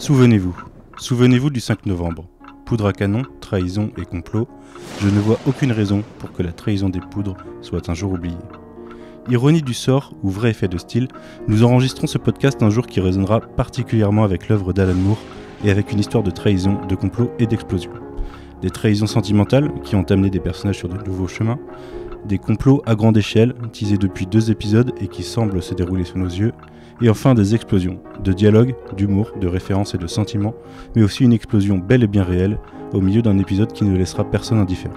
Souvenez-vous, souvenez-vous du 5 novembre. Poudre à canon, trahison et complot, je ne vois aucune raison pour que la trahison des poudres soit un jour oubliée. Ironie du sort ou vrai effet de style, nous enregistrons ce podcast un jour qui résonnera particulièrement avec l'œuvre d'Alan Moore et avec une histoire de trahison, de complot et d'explosion. Des trahisons sentimentales qui ont amené des personnages sur de nouveaux chemins, des complots à grande échelle, teasés depuis deux épisodes et qui semblent se dérouler sous nos yeux, et enfin des explosions, de dialogues, d'humour, de références et de sentiments, mais aussi une explosion belle et bien réelle au milieu d'un épisode qui ne laissera personne indifférent.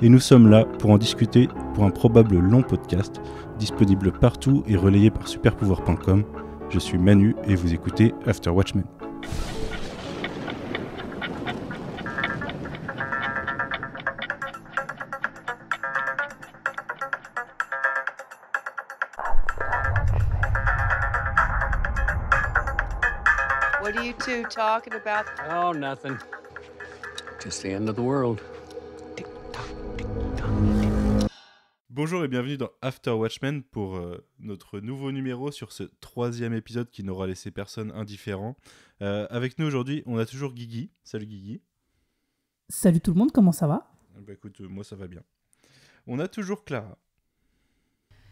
Et nous sommes là pour en discuter pour un probable long podcast, disponible partout et relayé par superpouvoir.com. Je suis Manu et vous écoutez After Watchmen. Oh, Bonjour et bienvenue dans After Watchmen pour euh, notre nouveau numéro sur ce troisième épisode qui n'aura laissé personne indifférent. Euh, avec nous aujourd'hui, on a toujours Guigui. Salut Guigui. Salut tout le monde, comment ça va Bah écoute, euh, moi ça va bien. On a toujours Clara.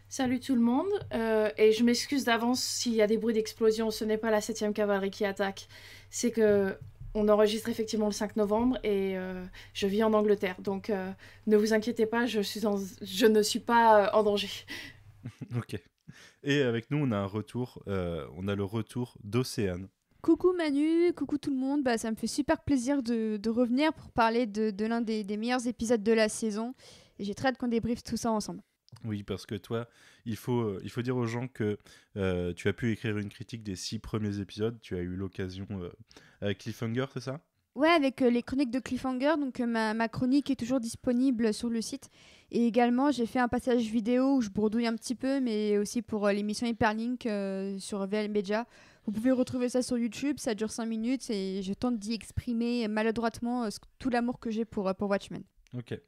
Salut tout le monde, euh, et je m'excuse d'avance s'il y a des bruits d'explosion, ce n'est pas la 7ème cavalerie qui attaque, c'est que on enregistre effectivement le 5 novembre et euh, je vis en Angleterre, donc euh, ne vous inquiétez pas, je, suis je ne suis pas en danger. ok. Et avec nous, on a un retour, on a le retour d'Océane. Coucou Manu, coucou tout le monde, bah, ça me fait super plaisir de, revenir pour parler de, l'un des, des meilleurs épisodes de la saison, et j'ai très hâte qu'on débriefe tout ça ensemble. Oui, parce que toi, il faut, euh, il faut dire aux gens que euh, tu as pu écrire une critique des six premiers épisodes. Tu as eu l'occasion euh, avec Cliffhanger, c'est ça Ouais, avec les chroniques de Cliffhanger. Donc ma, chronique est toujours disponible sur le site. Et également, j'ai fait un passage vidéo où je bredouille un petit peu, mais aussi pour l'émission Hyperlink sur VL Media. Vous pouvez retrouver ça sur YouTube. Ça dure 5 minutes et je tente d'y exprimer maladroitement tout l'amour que j'ai pour, pour Watchmen. Ok.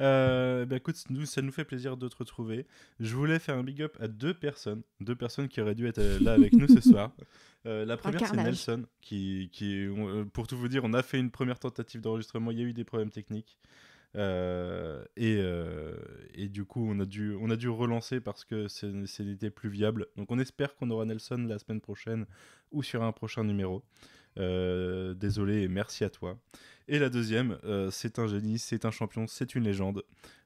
Euh, bah, écoute, nous, ça nous fait plaisir de te retrouver. Je voulais faire un big up à deux personnes, deux personnes qui auraient dû être euh, là avec nous ce soir. Euh, la première, c'est Nelson, qui, qui euh, pour tout vous dire, on a fait une première tentative d'enregistrement, il y a eu des problèmes techniques. et, et, du coup, on a, dû, on a dû relancer parce que c'était plus viable. Donc, on espère qu'on aura Nelson la semaine prochaine ou sur un prochain numéro. Euh, désolé et merci à toi. Et la deuxième, euh, c'est un génie, c'est un champion, c'est une légende.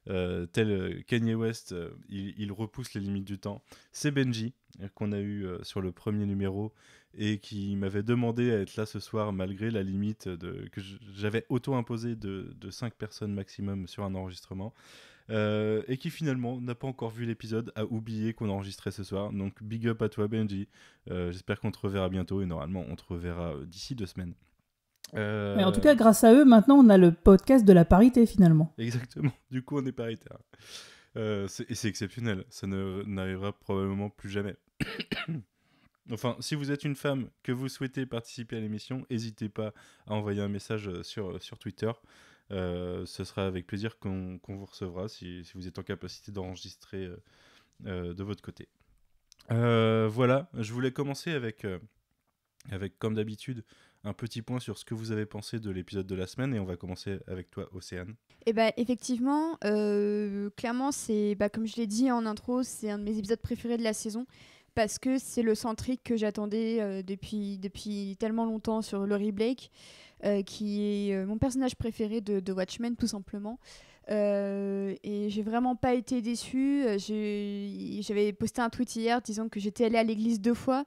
Euh, tel Kanye West, il, repousse les limites du temps. C'est Benji qu'on a eu sur le premier numéro et qui m'avait demandé à être là ce soir malgré la limite que j'avais auto-imposée de, de 5 personnes maximum sur un enregistrement. Euh, et qui finalement n'a pas encore vu l'épisode, a oublié qu'on enregistrait ce soir. Donc big up à toi Benji. Euh, j'espère qu'on te reverra bientôt et normalement on te reverra euh, d'ici deux semaines. Mais en tout cas, grâce à eux, maintenant on a le podcast de la parité finalement. Exactement. Du coup, on est paritaire. Hein. et c'est exceptionnel. Ça n'arrivera probablement plus jamais. Enfin, si vous êtes une femme que vous souhaitez participer à l'émission, n'hésitez pas à envoyer un message sur, sur Twitter. Euh, ce sera avec plaisir qu'on vous recevra si, si, vous êtes en capacité d'enregistrer euh, euh, de votre côté. voilà, je voulais commencer avec, avec comme d'habitude, un petit point sur ce que vous avez pensé de l'épisode de la semaine et on va commencer avec toi, Océane. Et eh ben effectivement, clairement, c'est bah, comme je l'ai dit en intro, c'est un de mes épisodes préférés de la saison parce que c'est le centrique que j'attendais depuis, depuis tellement longtemps sur Laurie Blake. Euh, qui est euh, mon personnage préféré de, Watchmen, tout simplement. Euh, et j'ai vraiment pas été déçue. Euh, j'avais posté un tweet hier disant que j'étais allée à l'église deux fois.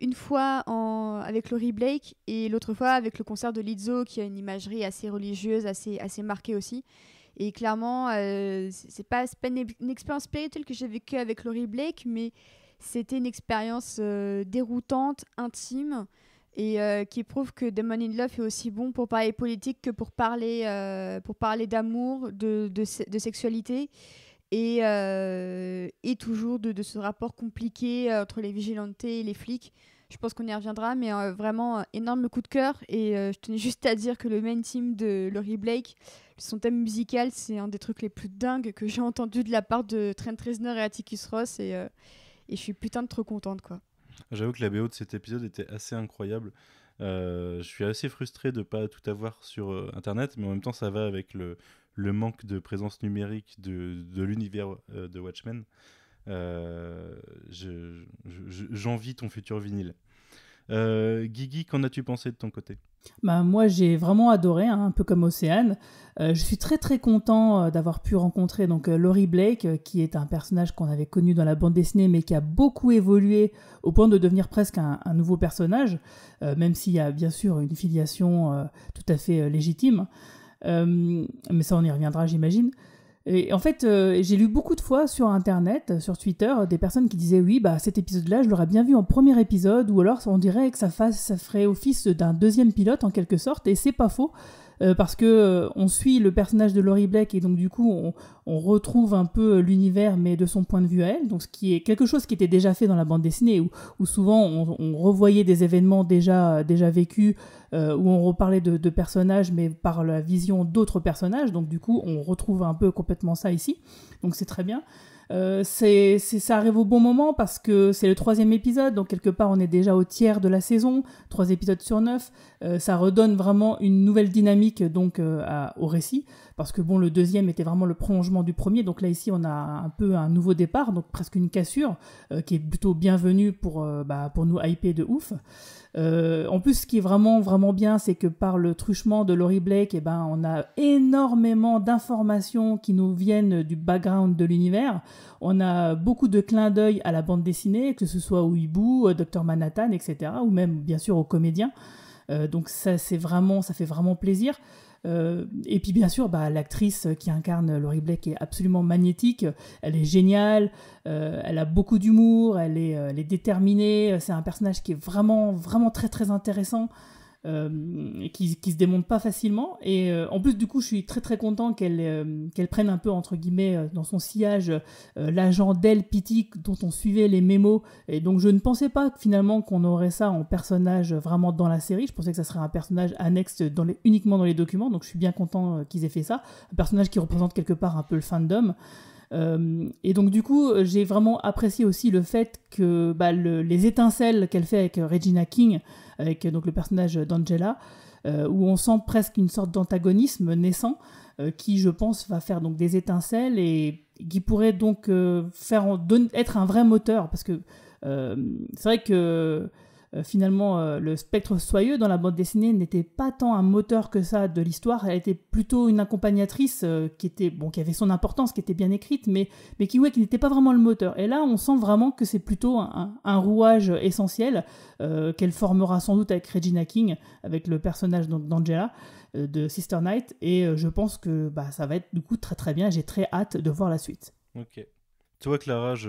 Une fois en, avec Laurie Blake et l'autre fois avec le concert de Lizzo, qui a une imagerie assez religieuse, assez, assez marquée aussi. Et clairement, ce c'est pas, une, expérience spirituelle que j'ai vécue avec Laurie Blake, mais c'était une expérience déroutante, intime, et euh, qui prouve que Demon in Love est aussi bon pour parler politique que pour parler, euh, pour parler d'amour, de, de, sexualité et, euh, et toujours de, de, ce rapport compliqué entre les vigilantes et les flics. Je pense qu'on y reviendra, mais vraiment énorme coup de cœur. Et je tenais juste à dire que le main team de Laurie Blake, son thème musical, c'est un des trucs les plus dingues que j'ai entendu de la part de Trent Reznor et Atticus Ross. Et, et je suis putain de trop contente, quoi. J'avoue que la BO de cet épisode était assez incroyable. Euh, je suis assez frustré de ne pas tout avoir sur euh, Internet, mais en même temps, ça va avec le, le manque de présence numérique de, de l'univers euh, de Watchmen. J'envie ton futur vinyle. Euh, Guigui, qu'en as-tu pensé de ton côté bah, Moi, j'ai vraiment adoré, hein, un peu comme Océane. Euh, je suis très très content euh, d'avoir pu rencontrer donc Laurie Blake, qui est un personnage qu'on avait connu dans la bande dessinée, mais qui a beaucoup évolué au point de devenir presque un, nouveau personnage, même s'il y a bien sûr une filiation tout à fait légitime. mais ça, on y reviendra, j'imagine. Et en fait, euh, j'ai lu beaucoup de fois sur Internet, euh, sur Twitter, euh, des personnes qui disaient oui, bah cet épisode-là, je l'aurais bien vu en premier épisode, ou alors on dirait que ça, ça ferait office d'un deuxième pilote en quelque sorte, et c'est pas faux. Euh, parce que euh, on suit le personnage de Laurie Black et donc du coup on, retrouve un peu euh, l'univers mais de son point de vue à elle, donc ce qui est quelque chose qui était déjà fait dans la bande dessinée où, souvent on, revoyait des événements déjà, déjà vécus, où on reparlait de, personnages mais par la vision d'autres personnages, donc du coup on retrouve un peu complètement ça ici, donc c'est très bien. Euh, c'est, ça arrive au bon moment parce que c'est le troisième épisode, donc quelque part on est déjà au tiers de la saison, trois épisodes sur neuf. Euh, ça redonne vraiment une nouvelle dynamique donc euh, au récit parce que bon le deuxième était vraiment le prolongement du premier, donc là ici on a un peu un nouveau départ, donc presque une cassure qui est plutôt bienvenue pour bah, pour nous hyper de ouf. Euh, en plus, ce qui est vraiment vraiment bien, c'est que par le truchement de Laurie Blake, eh ben, on a énormément d'informations qui nous viennent du background de l'univers. On a beaucoup de clins d'œil à la bande dessinée, que ce soit au hibou, au Dr Manhattan, etc., ou même bien sûr aux comédiens. Euh, donc ça, c'est vraiment, ça fait vraiment plaisir. Euh, et puis bien sûr, bah, l'actrice qui incarne Laurie Blake est absolument magnétique, elle est géniale, euh, elle a beaucoup d'humour, elle est, euh, elle est déterminée, c'est un personnage qui est vraiment, vraiment très très intéressant. Euh, qui, qui se démonte pas facilement. Et euh, en plus, du coup, je suis très très content qu'elle euh, qu'elle prenne un peu, entre guillemets, dans son sillage l'agent Del Pitti dont on suivait les mémos. Et donc, je ne pensais pas finalement qu'on aurait ça en personnage vraiment dans la série. Je pensais que ça serait un personnage annexe dans les, uniquement dans les documents. Donc, je suis bien content qu'ils aient fait ça. Un personnage qui représente quelque part un peu le fandom. Euh, et donc du coup, j'ai vraiment apprécié aussi le fait que bah, les étincelles qu'elle fait avec euh, Regina King, avec euh, donc le personnage d'Angela, où on sent presque une sorte d'antagonisme naissant, qui je pense va faire donc des étincelles et qui pourrait donc faire être un vrai moteur, parce que c'est vrai que euh, finalement euh, le spectre soyeux dans la bande dessinée n'était pas tant un moteur que ça de l'histoire, elle était plutôt une accompagnatrice euh, qui était bon qui avait son importance, qui était bien écrite, mais mais qui ouais qui n'était pas vraiment le moteur. Et là, on sent vraiment que c'est plutôt un, rouage essentiel qu'elle formera sans doute avec Regina King, avec le personnage d'Angela de Sister Night, et je pense que bah, ça va être du coup très très bien. J'ai très hâte de voir la suite. Ok. Toi Clara, je,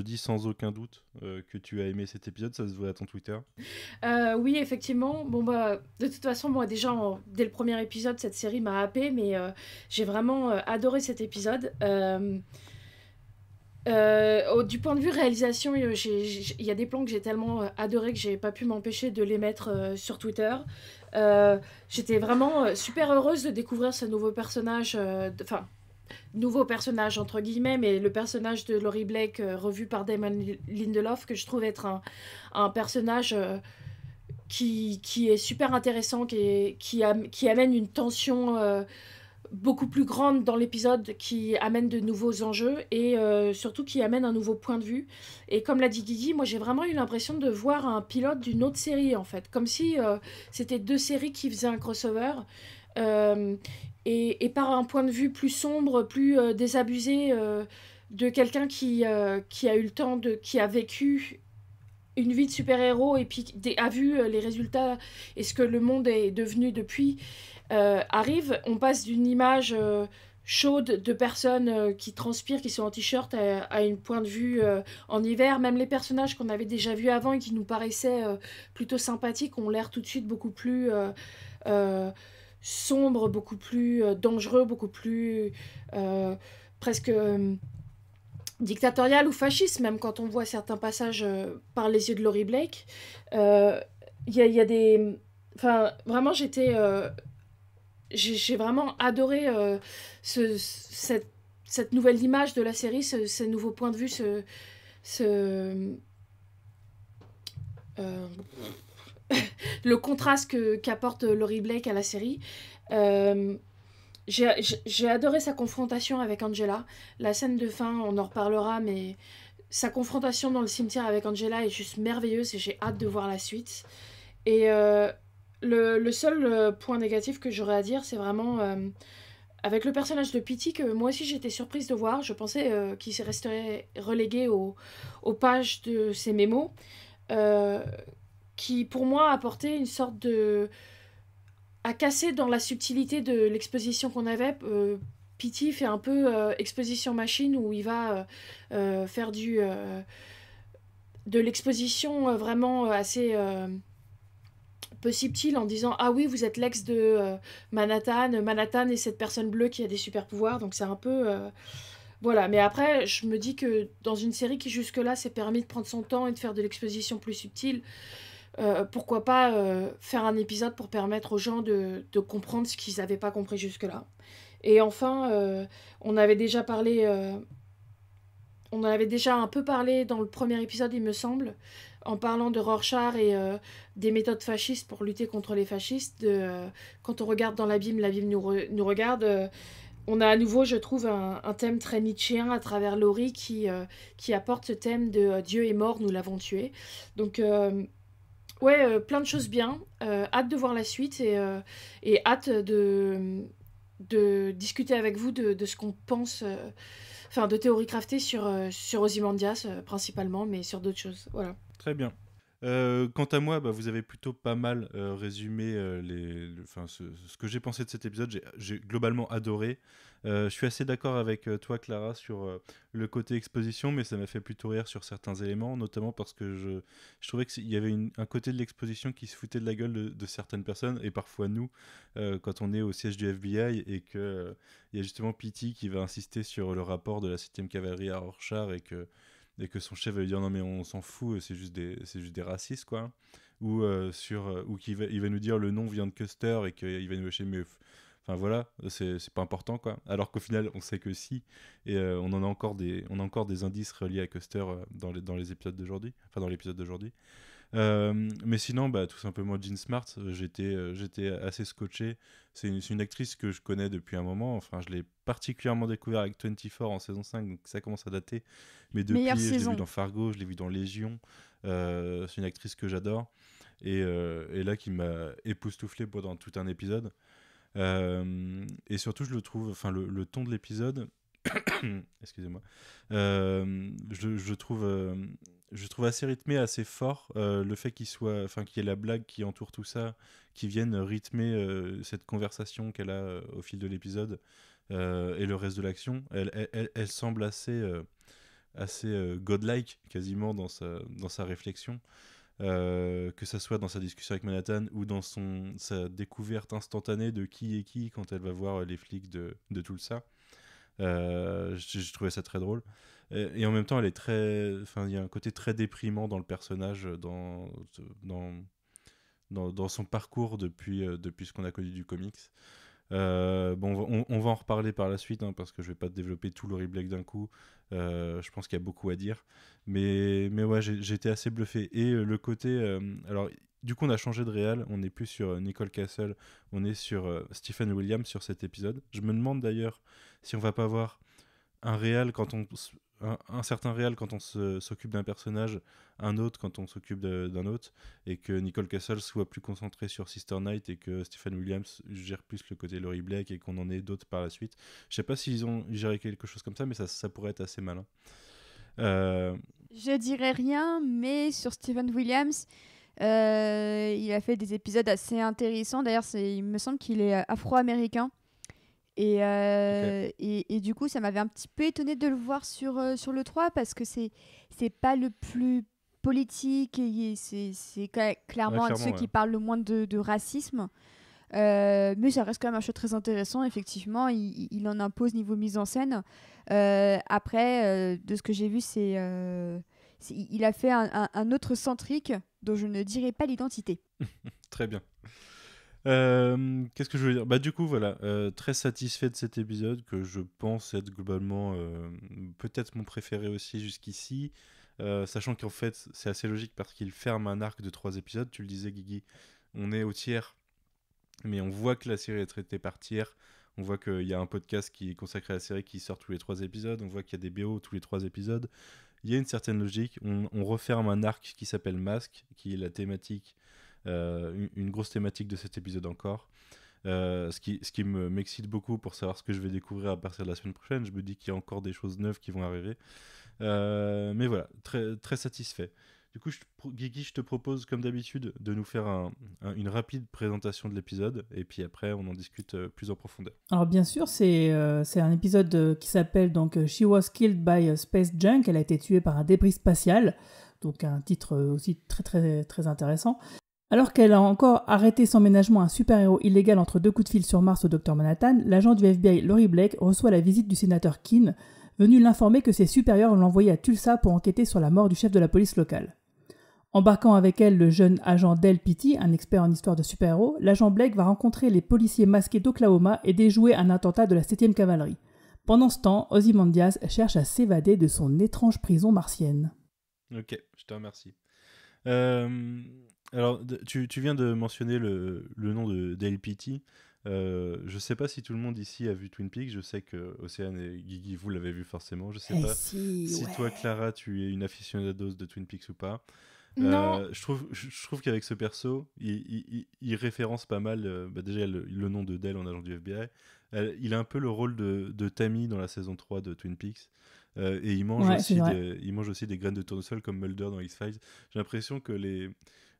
dis sans aucun doute euh, que tu as aimé cet épisode, ça se voit à ton Twitter. Euh, oui, effectivement. Bon, bah, de toute façon, moi, déjà, dès le premier épisode, cette série m'a happé, mais euh, j'ai vraiment adoré cet épisode. du point de vue réalisation, il y a des plans que j'ai tellement adorés que j'ai pas pu m'empêcher de les mettre sur Twitter. J'étais vraiment super heureuse de découvrir ce nouveau personnage, enfin, nouveau personnage entre guillemets, mais le personnage de Laurie Blake euh, revu par Damon Lindelof que je trouve être un, personnage euh, qui, est super intéressant, qui, qui, amène une tension euh, beaucoup plus grande dans l'épisode, qui amène de nouveaux enjeux et surtout qui amène un nouveau point de vue. Et comme l'a dit Guigui, moi j'ai vraiment eu l'impression de voir un pilote d'une autre série en fait, comme si c'était deux séries qui faisaient un crossover et, par un point de vue plus sombre, plus euh, désabusé euh, de quelqu'un qui, euh, qui a eu le temps de. qui a vécu une vie de super-héros et puis a vu les résultats et ce que le monde est devenu depuis, arrive, on passe d'une image chaude de personnes qui transpirent, qui sont en t-shirt, à, à, une point de vue en hiver. Même les personnages qu'on avait déjà vus avant et qui nous paraissaient plutôt sympathiques ont l'air tout de suite beaucoup plus sombre, beaucoup plus euh, dangereux, beaucoup plus euh, presque euh, dictatorial ou fasciste, même quand on voit certains passages par les yeux de Laurie Blake. Il y, a, des. Enfin, vraiment, j'étais. J'ai vraiment adoré ce, cette, nouvelle image de la série, ce, nouveaux points point de vue, ce. ce le contraste qu'apporte Laurie Blake à la série. Euh, j'ai adoré sa confrontation avec Angela. La scène de fin, on en reparlera, mais sa confrontation dans le cimetière avec Angela est juste merveilleuse et j'ai hâte de voir la suite. Et euh, le, seul euh, point négatif que j'aurais à dire, c'est vraiment avec le personnage de Pity que moi aussi j'étais surprise de voir. Je pensais qu'il resterait relégué aux pages de ses mémos qui pour moi apportait une sorte de à casser dans la subtilité de l'exposition qu'on avait. Euh, Pity fait un peu euh, exposition machine où il va euh, faire du de l'exposition vraiment assez peu subtile en disant ah oui vous êtes l'ex de Manhattan Manhattan est cette personne bleue qui a des super pouvoirs donc c'est un peu voilà mais après je me dis que dans une série qui jusque là s'est permis de prendre son temps et de faire de l'exposition plus subtile euh, pourquoi pas euh, faire un épisode pour permettre aux gens de, comprendre ce qu'ils n'avaient pas compris jusque-là. Et enfin, euh, on avait déjà parlé, on en avait déjà un peu parlé dans le premier épisode, il me semble, en parlant de Rorschach et des méthodes fascistes pour lutter contre les fascistes. De, quand on regarde dans l'abîme, l'abîme nous, nous regarde. on a à nouveau, je trouve, un, thème très nietzschéen à travers Laurie qui, qui apporte ce thème de Dieu est mort, nous l'avons tué. Donc, ouais, euh, plein de choses bien. Euh, hâte de voir la suite et, euh, et hâte de, de discuter avec vous de, de ce qu'on pense, enfin de théorie craftée sur, sur Ozymandias principalement, mais sur d'autres choses. Voilà. Très bien. quant à moi, bah, vous avez plutôt pas mal résumé les, ce, ce, que j'ai pensé de cet épisode. J'ai globalement adoré. Euh, je suis assez d'accord avec euh, toi, Clara, sur euh, le côté exposition, mais ça m'a fait plutôt rire sur certains éléments, notamment parce que je, je trouvais qu'il y avait un côté de l'exposition qui se foutait de la gueule de, certaines personnes, et parfois nous, quand on est au siège du FBI et qu'il il y a justement Pity qui va insister sur le rapport de la 7e cavalerie à Orchard, et que et que son chef va lui dire non mais on s'en fout c'est juste des c'est juste des racistes quoi ou sur ou qu'il va il va nous dire le nom vient de Custer et qu'il va nous dire mais Enfin voilà, c'est pas important quoi. Alors qu'au final, on sait que si, et euh, on en a encore des, on a encore des indices reliés à Custer euh, dans les, dans les épisodes d'aujourd'hui, enfin dans l'épisode d'aujourd'hui. Euh, mais sinon, bah, tout simplement Jean Smart, j'étais j'étais assez scotché. C'est une, actrice que je connais depuis un moment. Enfin, je l'ai particulièrement découvert avec 24 en saison 5, donc ça commence à dater. Mais depuis, je l'ai vu dans Fargo, je l'ai vu dans Légion. c'est une actrice que j'adore. Et, et, là qui m'a époustouflé pendant tout un épisode. Euh, et surtout, je le trouve, enfin, le, ton de l'épisode, excusez-moi, euh, je, trouve, euh, je trouve assez rythmé, assez fort le fait qu'il soit, enfin qu'il y ait la blague qui entoure tout ça, qui vienne rythmer cette conversation qu'elle a au fil de l'épisode et le reste de l'action. Elle, elle, semble assez, assez godlike quasiment dans sa, dans sa réflexion. Euh, que ça soit dans sa discussion avec Manhattan ou dans son, sa découverte instantanée de qui est qui quand elle va voir les flics de, de ça euh, j'ai trouvé ça très drôle. Et, en même temps, elle est très, il y a un côté très déprimant dans le personnage, dans, dans, dans, son parcours depuis, euh, depuis ce qu'on a connu du comics. Euh, bon, on, va en reparler par la suite hein, parce que je vais pas développer tout le Black d'un coup. Euh, je pense qu'il y a beaucoup à dire, mais mais ouais, j'étais assez bluffé. Et euh, le côté, alors du coup, on a changé de réal. On n'est plus sur Nicole Castle, on est sur Stephen Williams sur cet épisode. Je me demande d'ailleurs si on va pas voir un réal quand on un, certain réel quand on s'occupe d'un personnage, un autre quand on s'occupe d'un autre, et que Nicole Castle soit plus concentrée sur Sister Night et que Stephen Williams gère plus le côté Laurie Blake et qu'on en ait d'autres par la suite. Je sais pas s'ils ont géré quelque chose comme ça, mais ça, pourrait être assez malin. Euh, Je dirais rien, mais sur Stephen Williams, euh, il a fait des épisodes assez intéressants. D'ailleurs, il me semble qu'il est afro-américain. Euh, et, et, du coup, ça m'avait un petit peu étonné de le voir sur, euh, sur le 3 parce que c'est c'est pas le plus politique et c'est clairement, clairement, un de ceux qui parlent le moins de, de racisme. Euh, mais ça reste quand même un show très intéressant, effectivement. Il, en impose niveau mise en scène. après, de ce que j'ai vu, c'est. il a fait un, autre centrique dont je ne dirais pas l'identité. très bien. Euh, qu'est-ce que je veux dire Bah du coup voilà, euh, très satisfait de cet épisode que je pense être globalement euh, peut-être mon préféré aussi jusqu'ici. sachant qu'en fait c'est assez logique parce qu'il ferme un arc de trois épisodes. Tu le disais Guigui, on est au tiers, mais on voit que la série est traitée par tiers. On voit qu'il y a un podcast qui est consacré à la série qui sort tous les trois épisodes. On voit qu'il y a des BO tous les trois épisodes. Il y a une certaine logique. On, on referme un arc qui s'appelle Masque, qui est la thématique euh, une, grosse thématique de cet épisode encore. Euh, ce qui, ce m'excite beaucoup pour savoir ce que je vais découvrir à partir de la semaine prochaine. Je me dis qu'il y a encore des choses neuves qui vont arriver. Euh, mais voilà, très, satisfait. Du coup, je, Guigui, je te propose, comme d'habitude, de nous faire une rapide présentation de l'épisode, et puis après, on en discute plus en profondeur. Alors, bien sûr, c'est un épisode qui s'appelle donc She Was Killed by Space Junk. Elle a été tuée par un débris spatial, donc un titre aussi très très très intéressant. Alors qu'elle a encore arrêté sans ménagement un super-héros illégal entre deux coups de fil sur Mars au docteur Manhattan, l'agent du FBI Laurie Blake reçoit la visite du sénateur Keane, venu l'informer que ses supérieurs l'ont envoyé à Tulsa pour enquêter sur la mort du chef de la police locale. Embarquant avec elle le jeune agent Del Pitti, un expert en histoire de super-héros, l'agent Blake va rencontrer les policiers masqués d'Oklahoma et déjouer un attentat de la 7e cavalerie. Pendant ce temps, Ozymandias cherche à s'évader de son étrange prison martienne. Ok, je te remercie. Euh, alors, tu, viens de mentionner le, nom de Dale Euh, je ne sais pas si tout le monde ici a vu Twin Peaks. Je sais que Océane et Guigui, vous l'avez vu forcément. Je ne sais eh pas si, toi, Clara, tu es une aficionados de Twin Peaks ou pas. Euh, je trouve, je trouve qu'avec ce perso, il, référence pas mal. Euh, bah déjà, le, nom de Dale en agent du FBI. il a un peu le rôle de, Tammy dans la saison 3 de Twin Peaks. Euh, et il mange, aussi des, il mange aussi des graines de tournesol comme Mulder dans X-Files. J'ai l'impression que les,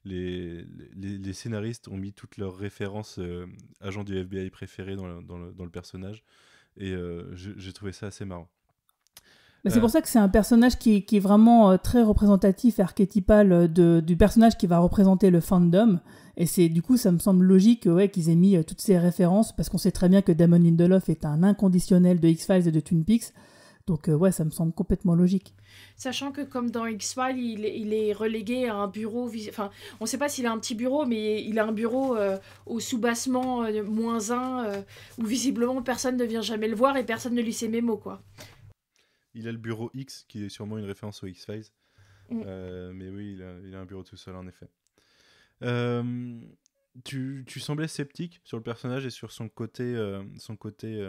les, les, scénaristes ont mis toutes leurs références euh, agents du FBI préférés dans le, dans dans le personnage. Et euh, j'ai trouvé ça assez marrant. c'est euh. pour ça que c'est un personnage qui, qui est vraiment très représentatif et archétypal de, du personnage qui va représenter le fandom. Et c'est du coup, ça me semble logique ouais, qu'ils aient mis toutes ces références parce qu'on sait très bien que Damon Lindelof est un inconditionnel de X-Files et de Twin Peaks. Donc euh, ouais, ça me semble complètement logique. Sachant que comme dans X-Files, il, est relégué à un bureau, enfin on ne sait pas s'il a un petit bureau, mais il a un bureau euh, au sous-bassement euh, moins 1, où visiblement personne ne vient jamais le voir et personne ne lit ses mémos, quoi. Il a le bureau X, qui est sûrement une référence aux X-Files. Mm. mais oui, il a, un bureau tout seul, en effet. tu, semblais sceptique sur le personnage et sur son côté, son côté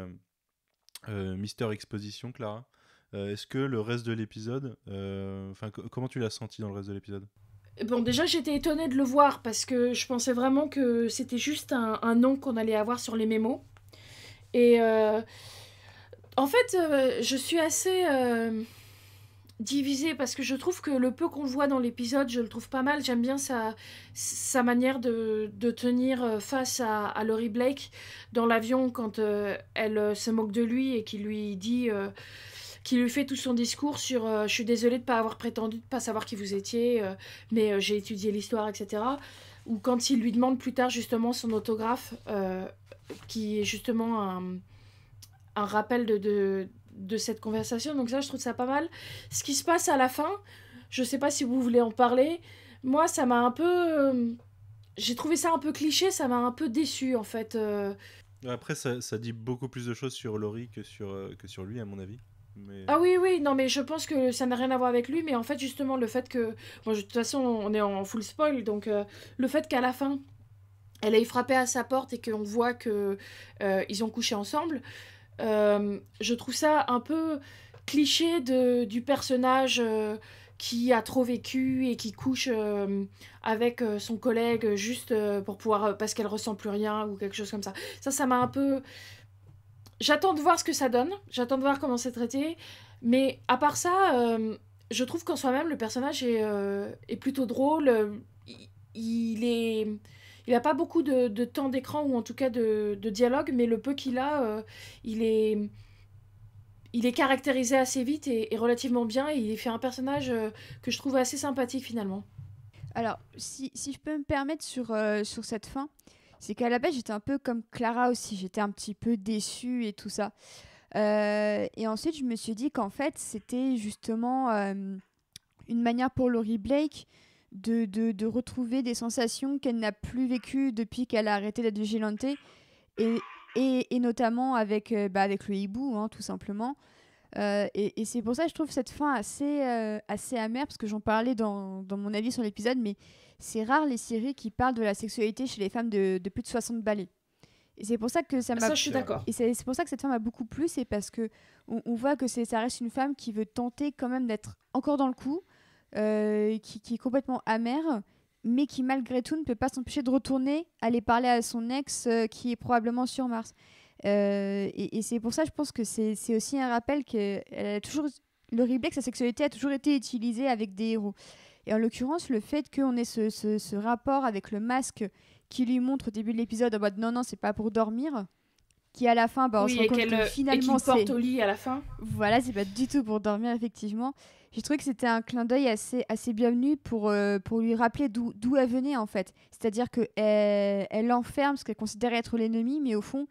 euh, Mister Exposition, Clara. Euh, est-ce que le reste de l'épisode, euh, enfin, comment tu l'as senti dans le reste de l'épisode Bon, déjà, j'étais étonnée de le voir parce que je pensais vraiment que c'était juste un, nom qu'on allait avoir sur les mémos. Et en fait, je suis assez divisé parce que je trouve que le peu qu'on voit dans l'épisode, je le trouve pas mal. J'aime bien sa, sa manière de, de tenir euh, face à, à Laurie Blake dans l'avion quand euh, elle euh, se moque de lui et qu'il lui dit. qu'il lui fait tout son discours sur je suis désolée de ne pas avoir prétendu, de pas savoir qui vous étiez, mais j'ai étudié l'histoire, etc. Ou quand il lui demande plus tard justement son autographe, qui est justement un, un rappel de de cette conversation. Donc ça, je trouve ça pas mal. Ce qui se passe à la fin, je sais pas si vous voulez en parler. Moi, ça m'a un peu... Euh, j'ai trouvé ça un peu cliché, ça m'a un peu déçu en fait. Euh. Après, ça, ça, dit beaucoup plus de choses sur Laurie que sur, euh, que sur lui, à mon avis. Ah oui, oui, non, mais je pense que ça n'a rien à voir avec lui, mais en fait, justement, le fait que. Bon, de toute façon, on est en full spoil, donc le fait qu'à la fin, elle ait frappé à sa porte et qu'on voit que ils ont couché ensemble, euh, je trouve ça un peu cliché de, du personnage euh, qui a trop vécu et qui couche euh, avec son collègue juste pour pouvoir parce qu'elle ressent plus rien ou quelque chose comme ça. Ça, ça m'a un peu. J'attends de voir ce que ça donne. J'attends de voir comment c'est traité. Mais à part ça, je trouve qu'en soi-même le personnage est, est plutôt drôle. il est il n'a pas beaucoup de, temps d'écran ou en tout cas de, dialogue, mais le peu qu'il a, euh, il est il est caractérisé assez vite et, relativement bien et il fait un personnage euh, que je trouve assez sympathique finalement. Alors, si, si je peux me permettre sur, euh, sur cette fin, c'est qu'à la base j'étais un peu comme Clara aussi, j'étais un petit peu déçue et tout ça. et ensuite je me suis dit qu'en fait c'était justement une manière pour Laurie Blake de, retrouver des sensations qu'elle n'a plus vécues depuis qu'elle a arrêté d'être vigilante. Et, et, notamment avec, euh, bah, avec le hibou, hein, tout simplement. Euh, et, c'est pour ça que je trouve cette fin assez, euh, assez amère, parce que j'en parlais dans, mon avis sur l'épisode, mais c'est rare les séries qui parlent de la sexualité chez les femmes de, plus de 60 balais. Et c'est pour ça que ça ah, m'a. Et c'est pour ça que cette femme m'a beaucoup plus c'est parce que on, voit que ça reste une femme qui veut tenter quand même d'être encore dans le coup, euh, qui, est complètement amère, mais qui malgré tout ne peut pas s'empêcher de retourner aller parler à son ex euh, qui est probablement sur Mars. Euh, et, c'est pour ça, je pense que c'est aussi un rappel que toujours, le que sa sexualité a toujours été utilisée avec des héros. Et en l'occurrence, le fait qu'on ait ce, ce, rapport avec le masque qui lui montre au début de l'épisode en mode non, non, c'est pas pour dormir, qui à la fin, bah, on se rend compte finalement. porte au lit à la fin. Voilà, c'est pas du tout pour dormir, effectivement j'ai trouvé que c'était un clin d'œil assez, assez bienvenu pour, euh, pour lui rappeler d'où elle venait en fait. C'est-à-dire qu'elle elle enferme ce qu'elle considérait être l'ennemi, mais au fond,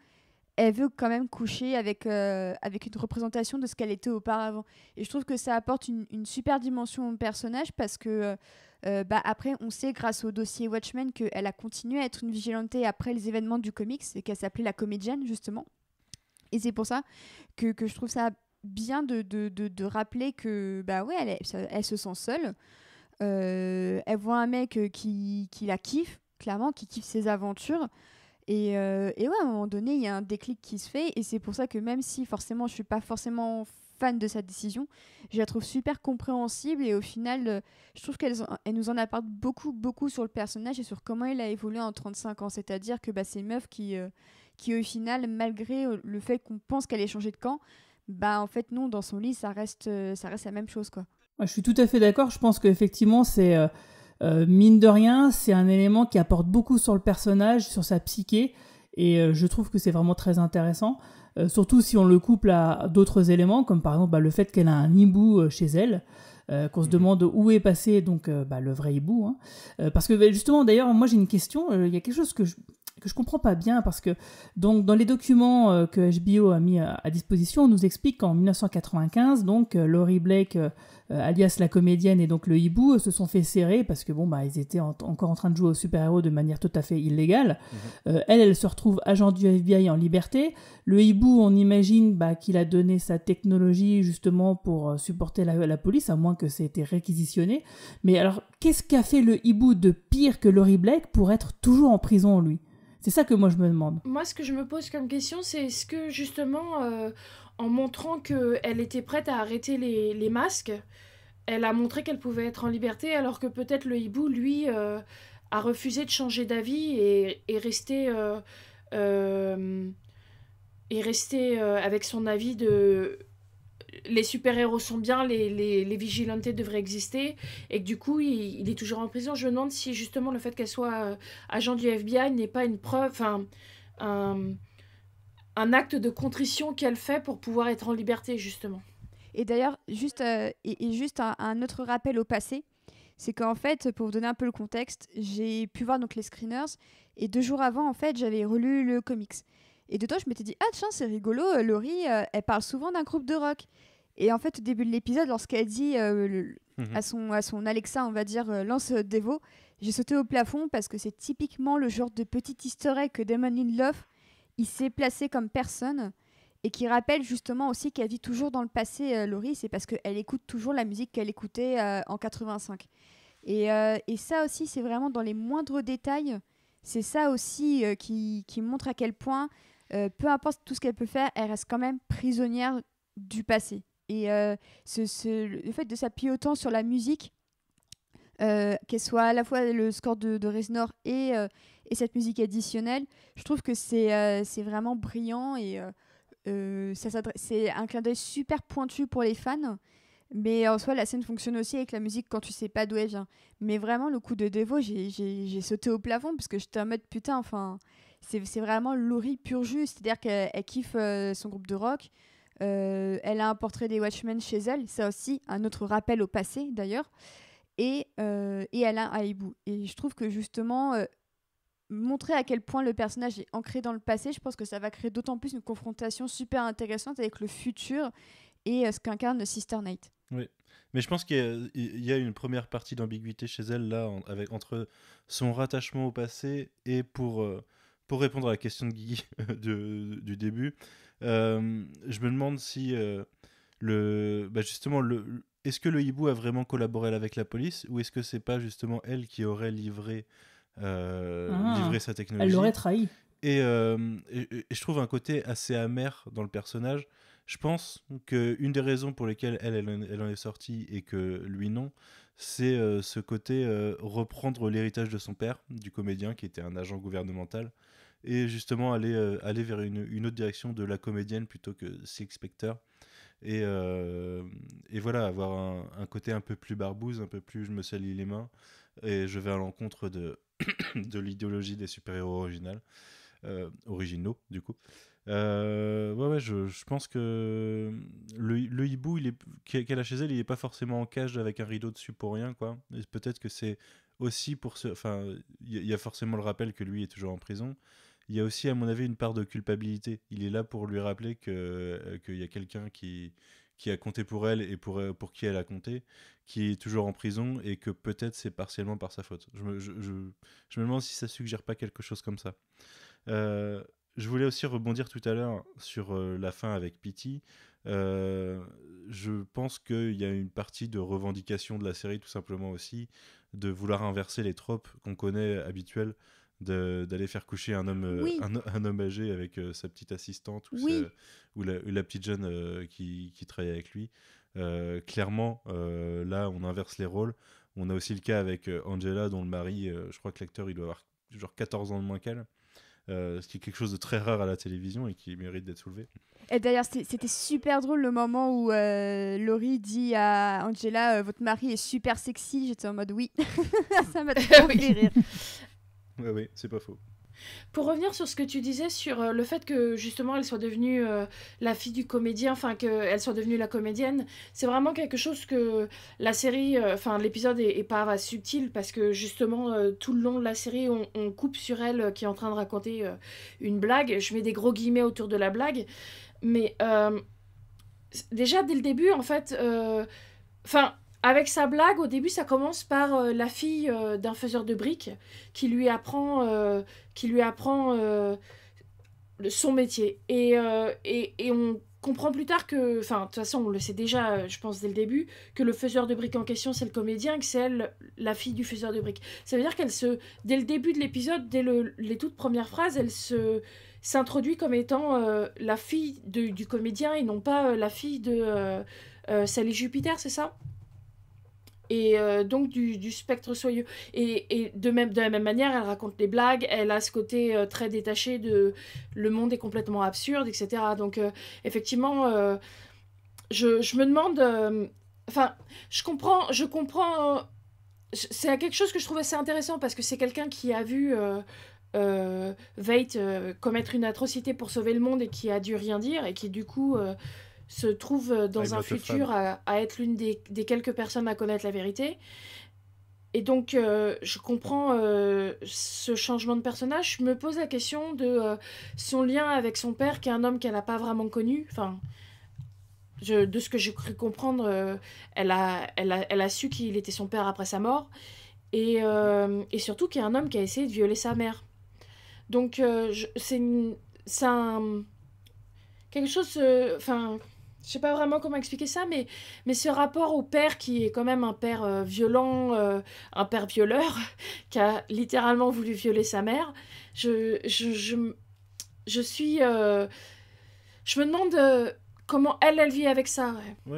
elle veut quand même coucher avec, euh, avec une représentation de ce qu'elle était auparavant. Et je trouve que ça apporte une, super dimension au personnage parce que, euh, bah, après, on sait grâce au dossier Watchmen qu'elle a continué à être une vigilante après les événements du comics et qu'elle s'appelait la comédienne justement. Et c'est pour ça que, que je trouve ça bien de, de, de, rappeler que bah ouais, elle, elle, se sent seule. Euh, elle voit un mec euh, qui, qui, la kiffe, clairement, qui kiffe ses aventures. Et, euh, et ouais, à un moment donné, il y a un déclic qui se fait. Et c'est pour ça que même si forcément je suis pas forcément fan de sa décision, je la trouve super compréhensible. Et au final, je trouve qu'elle elle nous en apporte beaucoup, beaucoup sur le personnage et sur comment il a évolué en 35 ans. C'est-à-dire que bah, c'est une meuf qui, qui, au final, malgré le fait qu'on pense qu'elle ait changé de camp, bah en fait non, dans son lit, ça reste, euh, ça reste la même chose quoi. Je suis tout à fait d'accord. Je pense qu'effectivement, c'est euh, euh, mine de rien, c'est un élément qui apporte beaucoup sur le personnage, sur sa psyché, et je trouve que c'est vraiment très intéressant. surtout si on le couple à d'autres éléments, comme par exemple bah, le fait qu'elle a un hibou chez elle. qu'on se mhm. demande où est passé donc bah, le vrai hibou. Hein. parce que bah, justement, d'ailleurs, moi j'ai une question. Il y a quelque chose que je, que je comprends pas bien parce que donc dans les documents euh, que HBO a mis à, disposition, on nous explique qu'en 1995, donc euh, Laurie Blake, euh, alias la comédienne et donc le hibou, se sont fait serrer parce que bon bah ils étaient encore en train de jouer au super héros de manière tout à fait illégale. Mhm. elle, elle se retrouve agent du FBI en liberté. Le hibou, on imagine bah, qu'il a donné sa technologie justement pour supporter la, police, à moins que ça ait été réquisitionné. Mais alors qu'est-ce qu'a fait le hibou de pire que Laurie Blake pour être toujours en prison lui? C'est ça que moi je me demande. Moi, ce que je me pose comme question, c'est est-ce que justement, euh, en montrant qu'elle était prête à arrêter les, masques, elle a montré qu'elle pouvait être en liberté, alors que peut-être le hibou, lui, euh, a refusé de changer d'avis et, est resté euh, avec son avis de les super-héros sont bien, les, les, vigilantes devraient exister, et que du coup, il, est toujours en prison. Je me demande si justement le fait qu'elle soit euh, agent du FBI n'est pas une preuve, un, acte de contrition qu'elle fait pour pouvoir être en liberté, justement. Et d'ailleurs, juste, euh, et, juste un, autre rappel au passé, c'est qu'en fait, pour vous donner un peu le contexte, j'ai pu voir donc les screeners, et deux jours avant, en fait, j'avais relu le comics. Et de toi, je m'étais dit, ah tiens, c'est rigolo, euh, Laurie, euh, elle parle souvent d'un groupe de rock. Et en fait, au début de l'épisode, lorsqu'elle dit euh, mhm. à, son, à son Alexa, on va dire, lance Devo, j'ai sauté au plafond parce que c'est typiquement le genre de petit easter egg que Damon Love », il s'est placé comme personne et qui rappelle justement aussi qu'elle vit toujours dans le passé, Laurie, c'est parce qu'elle écoute toujours la musique qu'elle écoutait en 85. Et, et ça aussi, c'est vraiment dans les moindres détails. C'est ça aussi qui, qui montre à quel point euh, peu importe tout ce qu'elle peut faire, elle reste quand même prisonnière du passé. Et euh, ce, le fait de s'appuyer autant sur la musique, euh, qu'elle soit à la fois le score de, de Reznor et, cette musique additionnelle, je trouve que c'est vraiment brillant et c'est un clin d'œil super pointu pour les fans. Mais en soi, la scène fonctionne aussi avec la musique quand tu sais pas d'où elle vient. Mais vraiment, le coup de Devo, j'ai sauté au plafond parce que je en mode putain, enfin, c'est vraiment Laurie pur jus. C'est-à-dire qu'elle kiffe euh, son groupe de rock. Euh, elle a un portrait des Watchmen chez elle. Ça aussi, un autre rappel au passé d'ailleurs. Et, euh, et elle a un hibou. Et je trouve que justement, montrer à quel point le personnage est ancré dans le passé, je pense que ça va créer d'autant plus une confrontation super intéressante avec le futur et ce qu'incarne Sister Night. Oui. Mais je pense qu'il y, a une première partie d'ambiguïté chez elle, là, avec, entre son rattachement au passé et pour pour répondre à la question de Guy du début, euh, je me demande si euh, le, bah, justement, le, est-ce que le hibou a vraiment collaboré avec la police ou est-ce que c'est pas justement elle qui aurait livré, euh, ah. livré sa technologie Elle l'aurait trahi. Et, je trouve un côté assez amer dans le personnage. Je pense qu'une des raisons pour lesquelles elle, elle, en est sortie et que lui non, c'est ce côté reprendre l'héritage de son père, du comédien qui était un agent gouvernemental et justement aller, euh, aller vers une, une, autre direction de la comédienne plutôt que Six Specter. Et, euh, et voilà, avoir un, côté un peu plus barbouze, un peu plus je me salis les mains et je vais à l'encontre de, de l'idéologie des super-héros originaux euh, originaux du coup. ouais, ouais, je, je, pense que le, le hibou il est, qu'elle a chez elle, il n'est pas forcément en cage avec un rideau dessus pour rien, quoi. Peut-être que c'est aussi pour ce. Enfin, il y, a forcément le rappel que lui est toujours en prison, il y a aussi, à mon avis, une part de culpabilité. Il est là pour lui rappeler euh, qu'il y a quelqu'un qui, qui a compté pour elle et pour, euh, pour qui elle a compté, qui est toujours en prison et que peut-être c'est partiellement par sa faute. Je me, demande si ça suggère pas quelque chose comme ça. Euh, je voulais aussi rebondir tout à l'heure sur la fin avec Pity. je pense qu'il y a une partie de revendication de la série tout simplement aussi, de vouloir inverser les tropes qu'on connaît habituelles d'aller faire coucher un homme, euh, un, homme âgé avec euh, sa petite assistante ou, la, petite jeune euh, qui, qui, travaille avec lui. clairement, là, on inverse les rôles. On a aussi le cas avec Angela, dont le mari, je crois que l'acteur, il doit avoir genre 14 ans de moins qu'elle. ce qui est quelque chose de très rare à la télévision et qui mérite d'être soulevé. Et d'ailleurs, c'était super drôle le moment où Lori Laurie dit à Angela Votre mari est super sexy. J'étais en mode Oui. Ça m'a fait rire. Oui, oui, c'est pas faux. Pour revenir sur ce que tu disais sur euh, le fait que justement elle soit devenue euh, la fille du comédien, enfin qu'elle soit devenue la comédienne, c'est vraiment quelque chose que la série, euh, enfin l'épisode est, pas subtil parce que justement tout le long de la série on, on coupe sur elle qui est en train de raconter une blague. Je mets des gros guillemets autour de la blague, mais déjà dès le début en fait, enfin avec sa blague, au début, ça commence par euh, la fille euh, d'un faiseur de briques qui lui apprend, euh, qui lui apprend son métier. Et, et, et, on comprend plus tard que, enfin, de toute façon, on le sait déjà, je pense, dès le début, que le faiseur de briques en question, c'est le comédien, que c'est elle, la fille du faiseur de briques. Ça veut dire qu'elle se, dès le début de l'épisode, dès les toutes premières phrases, elle se s'introduit comme étant la fille du comédien et non pas la fille de Sally Jupiter, c'est ça et euh, donc du, du, spectre soyeux. Et, et, de, même, de la même manière, elle raconte les blagues, elle a ce côté euh, très détaché de le monde est complètement absurde, etc. Donc euh, effectivement, je, je, me demande... Enfin, je comprends... Je comprends c'est quelque chose que je trouve assez intéressant parce que c'est quelqu'un qui a vu... Veit commettre une atrocité pour sauver le monde et qui a dû rien dire et qui du coup se trouve euh, dans un futur à, être l'une des, quelques personnes à connaître la vérité. Et donc, euh, je comprends euh, ce changement de personnage. Je me pose la question de son lien avec son père, qui est un homme qu'elle n'a pas vraiment connu. Enfin, de ce que j'ai cru comprendre, elle, a, elle, a, su qu'il était son père après sa mort. Et, surtout, qui est un homme qui a essayé de violer sa mère. Donc, c'est un. quelque chose. Enfin je sais pas vraiment comment expliquer ça, mais, mais ce rapport au père qui est quand même un père euh, violent, euh, un père violeur, qui a littéralement voulu violer sa mère, je, je, je, je suis... Euh, je me demande comment elle, elle vit avec ça. Hmm?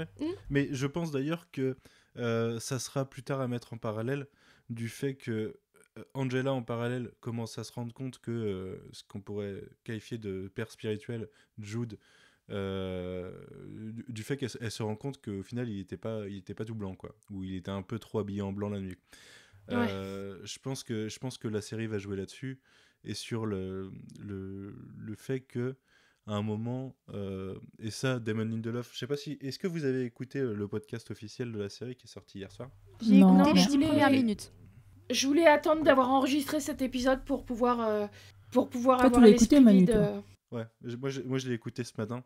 mais je pense d'ailleurs que ça sera plus tard à mettre en parallèle du fait que Angela, en parallèle, commence à se rendre compte que ce qu'on pourrait qualifier de père spirituel, Jude, euh, du, fait qu'elle se rend compte qu'au final, il n'était pas, il était pas tout blanc, quoi, ou il était un peu trop habillé en blanc la nuit. Euh, je, pense que, pense que la série va jouer là-dessus et sur le, le, fait que à un moment euh, et ça Damon Lindelof je sais pas si est-ce que vous avez écouté le podcast officiel de la série qui est sorti hier soir j'ai écouté les premières minutes je voulais attendre d'avoir enregistré cet épisode pour pouvoir pour pouvoir Toi, avoir écouté Manu Ouais, moi je, moi, je l'ai écouté ce matin.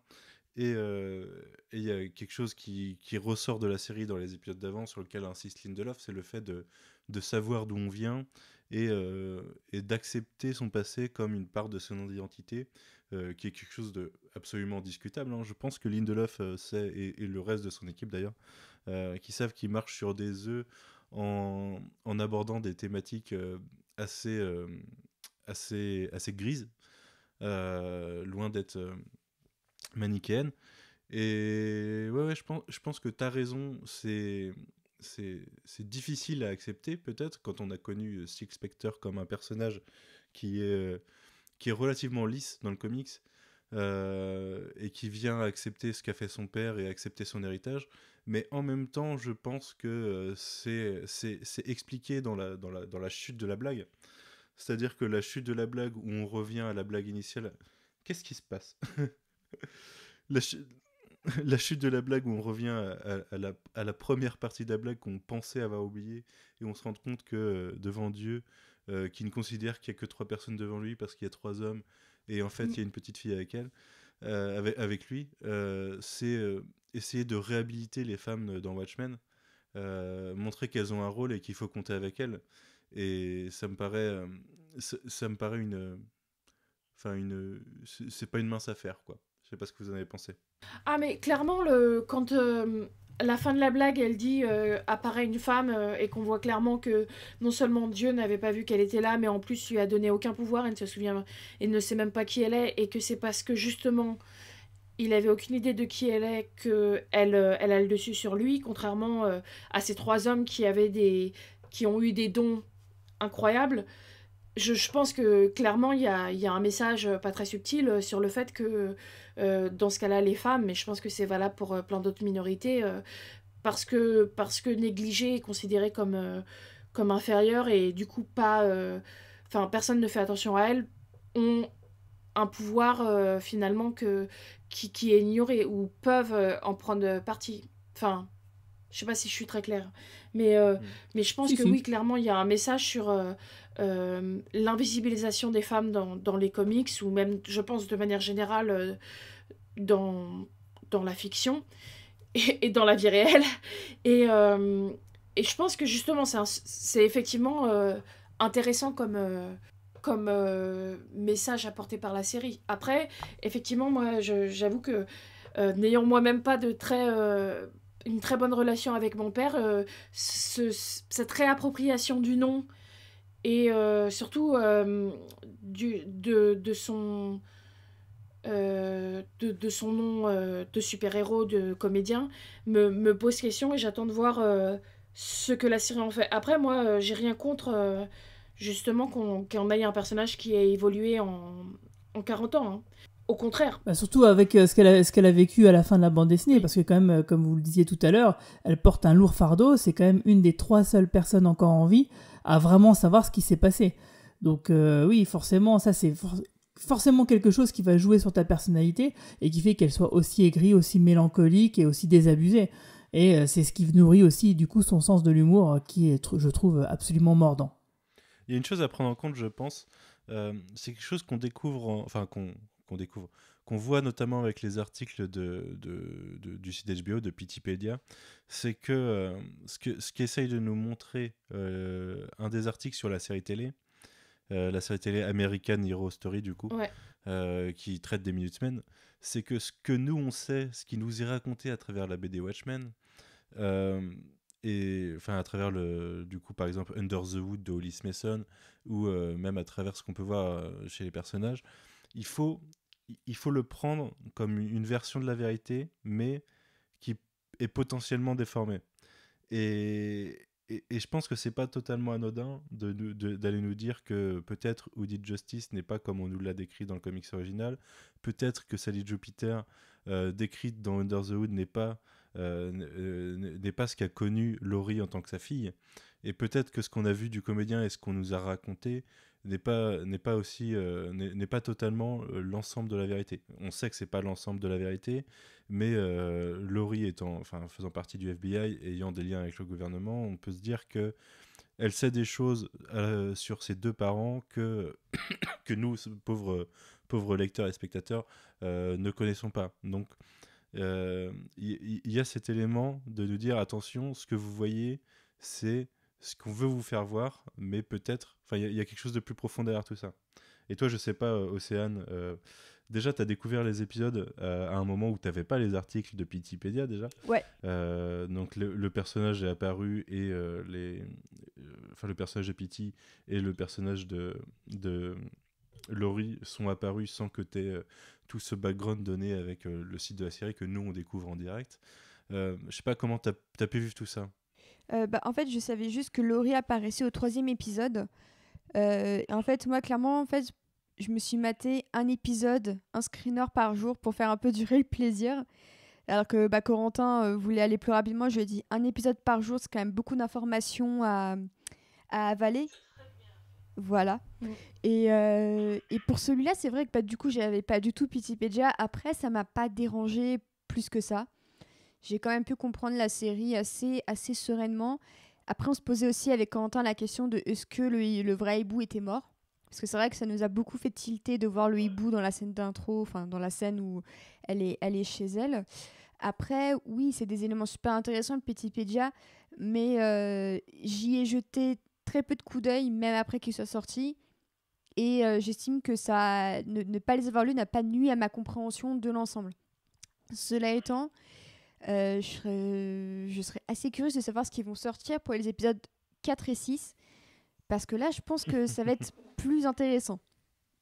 Et euh, il y a quelque chose qui, ressort de la série dans les épisodes d'avant, sur lequel insiste Lindelof, c'est le fait de, savoir d'où on vient euh, et, d'accepter son passé comme une part de son identité, euh, qui est quelque chose de absolument discutable. Hein. Je pense que Lindelof sait, et, et, le reste de son équipe d'ailleurs, qui savent qu'ils marchent sur des œufs en, en abordant des thématiques assez, assez, assez grises euh, loin d'être euh, manichéenne. Et ouais, je pense, que tu raison. C'est difficile à accepter peut-être quand on a connu euh, Six Spectre comme un personnage qui est, qui est relativement lisse dans le comics et qui vient accepter ce qu'a fait son père et accepter son héritage. Mais en même temps, je pense que c'est expliqué dans la, dans, la, dans la chute de la blague. C'est-à-dire que la chute de la blague où on revient à la blague initiale, qu'est-ce qui se passe la, chute... de la blague où on revient à, la, première partie de la blague qu'on pensait avoir oubliée et on se rend compte que euh, devant Dieu, euh, qui ne considère qu'il n'y a que trois personnes devant lui parce qu'il y a trois hommes et en fait mm. il y a une petite fille avec elle, euh, avec, lui, c'est essayer de réhabiliter les femmes dans Watchmen, montrer qu'elles ont un rôle et qu'il faut compter avec elles. Et ça me paraît, euh, ça, me paraît une, euh, enfin une, c'est pas une mince affaire quoi. Je sais pas ce que vous en avez pensé. Ah mais clairement le quand euh, la fin de la blague elle dit apparaît une femme et qu'on voit clairement que non seulement Dieu n'avait pas vu qu'elle était là mais en plus lui a donné aucun pouvoir, elle ne se souvient, et ne sait même pas qui elle est et que c'est parce que justement il avait aucune idée de qui elle est, que elle, elle a le dessus sur lui, contrairement à ces trois hommes qui avaient des, qui ont eu des dons incroyable. Je, pense que clairement, il y a, un message euh, pas très subtil euh, sur le fait que, euh, dans ce cas-là, les femmes, mais je pense que c'est valable pour plein d'autres minorités, parce, que, parce que négligées et considérées comme, comme inférieures et du coup, pas. Enfin, personne ne fait attention à elles, ont un pouvoir finalement que, qui, est ignoré ou peuvent en prendre partie. Enfin, je sais pas si je suis très claire. Mais, euh, mm. mais je pense que oui, clairement, il y a un message sur euh, euh, l'invisibilisation des femmes dans, les comics, ou même, je pense, de manière générale, dans, dans la fiction et, dans la vie réelle. Et, je pense que justement, c'est effectivement intéressant comme, comme message apporté par la série. Après, effectivement, moi, j'avoue que n'ayant moi-même pas de très une très bonne relation avec mon père, euh, cette réappropriation du nom et euh, surtout euh, du, de, son, de, son nom de super-héros, de comédien, me, pose question et j'attends de voir ce que la série en fait. Après, moi, j'ai rien contre justement qu'on qu un personnage qui a évolué en, 40 ans. Hein. Au contraire. Bah, surtout avec euh, ce qu'elle a, a, vécu à la fin de la bande dessinée, parce que quand même, euh, comme vous le disiez tout à l'heure, elle porte un lourd fardeau. C'est quand même une des trois seules personnes encore en vie à vraiment savoir ce qui s'est passé. Donc euh, oui, forcément, ça c'est forcément quelque chose qui va jouer sur ta personnalité et qui fait qu'elle soit aussi aigrie, aussi mélancolique et aussi désabusée. Et c'est ce qui nourrit aussi du coup son sens de l'humour qui est, je trouve, absolument mordant. Il y a une chose à prendre en compte, je pense. c'est quelque chose qu'on découvre, enfin qu'on qu'on découvre, qu'on voit notamment avec les articles de, du site HBO, de Pitipédia, c'est que euh, ce qu'essaye ce qu'essaye de nous montrer euh, un des articles sur la série télé, euh, la série télé American Hero Story du coup, qui traite des Minutes Men, c'est que ce que nous on sait, ce qui nous est raconté à travers la BD Watchmen, et enfin à travers le, du coup par exemple Under the Wood de Hollis Mason, ou même à travers ce qu'on peut voir chez les personnages, il faut il faut le prendre comme une version de la vérité, mais qui est potentiellement déformée. Et, je pense que c'est pas totalement anodin d'aller nous dire que peut-être dit Justice n'est pas comme on nous l'a décrit dans le comics original, peut-être que Sally Jupiter euh, décrite dans Under the Hood n'est pas euh, euh, n'est pas ce qu'a connu Laurie en tant que sa fille. Et peut-être que ce qu'on a vu du comédien et ce qu'on nous a raconté n'est pas, n'est pas aussi, euh, n'est pas totalement euh, l'ensemble de la vérité. On sait que c'est pas l'ensemble de la vérité, mais euh, Laurie étant, enfin, faisant partie du FBI, ayant des liens avec le gouvernement, on peut se dire que elle sait des choses sur ses deux parents que, que nous, pauvres, pauvres lecteurs et spectateurs, ne connaissons pas. Donc, il y, a cet élément de nous dire attention, ce que vous voyez, c'est ce qu'on veut vous faire voir, mais peut-être, enfin, il y, a quelque chose de plus profond derrière tout ça. Et toi, je sais pas, euh, Océane, euh, déjà, tu as découvert les épisodes euh, à un moment où tu pas les articles de Pitypedia, déjà. Ouais. donc, le, personnage est apparu et les. Enfin, le personnage de Pity et le personnage de, de Laurie sont apparus sans que tu aies tout ce background donné avec le site de la série que nous, on découvre en direct. je sais pas comment tu as, as, pu vivre tout ça. Euh, bah, en fait, je savais juste que Laurie apparaissait au troisième épisode. Euh, en fait, moi, clairement, en fait, je me suis maté un épisode, un screener par jour pour faire un peu durer le plaisir. Alors que bah, Corentin euh, voulait aller plus rapidement, je lui ai dit un épisode par jour, c'est quand même beaucoup d'informations à, avaler. Voilà. Mm. Et, et, pour celui-là, c'est vrai que pas bah, du coup, j'avais pas du tout Pitypedia. Après, ça m'a pas dérangé plus que ça j'ai quand même pu comprendre la série assez, assez sereinement. Après, on se posait aussi avec Quentin la question de est-ce que le, vrai hibou était mort Parce que c'est vrai que ça nous a beaucoup fait tilter de voir le hibou dans la scène d'intro, enfin dans la scène où elle est, elle est chez elle. Après, oui, c'est des éléments super intéressants, le petit Pédia, mais euh, j'y ai jeté très peu de coups d'œil, même après qu'il soit sorti. Et euh, j'estime que ça, ne, pas les avoir lus n'a pas nuit à ma compréhension de l'ensemble. Cela étant, euh, je, serais, euh, je serais assez curieuse de savoir ce qu'ils vont sortir pour les épisodes 4 et 6. Parce que là, je pense que ça va être plus intéressant.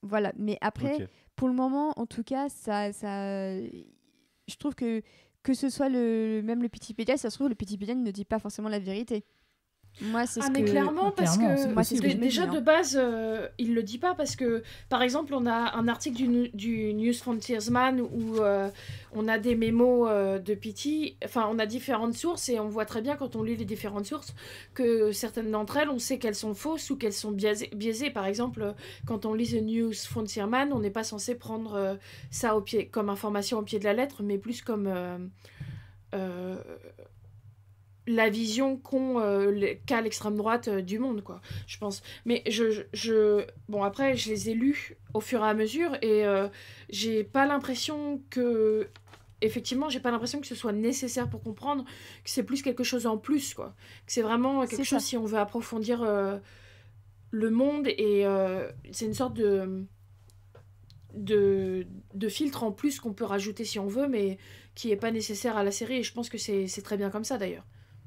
Voilà. Mais après, pour le moment, en tout cas, ça, ça, je trouve que que ce soit le même le Pédia ça se trouve le Petit Pédia ne dit pas forcément la vérité. Moi, c'est ah, mais que... clairement, parce que, déjà de hein. base, il euh, il le dit pas parce que, par exemple, on a un article du, du News Frontiersman où euh, on a des mémos euh, de Pity, enfin, on a différentes sources et on voit très bien quand on lit les différentes sources que certaines d'entre elles, on sait qu'elles sont fausses ou qu'elles sont biaisées, Par exemple, quand on lit The News Frontiersman, on n'est pas censé prendre ça au pied, comme information au pied de la lettre, mais plus comme la vision euh, qu'a l'extrême droite euh, du monde quoi je pense mais je, bon après je les ai lus au fur et à mesure et euh, j'ai pas l'impression que effectivement j'ai pas l'impression que ce soit nécessaire pour comprendre que c'est plus quelque chose en plus quoi que c'est vraiment quelque chose si on veut approfondir le monde et c'est une sorte de de, de filtre en plus qu'on peut rajouter si on veut mais qui est pas nécessaire à la série et je pense que c'est très bien comme ça d'ailleurs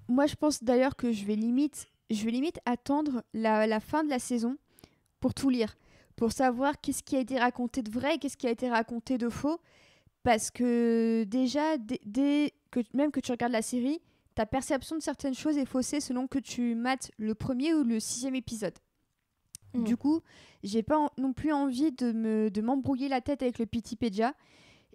moi, je pense d'ailleurs que je vais limite, je vais limite attendre la, fin de la saison pour tout lire, pour savoir qu'est-ce qui a été raconté de vrai et qu'est-ce qui a été raconté de faux. Parce que déjà, dès, que, même que tu regardes la série, ta perception de certaines choses est faussée selon que tu mates le premier ou le sixième épisode. Mm. Du coup, j'ai pas non plus envie de me de m'embrouiller la tête avec le Pédia.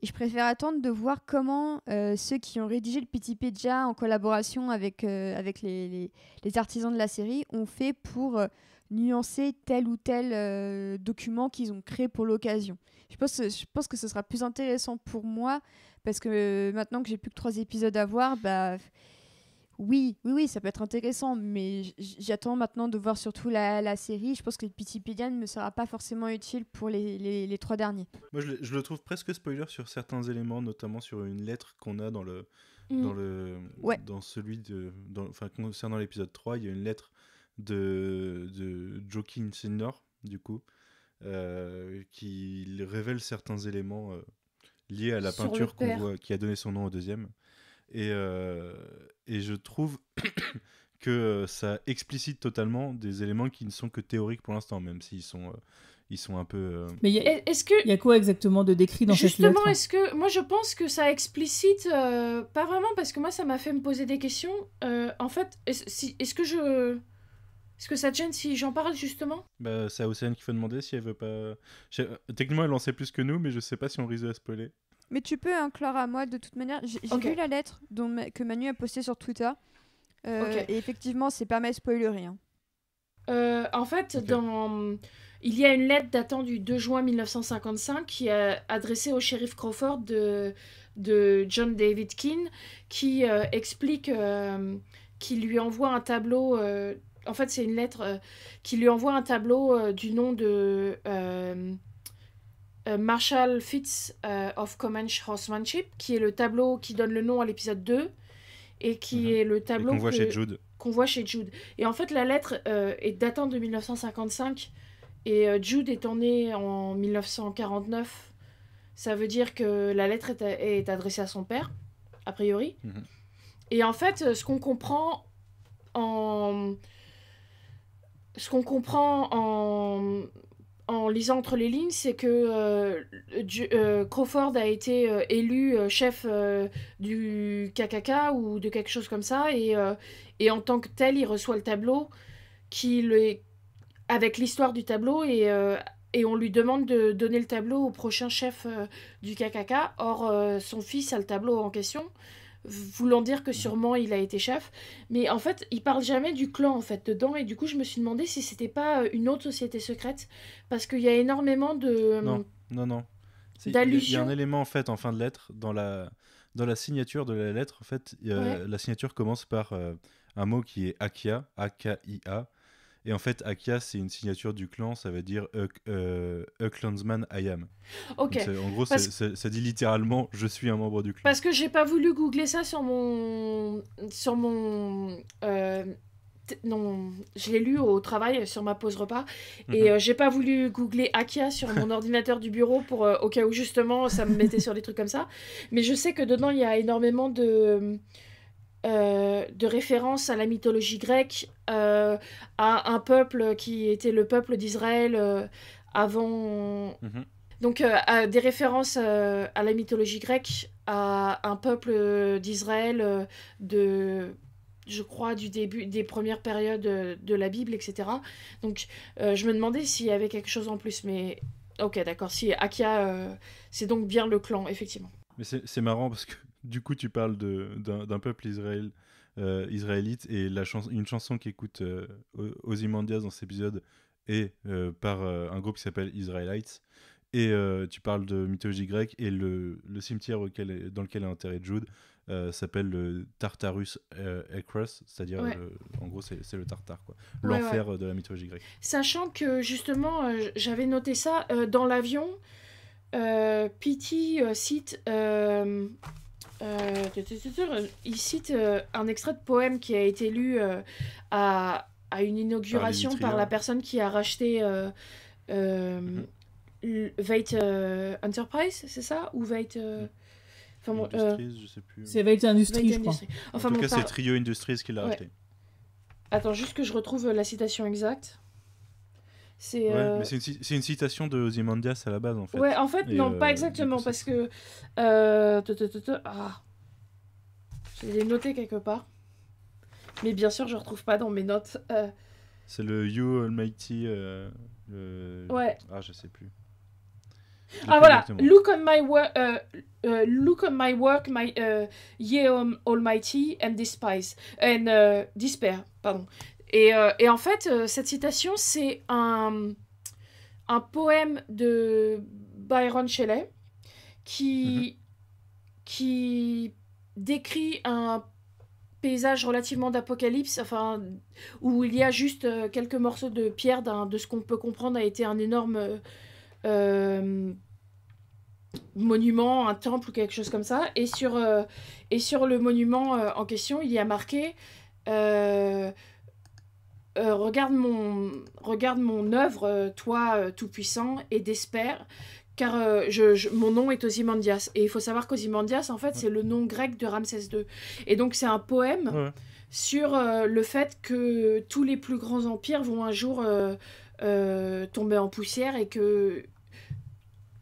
Et je préfère attendre de voir comment euh, ceux qui ont rédigé le Petit Pédia en collaboration avec, euh, avec les, les, artisans de la série ont fait pour euh, nuancer tel ou tel document qu'ils ont créé pour l'occasion. Je pense, je pense que ce sera plus intéressant pour moi parce que maintenant que j'ai plus que trois épisodes à voir, bah, oui, oui, oui, ça peut être intéressant, mais j'attends maintenant de voir surtout la, série. Je pense que le Pitypedia ne me sera pas forcément utile pour les, trois derniers. Moi, je, le trouve presque spoiler sur certains éléments, notamment sur une lettre qu'on a dans le. Mm. Dans, le dans celui de. Enfin, concernant l'épisode 3, il y a une lettre de, de Joking Senior, du coup, euh, qui révèle certains éléments euh, liés à la peinture qui a donné son nom au deuxième. Et, euh, et je trouve que euh, ça explicite totalement des éléments qui ne sont que théoriques pour l'instant, même s'ils sont euh, ils sont un peu. Mais est-ce que il y a quoi exactement de décrit dans Justement, cette Justement, est-ce que moi je pense que ça explicite pas vraiment parce que moi ça m'a fait me poser des questions. en fait, est-ce que je est-ce que ça te gêne si j'en parle justement Bah, c'est à Océane qu'il faut demander si elle veut pas. Techniquement, elle en sait plus que nous, mais je sais pas si on risque de la spoiler. Mais tu peux Clara, à moi de toute manière. J'ai okay. lu la lettre que Manu a postée sur Twitter. Euh, et effectivement, c'est pas mal spoiler rien. Hein. Euh, en fait, dans... il y a une lettre datant du 2 juin 1955 qui est adressée au shérif Crawford de, de John David Keane qui euh, explique qu'il lui envoie un tableau. en fait, c'est une lettre qui lui envoie un tableau du nom de euh, Marshall Fitz euh, of Comanche Horsemanship, qui est le tableau qui donne le nom à l'épisode 2 et qui mhm. est le tableau qu'on voit, chez Jude. Et en fait, la lettre euh, est datant de 1955 et Jude étant né en 1949, ça veut dire que la lettre est, adressée à son père, a priori. Mhm. Et en fait, ce qu'on comprend en ce qu'on comprend en en lisant entre les lignes, c'est que euh, euh, Crawford a été euh, élu chef du KKK ou de quelque chose comme ça, et, en tant que tel, il reçoit le tableau qui le, avec l'histoire du tableau, et, et, on lui demande de donner le tableau au prochain chef du KKK. Or, son fils a le tableau en question voulant dire que sûrement il a été chef. Mais en fait, il parle jamais du clan en fait dedans. Et du coup, je me suis demandé si c'était pas euh, une autre société secrète parce qu'il y a énormément de euh, non, non, non. Il y, a un élément en fait en fin de lettre dans la dans la signature de la lettre. En fait, la signature commence par euh, un mot qui est Akia, A-K-I-A. Et en fait, Akia, c'est une signature du clan, ça veut dire A, euh, Clansman I am. Ok. en gros, ça, dit littéralement je suis un membre du clan. Parce que j'ai pas voulu googler ça sur mon. Sur mon. Euh, non, je l'ai lu au travail euh, sur ma pause repas et je mhm. j'ai pas voulu googler Akia sur mon ordinateur du bureau pour au cas où justement ça me mettait sur des trucs comme ça. Mais je sais que dedans il y a énormément de euh, de référence à la mythologie grecque, euh, à un peuple qui était le peuple d'Israël euh, avant. Mhm. Donc, des références à la mythologie grecque, à un peuple d'Israël de je crois, du début des premières périodes de la Bible, etc. Donc, je me demandais s'il y avait quelque chose en plus, mais ok, d'accord. Si Akia, c'est donc bien le clan, effectivement. Mais c'est marrant parce que du coup, tu parles d'un peuple Israël, euh, israélite et la une chanson qu'écoute euh, Ozymandias dans cet épisode est euh, par euh, un groupe qui s'appelle Israelites. Et tu parles de mythologie grecque et le, cimetière auquel, dans lequel est enterré Jude s'appelle le Tartarus Ekros, c'est-à-dire en gros c'est le Tartare, quoi, l'enfer de la mythologie grecque. Sachant que justement, j'avais noté ça dans l'avion, Pity cite euh, euh, il cite euh, un extrait de poème qui a été lu euh, à, à, une inauguration par la personne qui a racheté mm Enterprise, c'est ça Ou Veit. Enfin, je sais plus. C'est Veit Industries, je crois. Enfin, en tout cas, c'est Trio Industries qui l'a racheté. Attends, juste que je retrouve la citation exacte. Euh, c'est une, citation de Ozymandias à la base, en fait. Ouais, en fait, non, euh, pas exactement, parce que. Euh, ah. Je l'ai noté quelque part. Mais bien sûr, je ne retrouve pas dans mes notes. C'est le You Almighty. Ouais. Ah, je sais plus. ah voilà, look on, my work, look on my work, my ye almighty and despise and despair, pardon. Euh, et, en fait, euh, cette citation, c'est un, poème de Byron Shelley qui, mhm. qui décrit un paysage relativement d'apocalypse, enfin, où il y a juste euh, quelques morceaux de pierre de ce qu'on peut comprendre a été un énorme monument, un temple ou quelque chose comme ça. Et sur, et sur le monument en question, il y a marqué euh, regarde, mon, regarde mon œuvre, euh, toi euh, tout-puissant, et d'espère, car mon nom est Ozymandias. Et il faut savoir qu'Ozymandias, en fait, c'est le nom grec de Ramsès II. Et donc, c'est un poème sur le fait que tous les plus grands empires vont un jour tomber en poussière et que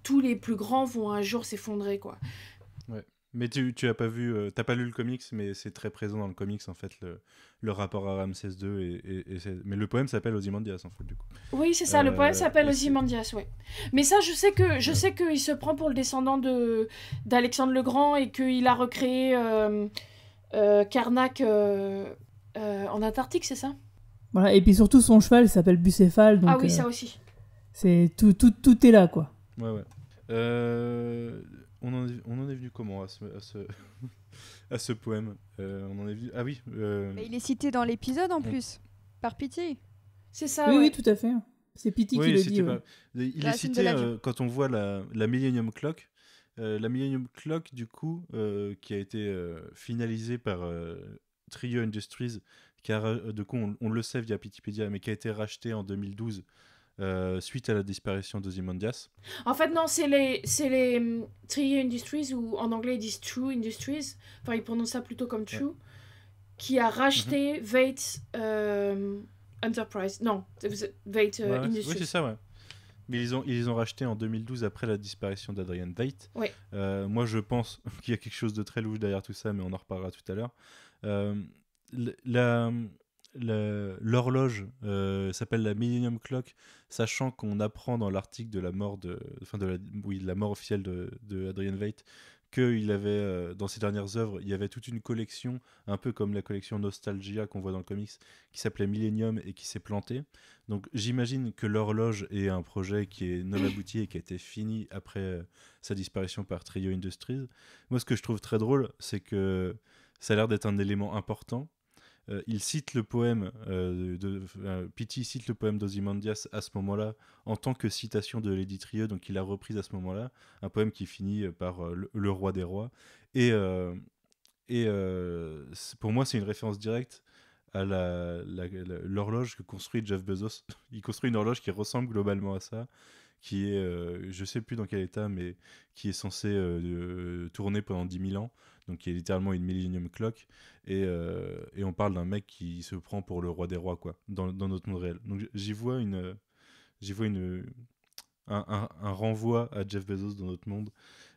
tous les plus grands vont un jour s'effondrer, quoi. Mais tu, tu as pas vu, euh, t'as pas lu le comics, mais c'est très présent dans le comics en fait le, rapport à Ramsès II. Et, mais le poème s'appelle Osimandias, en fait du coup. Oui c'est ça, le poème euh, s'appelle Osimandias, oui. Mais ça je sais que je sais qu'il se prend pour le descendant de d'Alexandre le Grand et qu'il a recréé euh, Karnak en Antarctique, c'est ça Voilà et puis surtout son cheval s'appelle Bucéphale. ah oui ça aussi. C'est tout, tout tout est là quoi. Ouais ouais. Euh, on en, est, venu comment à ce, poème Ah oui. Euh, il est cité dans l'épisode en plus, par pitié. C'est ça. Oui, tout à fait. C'est Pity qui le dit. Il est cité euh, quand on voit la, Millennium Clock. Euh, la Millennium Clock, du coup, qui a été finalisée par Trio Industries, car de coup, on, le sait via Wikipédia, mais qui a été rachetée en 2012 euh, suite à la disparition de Zimondias En fait, non, c'est les, c'est les hum, Industries, ou en anglais ils disent True Industries, enfin ils prononcent ça plutôt comme True, qui a racheté mm Vate euh, Enterprise. Non, Vate euh, Industries. c'est ça, ouais. Mais ils ont, ils ont racheté en 2012 après la disparition d'Adrian Veit. moi, je pense qu'il y a quelque chose de très louche derrière tout ça, mais on en reparlera tout à l'heure. la, l'horloge euh, s'appelle la Millennium Clock, sachant qu'on apprend dans l'article de la mort de, enfin de la, oui, de la mort officielle de, de Adrian Veidt qu'il avait euh, dans ses dernières œuvres, il y avait toute une collection, un peu comme la collection Nostalgia qu'on voit dans le comics, qui s'appelait Millennium et qui s'est plantée. Donc j'imagine que l'horloge est un projet qui est non abouti et qui a été fini après euh, sa disparition par Trio Industries. Moi, ce que je trouve très drôle, c'est que ça a l'air d'être un élément important euh, il cite le poème, euh, de, euh, cite le poème d'Ozymandias à ce moment-là, en tant que citation de l'éditrieux, donc il l'a reprise à ce moment-là, un poème qui finit par le, roi des rois. Et, et pour moi, c'est une référence directe à l'horloge que construit Jeff Bezos. il construit une horloge qui ressemble globalement à ça qui est, euh, je sais plus dans quel état, mais qui est censé euh, euh, tourner pendant 10 000 ans, donc qui est littéralement une Millennium Clock, et, on parle d'un mec qui se prend pour le roi des rois, quoi, dans, notre monde réel. Donc j'y vois une, j'y vois une, un, renvoi à Jeff Bezos dans notre monde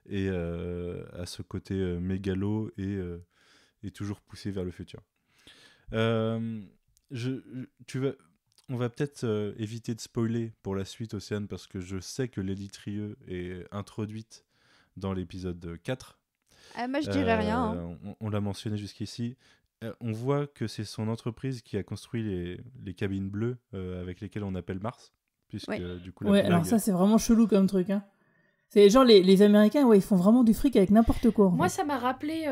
et à ce côté mégalo et, et toujours poussé vers le futur. Je, tu veux on va peut-être euh, éviter de spoiler pour la suite, Océane, parce que je sais que Lady est introduite dans l'épisode 4. Ah, moi, je dirais rien. Hein. Euh, on, l'a mentionné jusqu'ici. Euh, on voit que c'est son entreprise qui a construit les, cabines bleues avec lesquelles on appelle Mars. Puisque, du coup, alors ça, c'est vraiment chelou comme truc. Hein. C'est genre les, les, Américains, ouais, ils font vraiment du fric avec n'importe quoi. Moi, ça m'a rappelé.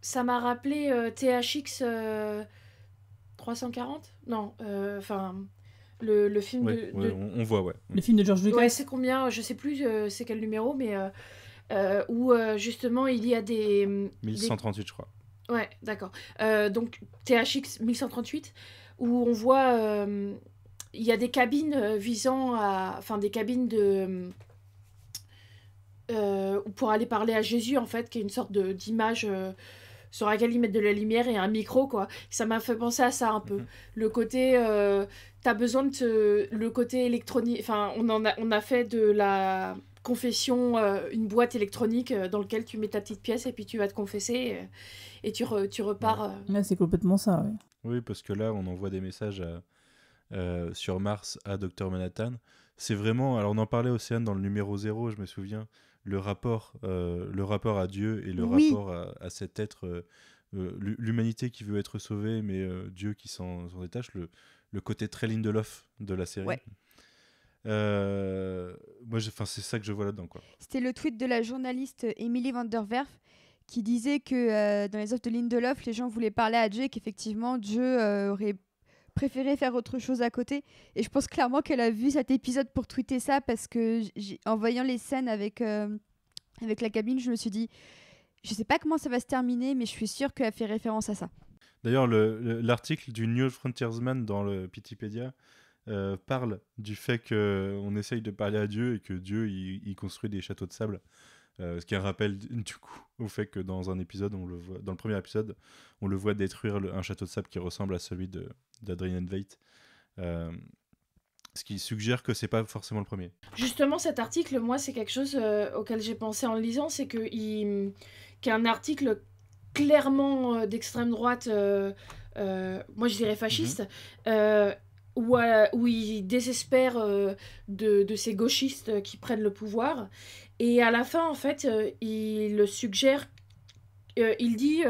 Ça m'a rappelé THX 340 Non, euh, enfin. Le, film de, On, voit, ouais. Le film de George Lucas. Ouais, c'est combien Je sais plus euh, c'est quel numéro, mais euh, où justement il y a des. 1138, mm, je crois. Ouais, d'accord. donc THX 1138, où on voit. il y a des cabines visant à. Enfin, des cabines de. pour aller parler à Jésus, en fait, qui est une sorte d'image sur laquelle ils mettent de la lumière et un micro, quoi. Ça m'a fait penser à ça un peu. Mhm. Le côté, euh, t'as besoin de le côté électronique. Enfin, on en a, on a fait de la confession, euh, une boîte électronique euh, dans laquelle tu mets ta petite pièce et puis tu vas te confesser et, tu, tu repars. Euh. c'est complètement ça, oui. Oui, parce que là, on envoie des messages sur Mars à Dr Manhattan. C'est vraiment. Alors, on en parlait, Océane, dans le numéro 0, je me souviens le rapport, euh, le rapport à Dieu et le rapport à, cet être, euh, euh, l'humanité qui veut être sauvée, mais Dieu qui s'en détache, le, le, côté très Lindelof de la série. Ouais. moi, c'est ça que je vois là-dedans. C'était le tweet de la journaliste Emily van der Werf qui disait que dans les offres de Lindelof, les gens voulaient parler à Dieu et qu'effectivement, Dieu aurait préféré faire autre chose à côté. Et je pense clairement qu'elle a vu cet épisode pour tweeter ça parce que en voyant les scènes avec, euh, avec la cabine, je me suis dit, je sais pas comment ça va se terminer, mais je suis sûre qu'elle fait référence à ça. D'ailleurs, l'article du New Frontiersman dans le Pitipédia euh, parle du fait qu'on euh, essaye de parler à Dieu et que Dieu il construit des châteaux de sable. Euh, ce qui rappelle du coup au fait que dans un épisode, on le voit, dans le premier épisode, on le voit détruire un château de sable qui ressemble à celui d'Adrien Veidt. Euh, ce qui suggère que c'est pas forcément le premier. Justement, cet article, moi, c'est quelque chose euh, auquel j'ai pensé en le lisant, c'est que qu'un article clairement d'extrême droite, moi je dirais fasciste, mhm. Euh, où, il désespère euh, de, de, ces gauchistes qui prennent le pouvoir. Et à la fin, en fait, euh, il suggère, il dit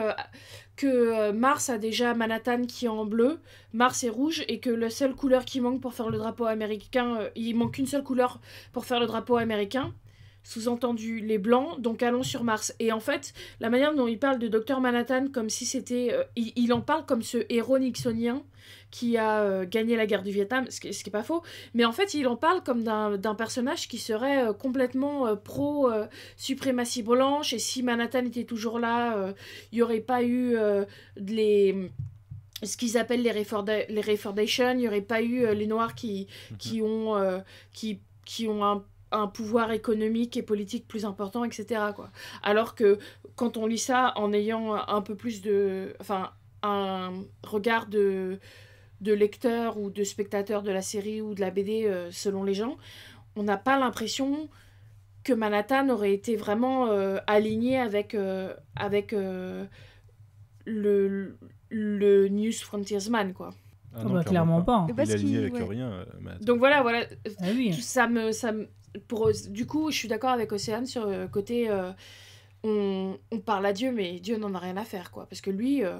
que Mars a déjà Manhattan qui est en bleu, Mars est rouge, et que la seule couleur qui manque pour faire le drapeau américain, il manque une seule couleur pour faire le drapeau américain sous-entendu les blancs, donc allons sur Mars. Et en fait, la manière dont il parle de Docteur Manhattan, comme si c'était... Euh, il, en parle comme ce héros nixonien qui a euh, gagné la guerre du Vietnam, ce qui, ce qui est pas faux, mais en fait, il en parle comme d'un personnage qui serait euh, complètement pro-suprématie blanche, et si Manhattan était toujours là, il n'y aurait pas eu les ce qu'ils appellent les, les il n'y aurait pas eu les noirs qui, qui, mhm. ont, qui, qui ont un un pouvoir économique et politique plus important, etc. Quoi. Alors que quand on lit ça en ayant un peu plus de... Enfin, un regard de, de lecteur ou de spectateur de la série ou de la BD euh, selon les gens, on n'a pas l'impression que Manhattan aurait été vraiment euh, aligné avec, euh, avec le, le News Frontiersman, quoi. Ah, ah bah, clairement, pas. Il est aligné avec rien. Donc voilà, voilà. Ah ça, me, ça, me, du coup, je suis d'accord avec Océane sur le côté euh, on, parle à Dieu, mais Dieu n'en a rien à faire, quoi. Parce que lui, euh,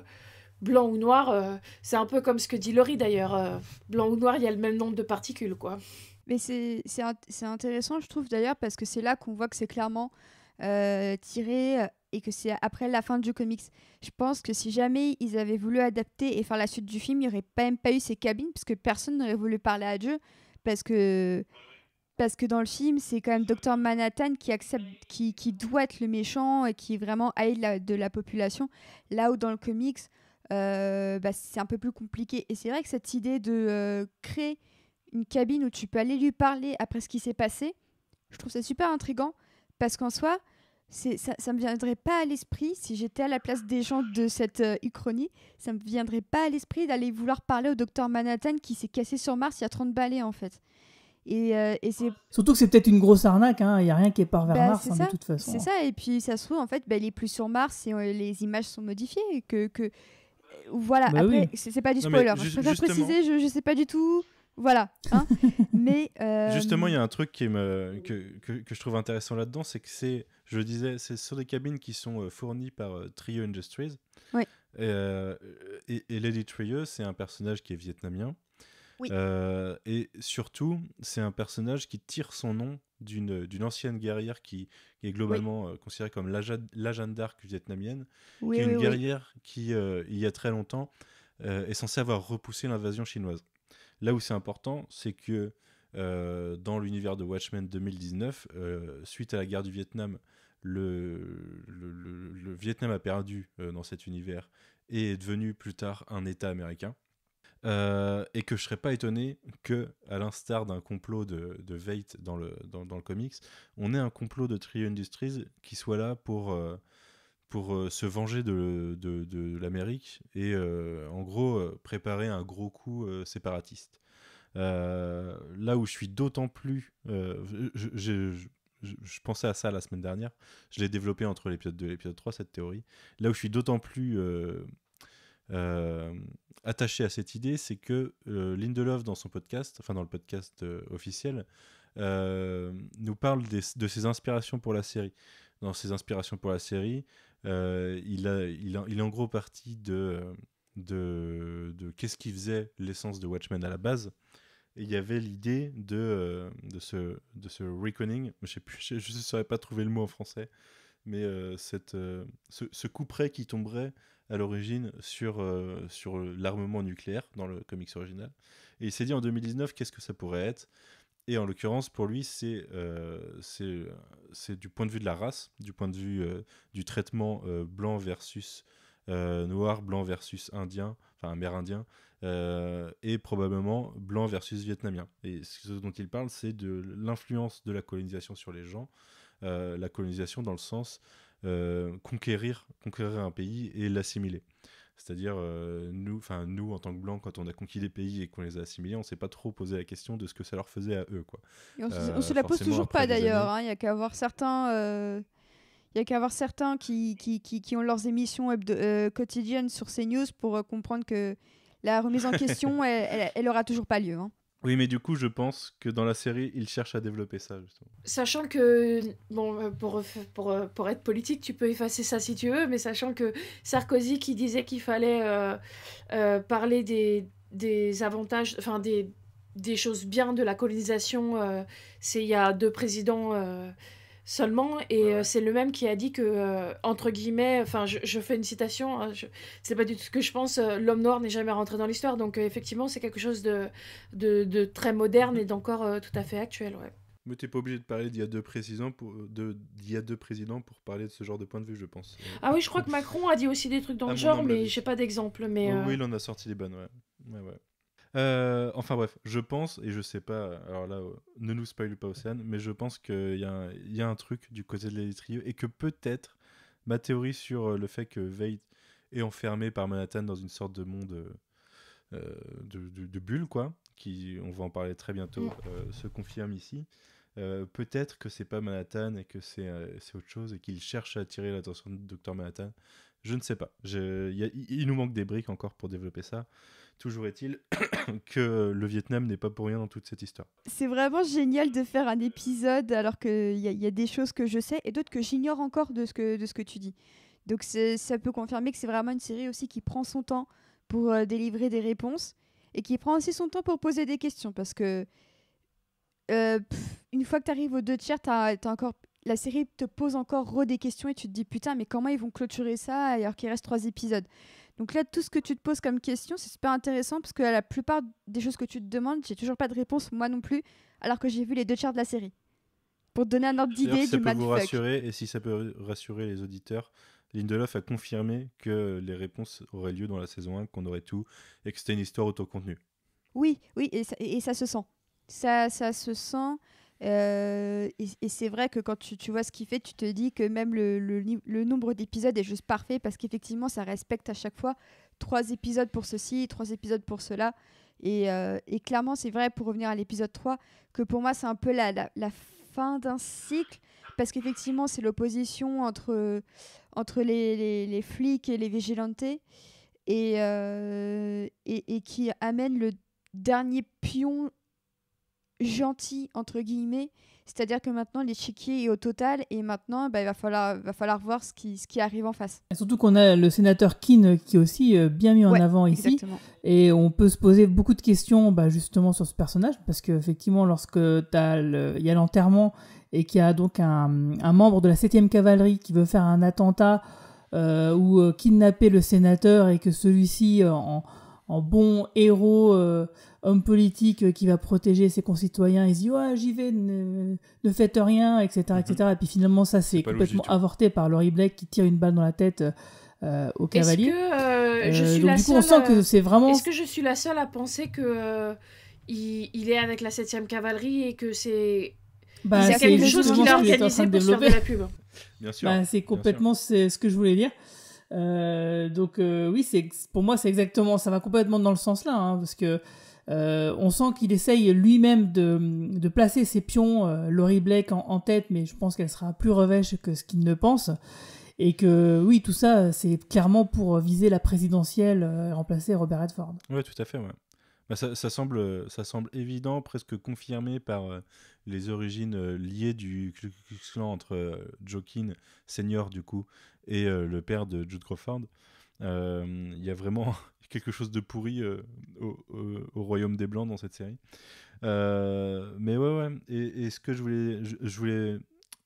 blanc ou noir, euh, c'est un peu comme ce que dit Laurie d'ailleurs. blanc ou noir, il y a le même nombre de particules, quoi. Mais c'est intéressant, je trouve d'ailleurs, parce que c'est là qu'on voit que c'est clairement tiré et que c'est après la fin du comics. Je pense que si jamais ils avaient voulu adapter et faire la suite du film, il n'y aurait même pas eu ces cabines, parce que personne n'aurait voulu parler à Dieu, parce que parce que dans le film, c'est quand même Docteur Manhattan qui accepte, qui, doit être le méchant et qui est vraiment haï de la, de la population. Là où dans le comics, euh, bah, c'est un peu plus compliqué. Et c'est vrai que cette idée de euh, créer une cabine où tu peux aller lui parler après ce qui s'est passé, je trouve ça super intrigant parce qu'en soi, ça, ça me viendrait pas à l'esprit si j'étais à la place des gens de cette euh, uchronie. ça me viendrait pas à l'esprit d'aller vouloir parler au docteur Manhattan qui s'est cassé sur Mars il y a 30 balais en fait. Euh, c'est... Surtout que c'est peut-être une grosse arnaque, hein. il n'y a rien qui est par vers bah, Mars hein, de toute façon. C'est hein. ça, et puis ça se trouve, en fait, bah, les plus sur Mars, euh, les images sont modifiées. que, euh, Voilà, bah après, c'est, pas du spoiler. je préciser, je ne sais pas du tout. Voilà. mais, Justement, il y a un truc qui me... que, je trouve intéressant là-dedans, c'est que c'est, je disais, c'est sur des cabines qui sont fournies par Trio Industries. Et, et Lady Trio, c'est un personnage qui est vietnamien. Euh, et surtout, c'est un personnage qui tire son nom d'une ancienne guerrière qui, est globalement euh, considérée comme la, Jeanne d'Arc vietnamienne, qui est une guerrière qui, euh, il y a très longtemps, est censée avoir repoussé l'invasion chinoise. Là où c'est important, c'est que dans l'univers de Watchmen 2019, suite à la guerre du Vietnam, le Vietnam a perdu dans cet univers et est devenu plus tard un État américain. Euh, et que je serais pas étonné que, à l'instar d'un complot de, de Veidt dans le, dans, dans, le comics, on ait un complot de Trio Industries qui soit là pour, euh, pour euh, se venger de, de, l'Amérique et en gros préparer un gros coup séparatiste. là où je suis d'autant plus. Je, je, je, je, pensais à ça la semaine dernière. Je l'ai développé entre l'épisode 2 et l'épisode 3, cette théorie. Là où je suis d'autant plus euh, attaché à cette idée, c'est que euh, Lindelof, dans son podcast, enfin dans le podcast euh, officiel, nous parle de ses inspirations pour la série. Dans ses inspirations pour la série, il, il, est en gros parti de, de, qu'est-ce qui faisait l'essence de Watchmen à la base. il y avait l'idée de, de, ce, de ce reckoning, je ne saurais pas trouver le mot en français, mais cette, ce, ce, coup qui tomberait à l'origine sur, euh, sur l'armement nucléaire dans le comics original. Et il s'est dit en 2019 qu'est-ce que ça pourrait être. Et en l'occurrence, pour lui, euh, c'est du point de vue de la race, du point de vue euh, du traitement blanc versus noir, blanc versus indien, enfin indien, et probablement blanc versus vietnamien. Et ce dont il parle, c'est de l'influence de la colonisation sur les gens, la colonisation dans le sens euh, conquérir, conquérir un pays et l'assimiler. C'est-à-dire, euh, nous, nous, en tant que blancs, quand on a conquis des pays et qu'on les a assimilés, on ne s'est pas trop posé la question de ce que ça leur faisait à eux. Quoi. on euh, se la pose toujours pas d'ailleurs. Hein. Il n'y a qu'à avoir certains. y a qu'à certains qui, qui, qui, ont leurs émissions quotidiennes sur news pour comprendre que la remise en question, elle, n'aura toujours pas lieu. Hein. Oui, mais du coup, je pense que dans la série, ils cherchent à développer ça, Sachant que, bon, euh, pour, euh, pour, euh, pour être politique, tu peux effacer ça si tu veux, mais sachant que Sarkozy qui disait qu'il fallait parler des, avantages, enfin des, des, choses bien de la colonisation, c'est il y a deux présidents seulement, et euh, c'est le même qui a dit que, euh, entre guillemets, enfin, je, je, fais une citation, hein, c'est pas du tout ce que je pense, euh, l'homme noir n'est jamais rentré dans l'histoire, donc effectivement, c'est quelque chose de, de, de, très moderne mm-hmm. et d'encore tout à fait actuel, ouais. Mais t'es pas obligé de parler d'il y a deux présidents pour d'il y a deux présidents pour parler de ce genre de point de vue, je pense. Ah oui, je crois que Macron a dit aussi des trucs dans le genre, mais j'ai pas d'exemple. Mais oui, il en a sorti des bonnes, ouais. ouais, ouais. Euh, enfin bref, je pense, et je sais pas, alors là, euh, ne nous spoil pas Océane, mais je pense qu'il y, a un truc du côté de l'électrieux et que peut-être ma théorie sur euh, le fait que Veidt est enfermé par Manhattan dans une sorte de monde de, bulle, quoi, qui, on va en parler très bientôt, mm. se confirme ici. peut-être que c'est pas Manhattan et que c'est autre chose et qu'il cherche à attirer l'attention du docteur Manhattan. Je ne sais pas. il nous manque des briques encore pour développer ça. Toujours est-il que le Vietnam n'est pas pour rien dans toute cette histoire. C'est vraiment génial de faire un épisode alors qu'il y, y a des choses que je sais et d'autres que j'ignore encore de ce que, tu dis. Donc ça peut confirmer que c'est vraiment une série aussi qui prend son temps pour euh, délivrer des réponses et qui prend aussi son temps pour poser des questions parce que euh, une fois que tu arrives aux deux tiers, encore, la série te pose encore des questions et tu te dis putain mais comment ils vont clôturer ça alors qu'il reste trois épisodes. Donc là, tout ce que tu te poses comme question, c'est super intéressant parce que la plupart des choses que tu te demandes, j'ai toujours pas de réponse, moi non plus, alors que j'ai vu les deux chars de la série. Pour te donner un ordre d'idée si ça peut vous rassurer et si ça peut rassurer les auditeurs, Lindelof a confirmé que les réponses auraient lieu dans la saison 1, qu'on aurait tout et que c'était une histoire autocontenue. Oui, oui, et ça, et se sent. Ça, ça se sent. Euh, et, c'est vrai que quand tu, tu vois ce qu'il fait, tu te dis que même le, le, nombre d'épisodes est juste parfait parce qu'effectivement, ça respecte à chaque fois trois épisodes pour ceci, trois épisodes pour cela. Et, euh, et clairement, c'est vrai, pour revenir à l'épisode 3, que pour moi, c'est un peu la, la, fin d'un cycle parce qu'effectivement, c'est l'opposition entre, entre les, les, flics et les vigilantes et, euh, et, et qui amène le dernier pion gentil entre guillemets c'est-à-dire que maintenant l'échiquier est au total et maintenant bah, il va falloir, va falloir voir ce qui, ce qui arrive en face. surtout qu'on a le sénateur Keane qui est aussi euh, bien mis en avant ici. Et on peut se poser beaucoup de questions bah, justement sur ce personnage parce qu'effectivement lorsque il y a l'enterrement et qu'il y a donc un, membre de la 7e cavalerie qui veut faire un attentat euh, ou euh, kidnapper le sénateur et que celui-ci en en bon héros, euh, homme politique euh, qui va protéger ses concitoyens, il se dit ouais, j'y vais, ne, faites rien, etc., etc. Mhm. Et puis finalement, ça c'est complètement avorté par Laurie Blake qui tire une balle dans la tête euh, au cavalier. que c'est vraiment. Est-ce que je suis la seule à penser que il, est avec la 7ème cavalerie et que c'est bah, quelque chose qu'il a organisé pour de la pub bah, c'est complètement ce que je voulais dire. Euh, donc euh, oui, c'est pour moi c'est exactement, ça va complètement dans le sens là, hein, parce que euh, on sent qu'il essaye lui-même de, de, placer ses pions, Laurie Blake en, tête, mais je pense qu'elle sera plus revêche que ce qu'il ne pense. Et que oui, tout ça, c'est clairement pour viser la présidentielle et remplacer Robert Redford. Oui, tout à fait. Ouais. Bah, ça, semble, ça semble évident, presque confirmé par les origines liées du clan entre Jokin, senior du coup, et euh, le père de Jude Crawford. Euh, il y a vraiment quelque chose de pourri euh, au, Royaume des Blancs dans cette série. mais ouais, ouais. Et, ce que je voulais, je, voulais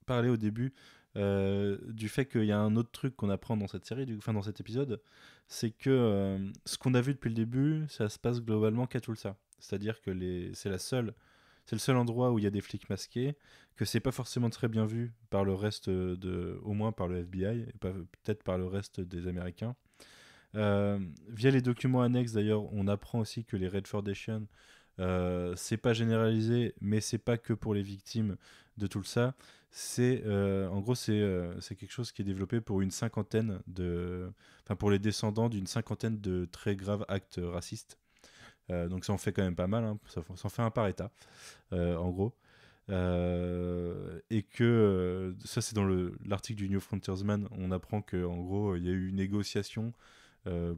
parler au début, du fait qu'il y a un autre truc qu'on apprend dans cette série, du, enfin dans cet épisode, c'est que ce qu'on a vu depuis le début, ça se passe globalement qu'à ça C'est-à-dire que c'est la seule c'est le seul endroit où il y a des flics masqués, que c'est pas forcément très bien vu par le reste de, au moins par le FBI, et peut-être par le reste des Américains. Euh, via les documents annexes d'ailleurs, on apprend aussi que les Red Foundation, euh, c'est pas généralisé, mais c'est pas que pour les victimes de tout ça. C'est euh, en gros c'est quelque chose qui est développé pour une cinquantaine de, enfin pour les descendants d'une cinquantaine de très graves actes racistes. Euh, donc ça en fait quand même pas mal, hein. ça, en fait un par état, euh, en gros. Euh, et que ça c'est dans l'article du New Frontiersman, on apprend que en gros il y a eu une négociation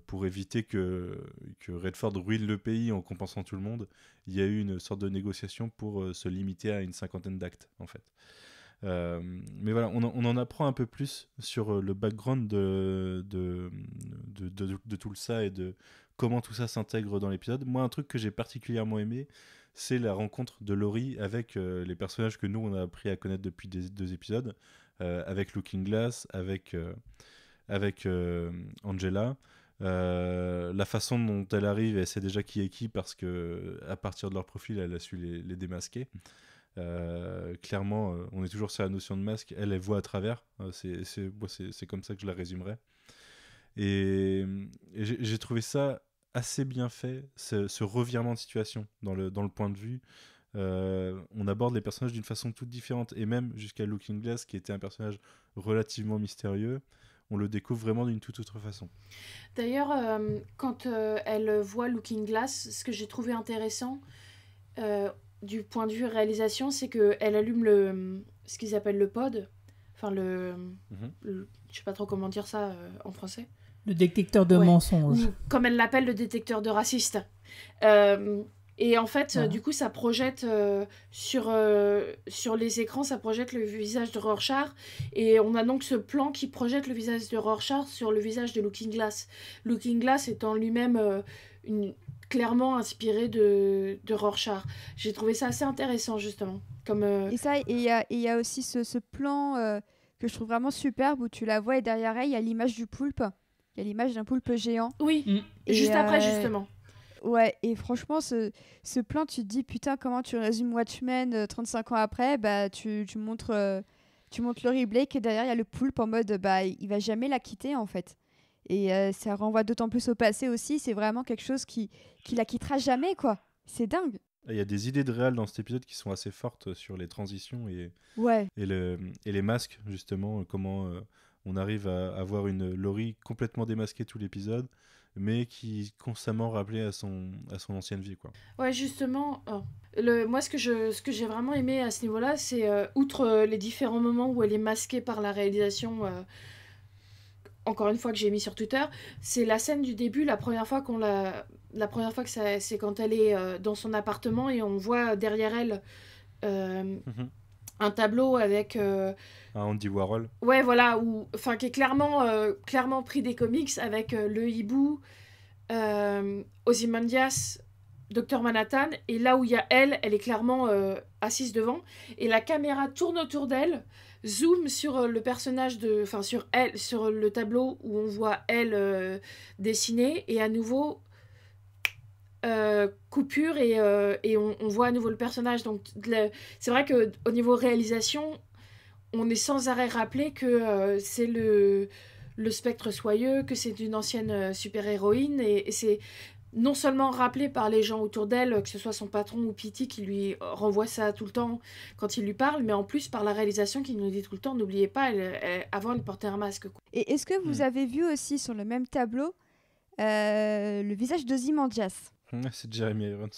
pour éviter que, que Redford ruine le pays en compensant tout le monde. Il y a eu une sorte de négociation pour se limiter à une cinquantaine d'actes en fait. mais voilà, on en, on en, apprend un peu plus sur le background de, de, de, de tout ça et de, comment tout ça s'intègre dans l'épisode. Moi, un truc que j'ai particulièrement aimé, c'est la rencontre de Laurie avec euh, les personnages que nous, on a appris à connaître depuis des, deux épisodes, euh, avec Looking Glass, avec, euh, avec Angela. la façon dont elle arrive, elle sait déjà qui est qui parce que à partir de leur profil, elle a su les, démasquer. clairement, on est toujours sur la notion de masque. Elle, elle voit à travers. c'est comme ça que je la résumerais. et j'ai trouvé ça assez bien fait ce, revirement de situation dans le, dans le point de vue. Euh, on aborde les personnages d'une façon toute différente et même jusqu'à Looking Glass qui était un personnage relativement mystérieux, on le découvre vraiment d'une toute autre façon. D'ailleurs, euh, quand euh, elle voit Looking Glass, ce que j'ai trouvé intéressant du point de vue réalisation, c'est que elle allume le ce qu'ils appellent le pod, enfin le, mhm. le je sais pas trop comment dire ça en français. Le détecteur de mensonges. comme elle l'appelle, le détecteur de racistes. Euh, et en fait, du coup, ça projette euh, sur, euh, sur les écrans, ça projette le visage de Rorschach. Et on a donc ce plan qui projette le visage de Rorschach sur le visage de Looking Glass. Looking Glass étant lui-même clairement inspiré de, de Rorschach. J'ai trouvé ça assez intéressant, justement. Comme, Et ça, il y a, aussi ce, ce plan que je trouve vraiment superbe où tu la vois et derrière elle, il y a l'image du poulpe. Il y a l'image d'un poulpe géant. Oui, mm. et juste après, euh, justement. Ouais, et franchement, ce, ce, plan, tu te dis, putain, comment tu résumes Watchmen 35 euh, ans après Bah, tu, tu montres. Euh, tu montres Laurie Blake et derrière il y a le poulpe en mode bah il va jamais la quitter en fait et ça renvoie d'autant plus au passé aussi c'est vraiment quelque chose qui qui la quittera jamais quoi c'est dingue il y a des idées de réal dans cet épisode qui sont assez fortes sur les transitions et, ouais. et, le, et les masques, justement, comment, on arrive à avoir une Laurie complètement démasquée tout l'épisode, mais qui est constamment rappelée à son, à son ancienne vie. Quoi. Ouais, justement, oh. le, moi ce que, je, ce que j'ai vraiment aimé à ce niveau-là, c'est euh, outre euh, les différents moments où elle est masquée par la réalisation, euh, encore une fois que j'ai mis sur Twitter, c'est la scène du début, la première fois qu'on la... La première fois que c'est quand elle est dans son appartement et on voit derrière elle... Mm-hmm un tableau avec euh, un Andy Warhol. Ouais, voilà, ou enfin qui est clairement euh, clairement pris des comics avec euh, le hibou, Ozymandias, Docteur Manhattan, et là où il y a elle, elle est clairement assise devant, et la caméra tourne autour d'elle, zoom sur le personnage de, enfin sur elle, sur le tableau où on voit elle dessiner et à nouveau euh, coupure et, euh, on, voit à nouveau le personnage. Donc c'est vrai que au niveau réalisation, on est sans arrêt rappelé que euh, c'est le, le spectre soyeux, que c'est une ancienne super-héroïne et, c'est non seulement rappelé par les gens autour d'elle, que ce soit son patron ou Pity qui lui renvoie ça tout le temps quand il lui parle, mais en plus par la réalisation qui nous dit tout le temps, n'oubliez pas, avant elle portait un masque. Et est-ce que vous mm. avez vu aussi sur le même tableau le visage d'Ozymandias c'est Jeremy Irons.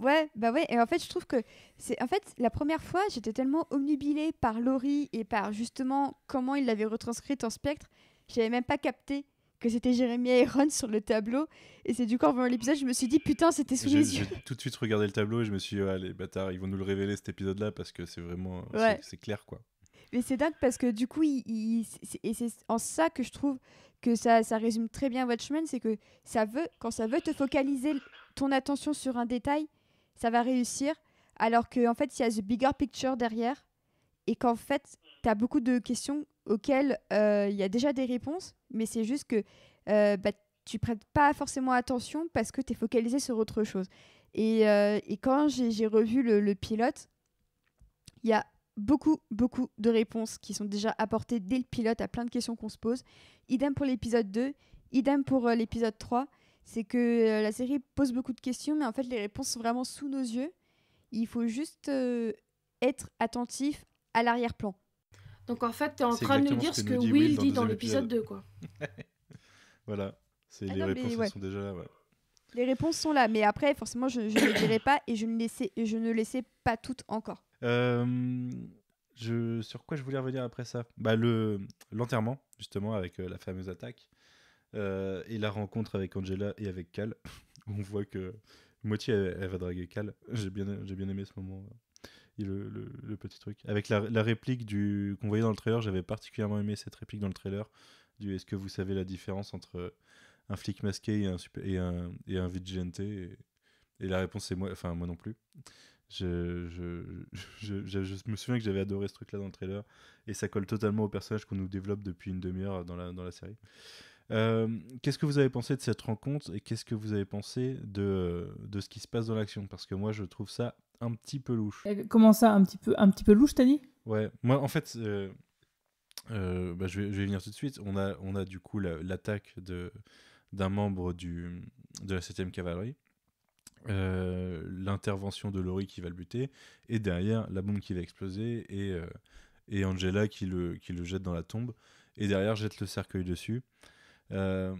Ouais, bah ouais, et en fait, je trouve que c'est. En fait, la première fois, j'étais tellement omnubilée par Laurie et par justement comment il l'avait retranscrite en spectre, j'avais même pas capté que c'était Jérémy Irons sur le tableau. Et c'est du coup, en l'épisode, je me suis dit, putain, c'était sous les yeux. J'ai tout de suite regardé le tableau et je me suis dit, ah, les ils vont nous le révéler cet épisode-là parce que c'est vraiment. Ouais. C'est clair, quoi. Mais c'est dingue parce que du coup, il, et c'est en ça que je trouve que ça, ça résume très bien Watchmen, c'est que ça veut, quand ça veut te focaliser ton attention sur un détail, ça va réussir. Alors qu'en en fait, il y a the bigger picture derrière et qu'en fait, tu as beaucoup de questions auxquelles euh, il y a déjà des réponses, mais c'est juste que euh, bah, tu prêtes pas forcément attention parce que tu es focalisé sur autre chose. Et, euh, quand j'ai revu le, le pilote, il y a beaucoup, beaucoup de réponses qui sont déjà apportées dès le pilote à plein de questions qu'on se pose. Idem pour l'épisode 2, idem pour euh, l'épisode 3 c'est que euh, la série pose beaucoup de questions, mais en fait, les réponses sont vraiment sous nos yeux. Il faut juste euh, être attentif à l'arrière-plan. Donc en fait, tu es en train de nous dire ce que, Will, dit dans l'épisode 2, quoi. voilà, ah les réponses sont déjà là, Les réponses sont là, mais après, forcément, je, ne les dirai pas et je ne, je ne les sais pas toutes encore. Euh, sur quoi je voulais revenir après ça bah, le L'enterrement, justement, avec la fameuse attaque. Euh, et la rencontre avec Angela et avec Cal. On voit que moitié elle, va draguer Cal. J'ai bien, j'ai bien aimé ce moment. Euh, le, petit truc. Avec la, réplique du qu'on voyait dans le trailer, j'avais particulièrement aimé cette réplique dans le trailer. Du est-ce que vous savez la différence entre un flic masqué et un, et un, et et, et, la réponse c'est moi, enfin moi non plus. Je, je, je, je, me souviens que j'avais adoré ce truc-là dans le trailer et ça colle totalement au personnage qu'on nous développe depuis une demi-heure dans la, dans la série. Euh, qu'est-ce que vous avez pensé de cette rencontre et qu'est-ce que vous avez pensé de, euh, de ce qui se passe dans l'action Parce que moi, je trouve ça un petit peu louche. Comment ça, un petit peu, un petit peu louche, t'as dit Ouais, moi, en fait, euh, bah, je, vais, je, vais, venir tout de suite. On a, on a du coup l'attaque de d'un membre du, de la 7e cavalerie, l'intervention de Laurie qui va le buter, et derrière la bombe qui va exploser, et, et Angela qui le, qui le jette dans la tombe, et derrière jette le cercueil dessus. Euh,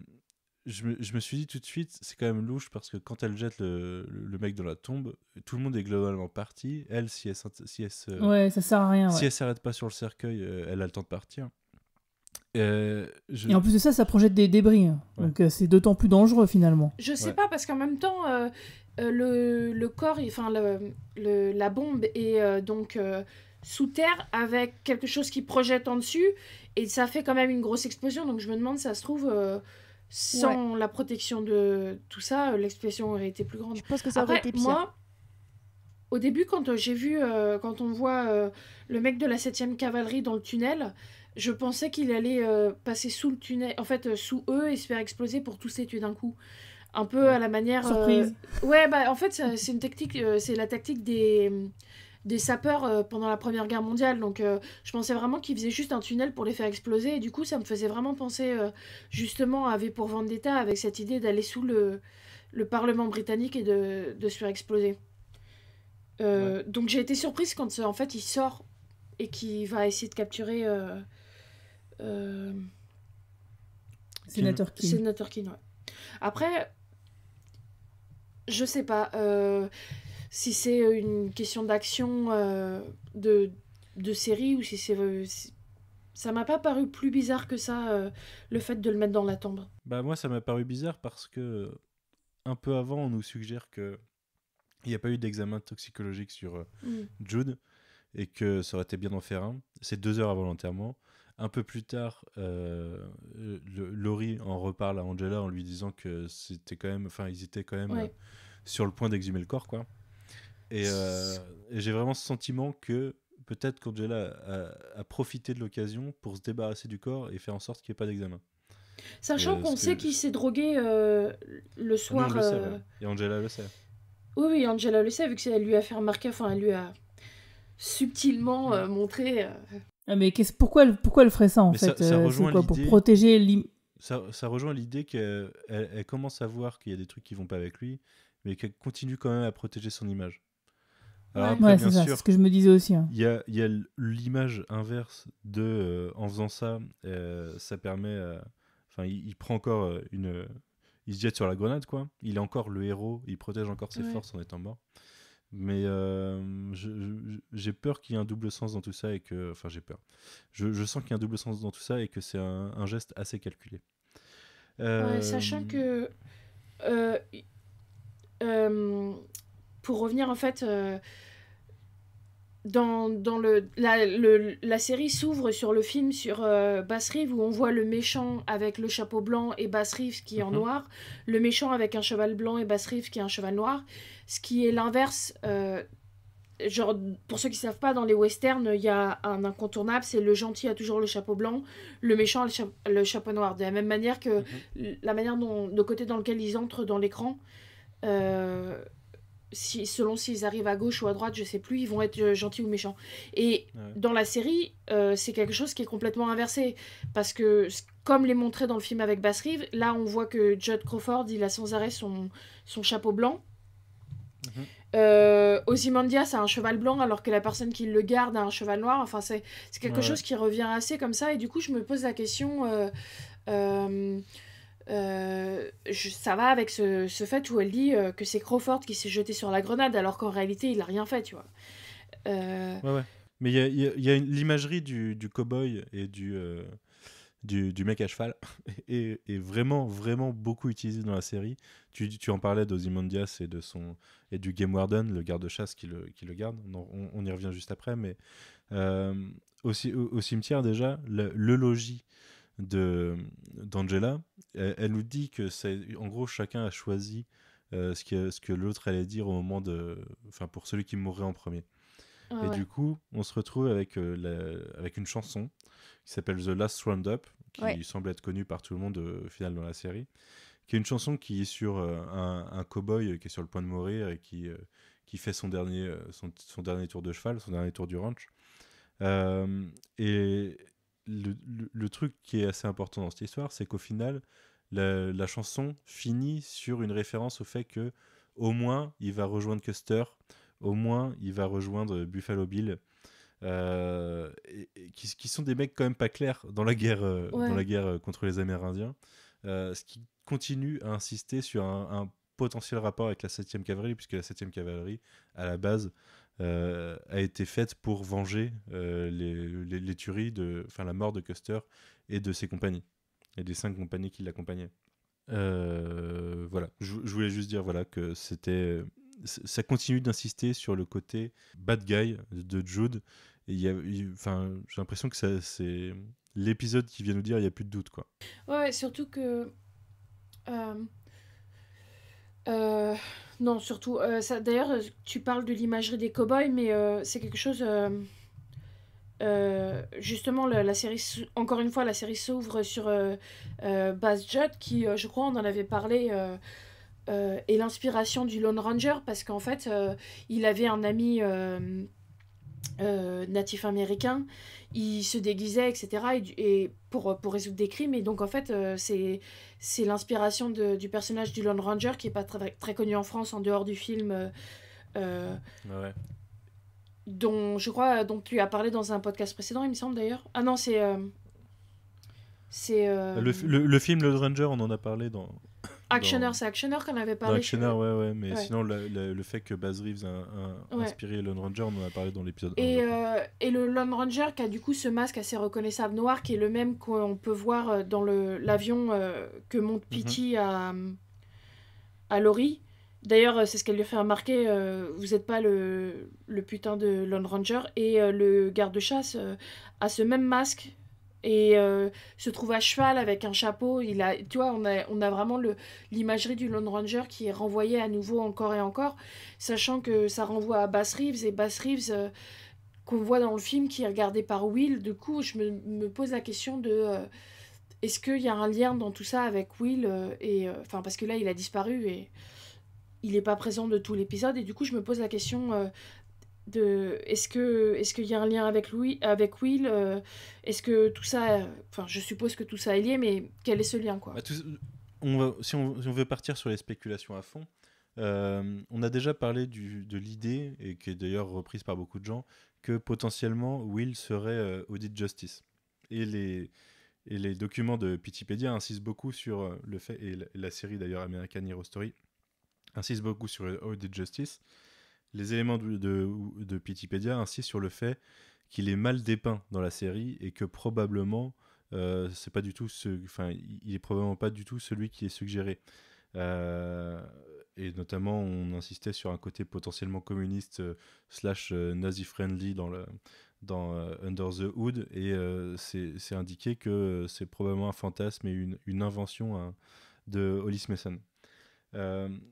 je, me, suis dit tout de suite, c'est quand même louche parce que quand elle jette le, mec dans la tombe, tout le monde est globalement parti. Elle, si elle si ça sert rien. Si elle s'arrête pas sur le cercueil, euh, elle a le temps de partir. Euh, Et en plus de ça, ça projette des débris. Hein. Donc c'est d'autant plus dangereux finalement. Je sais pas, parce qu'en même temps, le, corps, enfin la bombe est donc sous terre avec quelque chose qui projette en dessus. Et ça fait quand même une grosse explosion, donc je me demande, ça se trouve, euh, sans la protection de tout ça, euh, l'explosion aurait été plus grande. Je pense que ça aurait été pire. Moi, au début, quand euh, j'ai vu, quand on voit le mec de la 7ème cavalerie dans le tunnel, je pensais qu'il allait passer sous le tunnel, en fait, sous eux et se faire exploser pour tous les tuer d'un coup. Un peu à la manière. Surprise. Ouais, bah en fait, c'est une tactique, c'est la tactique des, des sapeurs euh, pendant la Première Guerre mondiale. Donc euh, je pensais vraiment qu'ils faisaient juste un tunnel pour les faire exploser. Et du coup, ça me faisait vraiment penser euh, justement à V pour Vendetta avec cette idée d'aller sous le, le Parlement britannique et de, se faire exploser. Donc j'ai été surprise quand en fait il sort et qu'il va essayer de capturer. Euh, Sénateur King. Sénateur Après, je sais pas si c'est euh, une question d'action euh, de, de, série ou si c'est. Euh, ça m'a pas paru plus bizarre que ça, le fait de le mettre dans la tombe. Bah, moi, ça m'a paru bizarre parce que. Un peu avant, on nous suggère que. Il n'y a pas eu d'examen toxicologique sur mm. Jude et que ça aurait été bien d'en faire un. C'est deux heures avant l'enterrement. Un peu plus tard, Laurie en reparle à Angela en lui disant que c'était quand même, enfin, ils étaient quand même sur le point d'exhumer le corps, quoi. Euh, et, j'ai vraiment ce sentiment que peut-être qu'Angela a, a, profité de l'occasion pour se débarrasser du corps et faire en sorte qu'il n'y ait pas d'examen. Sachant euh, qu'on sait qu'il s'est drogué euh, le ah soir. Et Angela le sait. Oui, oui, Angela le sait, vu qu'elle lui a fait remarquer, enfin, elle lui a subtilement mm. montré. Ah, mais pourquoi, elle, pourquoi elle ferait ça en fait ça, quoi, Pour protéger l'image ça, ça, rejoint l'idée qu'elle elle commence à voir qu'il y a des trucs qui vont pas avec lui, mais qu'elle continue quand même à protéger son image c'est sûr, ce que je me disais aussi. Hein. Il y a, l'image inverse de euh, en faisant ça, euh, ça permet. Euh, enfin, il, prend encore une. Il se jette sur la grenade, quoi. Il est encore le héros, il protège encore ses forces en étant mort. Mais j'ai peur qu'il y ait un double sens dans tout ça et que. Enfin, j'ai peur. Je, sens qu'il y a un double sens dans tout ça et que c'est un, geste assez calculé. sachant que. Euh, pour revenir en fait euh, dans, le, la, série s'ouvre sur le film sur euh, Bass où on voit le méchant avec le chapeau blanc et Bass Reeves qui est en mhm. noir, le méchant avec un cheval blanc et Bass qui est un cheval noir, ce qui est l'inverse. Euh, genre, pour ceux qui savent pas, dans les westerns, il y a un incontournable, c'est le gentil a toujours le chapeau blanc, le méchant a le, chapeau noir. De la même manière que mhm. la manière dont, le côté dans lequel ils entrent dans l'écran, euh, selon s'ils arrivent à gauche ou à droite, je sais plus, ils vont être euh, gentils ou méchants. Et dans la série, euh, c'est quelque chose qui est complètement inversé. Parce que, comme les montré dans le film avec Bass Reeves, là, on voit que Judd Crawford, il a sans arrêt son, son chapeau blanc. Mhm. euh, Ozymandias a un cheval blanc alors que la personne qui le garde a un cheval noir. Enfin, c'est quelque chose qui revient assez comme ça. Et du coup, je me pose la question. Euh, euh, je, ça va avec ce, ce, fait où elle dit euh, que c'est Crawford qui s'est jeté sur la grenade alors qu'en réalité il n'a rien fait, tu vois. Euh, ouais, ouais. Mais il y a, y l'imagerie du, du cow-boy et du, du, du, mec à cheval est, vraiment, vraiment beaucoup utilisée dans la série. Tu, tu en parlais d'Ozimondias et, de son, et du Game Warden, le garde-chasse qui le, qui le garde. On, on, y revient juste après, mais aussi, au, cimetière déjà, le, le logis d'Angela elle, nous dit que c'est en gros chacun a choisi euh, ce que, ce que l'autre allait dire au moment de enfin pour celui qui mourrait en premier. Ah et du coup, on se retrouve avec, euh, la, avec une chanson qui s'appelle The Last Roundup, qui semble être connue par tout le monde euh, au final dans la série, qui est une chanson qui est sur un, un cow-boy qui est sur le point de mourir et qui, qui fait son dernier, son, son, dernier tour de cheval, son dernier tour du ranch. et, le, truc qui est assez important dans cette histoire, c'est qu'au final, la, chanson finit sur une référence au fait que au moins il va rejoindre Custer, au moins il va rejoindre Buffalo Bill, euh, et, qui, sont des mecs quand même pas clairs dans la guerre, euh, dans la guerre euh, contre les Amérindiens, ce qui continue à insister sur un, un potentiel rapport avec la 7e cavalerie, puisque la 7e cavalerie, à la base, euh, a été faite pour venger euh, les, les, tueries, de, enfin la mort de Custer et de ses compagnies, et des cinq compagnies qui l'accompagnaient. Euh, voilà, je, voulais juste dire voilà que c'était, ça continue d'insister sur le côté bad guy de Jude. Et enfin, j'ai l'impression que c'est l'épisode qui vient nous dire il y a plus de doute quoi. Ouais, surtout que euh, non, surtout. Euh, d'ailleurs, euh, tu parles de l'imagerie des cow-boys, mais c'est quelque chose. justement, la, série, encore une fois, la série s'ouvre sur bass Judd, qui, je crois, on en avait parlé, est l'inspiration du Lone Ranger, parce qu'en fait, il avait un ami natif américain il se déguisait, etc. Et, pour, pour, résoudre des crimes. Et donc, en fait, euh, c'est l'inspiration du personnage du Lone Ranger qui est pas très, très connu en France en dehors du film. Euh, euh, dont je crois dont tu as parlé dans un podcast précédent, il me semble d'ailleurs. Ah non, c'est. c'est le, le, le, film Lone Ranger, on en a parlé dans, Actionner, c'est Actioner qu'on avait parlé. ouais, ouais, mais sinon le fait que Baz Reeves a, inspiré Lone Ranger, on en a parlé dans l'épisode. Et, euh, et le Lone Ranger qui a du coup ce masque assez reconnaissable noir qui est le même qu'on peut voir euh, dans l'avion euh, que monte mhm. Pity à, à Laurie. D'ailleurs, c'est ce qu'elle lui fait remarquer, vous n'êtes pas le, le, putain de Lone Ranger. Et le garde-chasse a ce même masque et euh, se trouve à cheval avec un chapeau. Il a, tu vois, on a, on a vraiment l'imagerie du Lone Ranger qui est renvoyée à nouveau encore et encore, sachant que ça renvoie à Bass Reeves et Bass Reeves euh, qu'on voit dans le film qui est regardé par Will. Du coup, je me, pose la question de euh, est-ce qu'il y a un lien dans tout ça avec Will et enfin parce que là il a disparu et il n'est pas présent de tout l'épisode et du coup je me pose la question de est-ce que est-ce qu'il y a un lien avec Louis avec Will euh, est-ce que tout ça enfin je suppose que tout ça est lié mais quel est ce lien quoi bah, on si, on, veut partir sur les spéculations à fond euh, on a déjà parlé du, de l'idée et qui est d'ailleurs reprise par beaucoup de gens que potentiellement Will serait euh, audit justice et les et les documents de Pitipédia insistent beaucoup sur le fait et la, série d'ailleurs American Hero Story insiste beaucoup sur audit justice les éléments de, de, de insistent sur le fait qu'il est mal dépeint dans la série et que probablement euh, c'est pas du tout ce, enfin, il est probablement pas du tout celui qui est suggéré. Euh, et notamment, on insistait sur un côté potentiellement communiste euh, slash nazi friendly dans le dans Under the Hood, et c'est indiqué que c'est probablement un fantasme et une, invention hein, de Hollis Mason.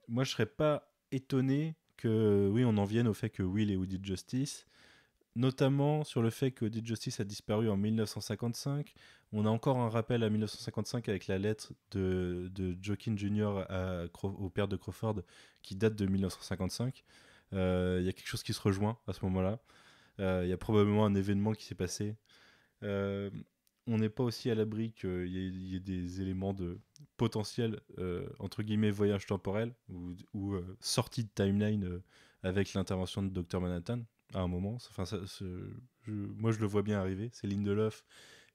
moi, je serais pas étonné que oui, on en vienne au fait que Will et Woody Justice, notamment sur le fait que Woody Justice a disparu en 1955. On a encore un rappel à 1955 avec la lettre de, de Joaquin Jr. au père de Crawford qui date de 1955. Euh, il y a quelque chose qui se rejoint à ce moment-là. Euh, il y a probablement un événement qui s'est passé. Euh, on n'est pas aussi à l'abri qu'il euh, y, ait des éléments de potentiel, euh, entre guillemets, voyage temporel ou, euh, sortie de timeline avec l'intervention de Dr. Manhattan à un moment. Enfin, moi, je le vois bien arriver, c'est Lindelof.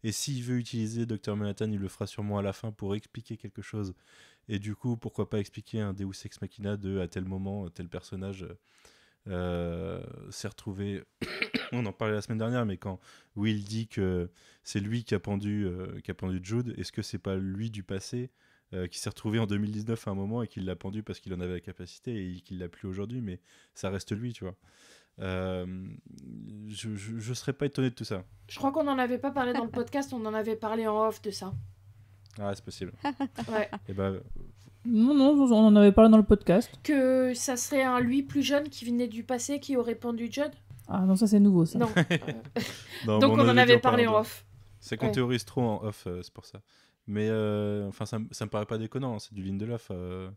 Et s'il veut utiliser Dr. Manhattan, il le fera sûrement à la fin pour expliquer quelque chose. Et du coup, pourquoi pas expliquer un Deus Ex Machina de à tel moment, tel personnage s'est retrouvé on en parlait la semaine dernière, mais quand Will dit que c'est lui qui a pendu, euh, qui a pendu Jude, est-ce que c'est pas lui du passé euh, qui s'est retrouvé en 2019 à un moment et qui l'a pendu parce qu'il en avait la capacité et qu'il l'a plus aujourd'hui, mais ça reste lui, tu vois. Euh, je, ne serais pas étonné de tout ça. Je crois qu'on n'en avait pas parlé dans le podcast, on en avait parlé en off de ça. Ah, c'est possible. Et eh ben... Non, non, on en avait parlé dans le podcast. Que ça serait un lui plus jeune qui venait du passé qui aurait pendu Jude ah non, ça c'est nouveau ça. Non. Donc on, en avait parlé en off. C'est qu'on théorise trop en off, euh, c'est pour ça. Mais euh, enfin, ça, me paraît pas déconnant, hein, c'est du Lindelof. Hein, euh,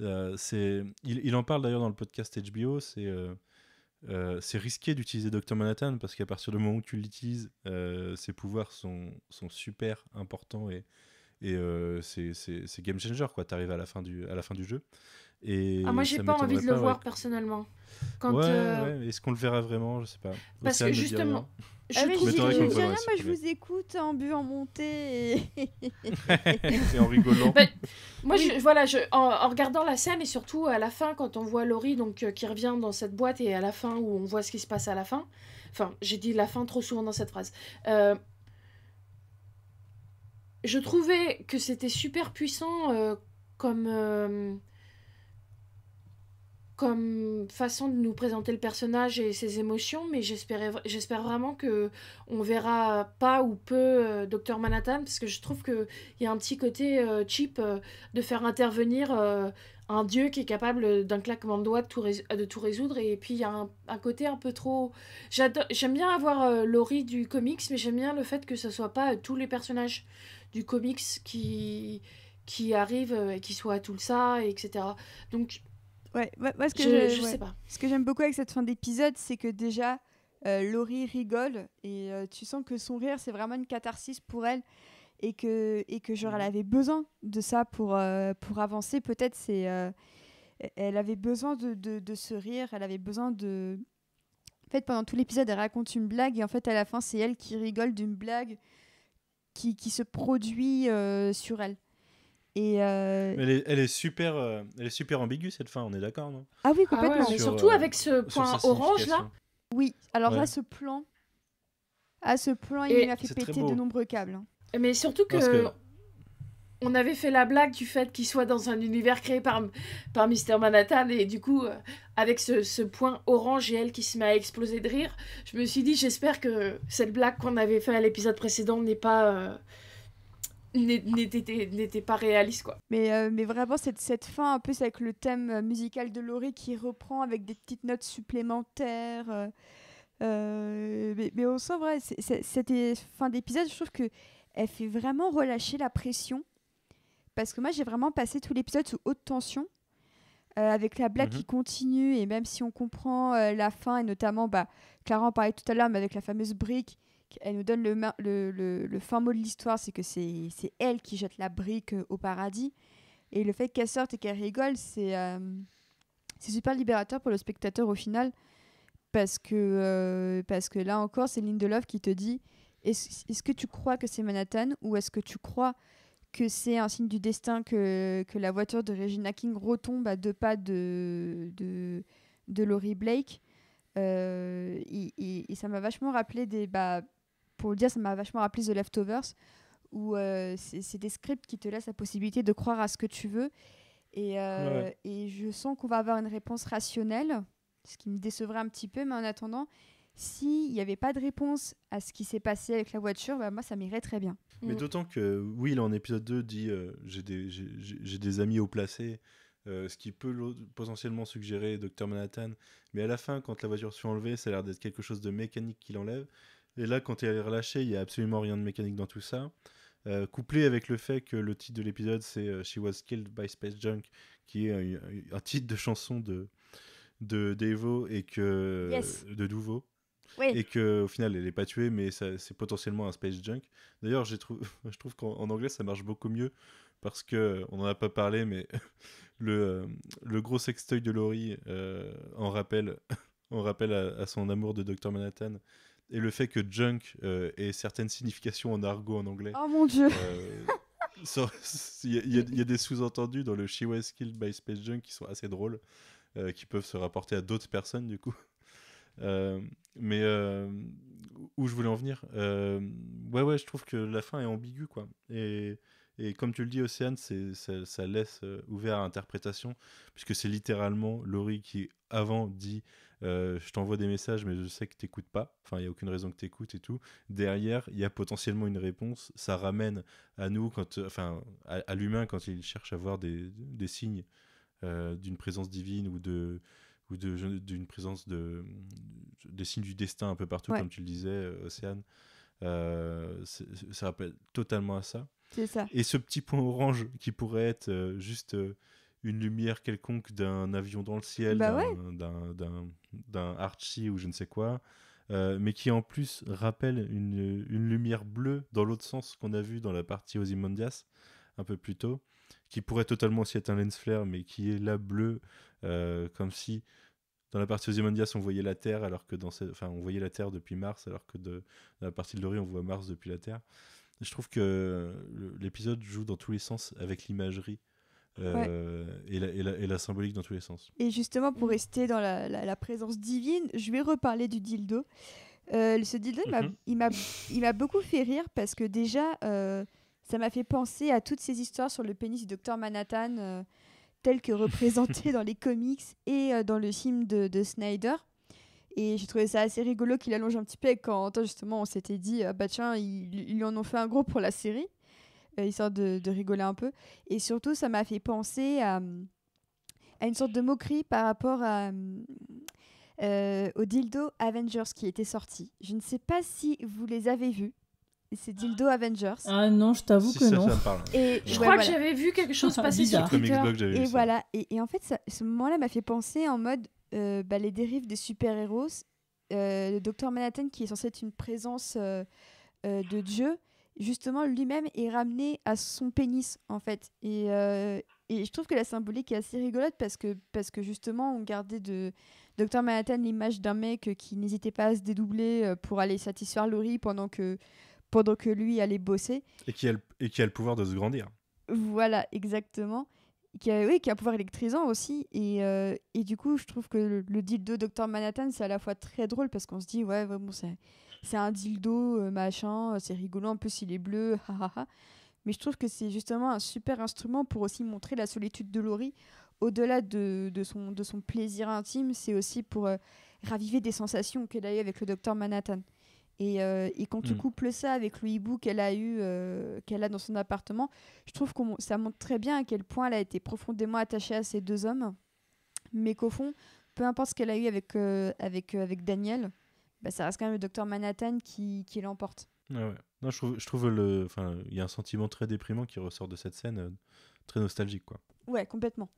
euh, c'est, il, il, en parle d'ailleurs dans le podcast HBO, c'est, c'est risqué d'utiliser Dr Manhattan parce qu'à partir du moment où tu l'utilises, ses pouvoirs sont, sont super importants et, et c'est, game changer. Tu arrives à la fin du, à la fin du jeu. Et ah, moi, j'ai pas envie de le voir personnellement. Quand, euh, Est-ce qu'on le verra vraiment Je sais pas. Parce que justement. Hein. Je, ah, rien, moi je vous écoute hein, en buvant mon thé et, en rigolant. Bah, moi, je, voilà, je, en, regardant la scène et surtout à la fin, quand on voit Laurie donc, euh, qui revient dans cette boîte et à la fin où on voit ce qui se passe à la fin, enfin, j'ai dit la fin trop souvent dans cette phrase. Euh, je trouvais que c'était super puissant comme comme façon de nous présenter le personnage et ses émotions, mais j'espère vraiment que on verra pas ou peu euh, Docteur Manhattan, parce que je trouve qu'il y a un petit côté euh, cheap euh, de faire intervenir un dieu qui est capable d'un claquement de doigts de tout, résoudre, et puis il y a un, côté un peu trop... J'aime bien avoir Laurie du comics, mais j'aime bien le fait que ce soit pas tous les personnages du comics qui qui arrivent et qui soient à tout ça, etc. Donc Ouais, moi, ce que je, sais pas. Ce que j'aime beaucoup avec cette fin d'épisode, c'est que déjà, euh, Laurie rigole et euh, tu sens que son rire, c'est vraiment une catharsis pour elle et que, et que genre, elle mhm. avait besoin de ça pour, euh, pour avancer. Peut-être c'est. E-, elle avait besoin de, de, ce rire, elle avait besoin de. En fait, pendant tout l'épisode, elle raconte une blague et en fait, à la fin, c'est elle qui rigole d'une blague qui, qui se produit sur elle. Euh, elle, est, super, euh, elle est super ambiguë cette fin, on est d'accord, non Ah oui, ah complètement. surtout euh, avec ce point orange là. Oui, alors là, ce plan, à ce plan, il a fait péter de nombreux câbles. Hein. Mais surtout que, on avait fait la blague du fait qu'il soit dans un univers créé par par Mister Manhattan et du coup avec ce, point orange et elle qui se met à exploser de rire, je me suis dit j'espère que cette blague qu'on avait fait à l'épisode précédent n'est pas n'était pas réaliste quoi. Mais, euh, mais vraiment cette, fin un peu avec le thème euh, musical de Laurie qui reprend avec des petites notes supplémentaires. Euh, mais, au on sent vrai, cette fin d'épisode, je trouve que elle fait vraiment relâcher la pression parce que moi j'ai vraiment passé tout l'épisode sous haute tension avec la blague mhm. qui continue et même si on comprend la fin et notamment bah Clara en parlait tout à l'heure mais avec la fameuse brique elle nous donne le, le, fin mot de l'histoire, c'est que c'est elle qui jette la brique euh, au paradis. Et le fait qu'elle sorte et qu'elle rigole, c'est euh, super libérateur pour le spectateur au final. Parce que, euh, parce que là encore, c'est Lindelof qui te dit est-ce que tu crois que c'est Manhattan ou est-ce que tu crois que c'est un signe du destin que, que, la voiture de Regina King retombe à deux pas de, de, de Laurie Blake et, et, ça m'a vachement rappelé des, bah, pour le dire, ça m'a vachement rappelé The Leftovers, où euh, c'est des scripts qui te laissent la possibilité de croire à ce que tu veux. Euh, et, je sens qu'on va avoir une réponse rationnelle, ce qui me décevrait un petit peu, mais en attendant, s'il n'y avait pas de réponse à ce qui s'est passé avec la voiture, bah, moi ça m'irait très bien. Mais mm. d'autant que Will en épisode 2 dit euh, j'ai des, amis au placé, ce qui peut potentiellement suggérer Dr Manhattan, mais à la fin quand la voiture se fait enlever, ça a l'air d'être quelque chose de mécanique qui l'enlève. Et là, quand elle est relâchée, il n'y a absolument rien de mécanique dans tout ça. Euh, couplé avec le fait que le titre de l'épisode c'est euh, She Was Killed by Space Junk, qui est un, titre de chanson de de Devo et que de Duvo. Et que au final, elle n'est pas tuée, mais c'est potentiellement un space junk. D'ailleurs, je trouve qu'en anglais, ça marche beaucoup mieux parce que on n'en a pas parlé, mais le, euh, le gros sextoy de Laurie en rappelle, en rappelle à, à, son amour de Dr Manhattan et le fait que junk euh, ait certaines significations en argot en anglais. Oh mon dieu euh, Il y, a des sous-entendus dans le She Was Killed by Space Junk qui sont assez drôles, euh, qui peuvent se rapporter à d'autres personnes du coup. Euh, mais où je voulais en venir ouais ouais je trouve que la fin est ambiguë quoi et, et comme tu le dis Océane ça, ça, laisse ouvert à interprétation puisque c'est littéralement Laurie qui avant dit euh, je t'envoie des messages, mais je sais que t'écoutes pas. Enfin, il n'y a aucune raison que t'écoutes et tout. Derrière, il y a potentiellement une réponse. Ça ramène à nous, quand, enfin, à, l'humain quand il cherche à voir des, signes euh, d'une présence divine ou de ou d'une présence de, des signes du destin un peu partout, comme tu le disais, euh, Océane. ça rappelle totalement à ça. C'est ça. Et ce petit point orange qui pourrait être juste une lumière quelconque d'un avion dans le ciel, bah d'un Archie ou je ne sais quoi, euh, mais qui en plus rappelle une, lumière bleue dans l'autre sens qu'on a vu dans la partie Ozymandias un peu plus tôt, qui pourrait totalement aussi être un lens flare, mais qui est là bleu, euh, comme si dans la partie Ozymandias on voyait la Terre, alors que dans cette... enfin on voyait la Terre depuis Mars, alors que de... dans la partie de Lori on voit Mars depuis la Terre. Je trouve que l'épisode joue dans tous les sens avec l'imagerie. Euh, et, la, symbolique dans tous les sens. Et justement, pour mm. rester dans la, présence divine, je vais reparler du dildo. Euh, ce dildo, mhm. il m'a beaucoup fait rire parce que déjà, euh, ça m'a fait penser à toutes ces histoires sur le pénis du docteur Manhattan, tel que représenté dans les comics et dans le film de, Snyder. Et j'ai trouvé ça assez rigolo qu'il allonge un petit peu quand justement on s'était dit, ah bah tiens, ils, ils en ont fait un gros pour la série. Euh, histoire de, de, rigoler un peu. Et surtout, ça m'a fait penser à, euh, à, une sorte de moquerie par rapport à, euh, au dildo Avengers qui était sorti. Je ne sais pas si vous les avez vus. C'est Dildo Avengers. Ah non, je t'avoue que non. Et je crois que j'avais vu quelque chose passer sur et voilà. Et, et, en fait, ce moment-là m'a fait penser en mode bah, les dérives des super-héros. le docteur Manhattan qui est censé être une présence de Dieu justement lui-même est ramené à son pénis en fait euh, et, je trouve que la symbolique est assez rigolote parce que parce que justement on gardait de Docteur Manhattan l'image d'un mec qui n'hésitait pas à se dédoubler euh, pour aller satisfaire Laurie pendant que pendant que lui allait bosser et qui a le, et qui a le pouvoir de se grandir voilà exactement qui a, oui, qui a un pouvoir électrisant aussi. Et, euh, et du coup, je trouve que le, deal de Docteur Manhattan, c'est à la fois très drôle parce qu'on se dit, ouais, ouais bon, c'est c'est un dildo, euh, machin, euh, c'est rigolo un peu s'il est bleu, Mais je trouve que c'est justement un super instrument pour aussi montrer la solitude de Laurie. Au-delà de, son, de son plaisir intime, c'est aussi pour euh, raviver des sensations qu'elle a eues avec le docteur Manhattan. Et, et quand tu mm. couples ça avec le hibou qu'elle a eu, qu'elle a dans son appartement, je trouve que ça montre très bien à quel point elle a été profondément attachée à ces deux hommes, mais qu'au fond, peu importe ce qu'elle a eu avec, avec, avec Daniel, bah, ça reste quand même le docteur Manhattan qui, qui l'emporte. Ah je trouve, je trouve le, enfin, il y a un sentiment très déprimant qui ressort de cette scène, euh, très nostalgique, quoi. Ouais, complètement.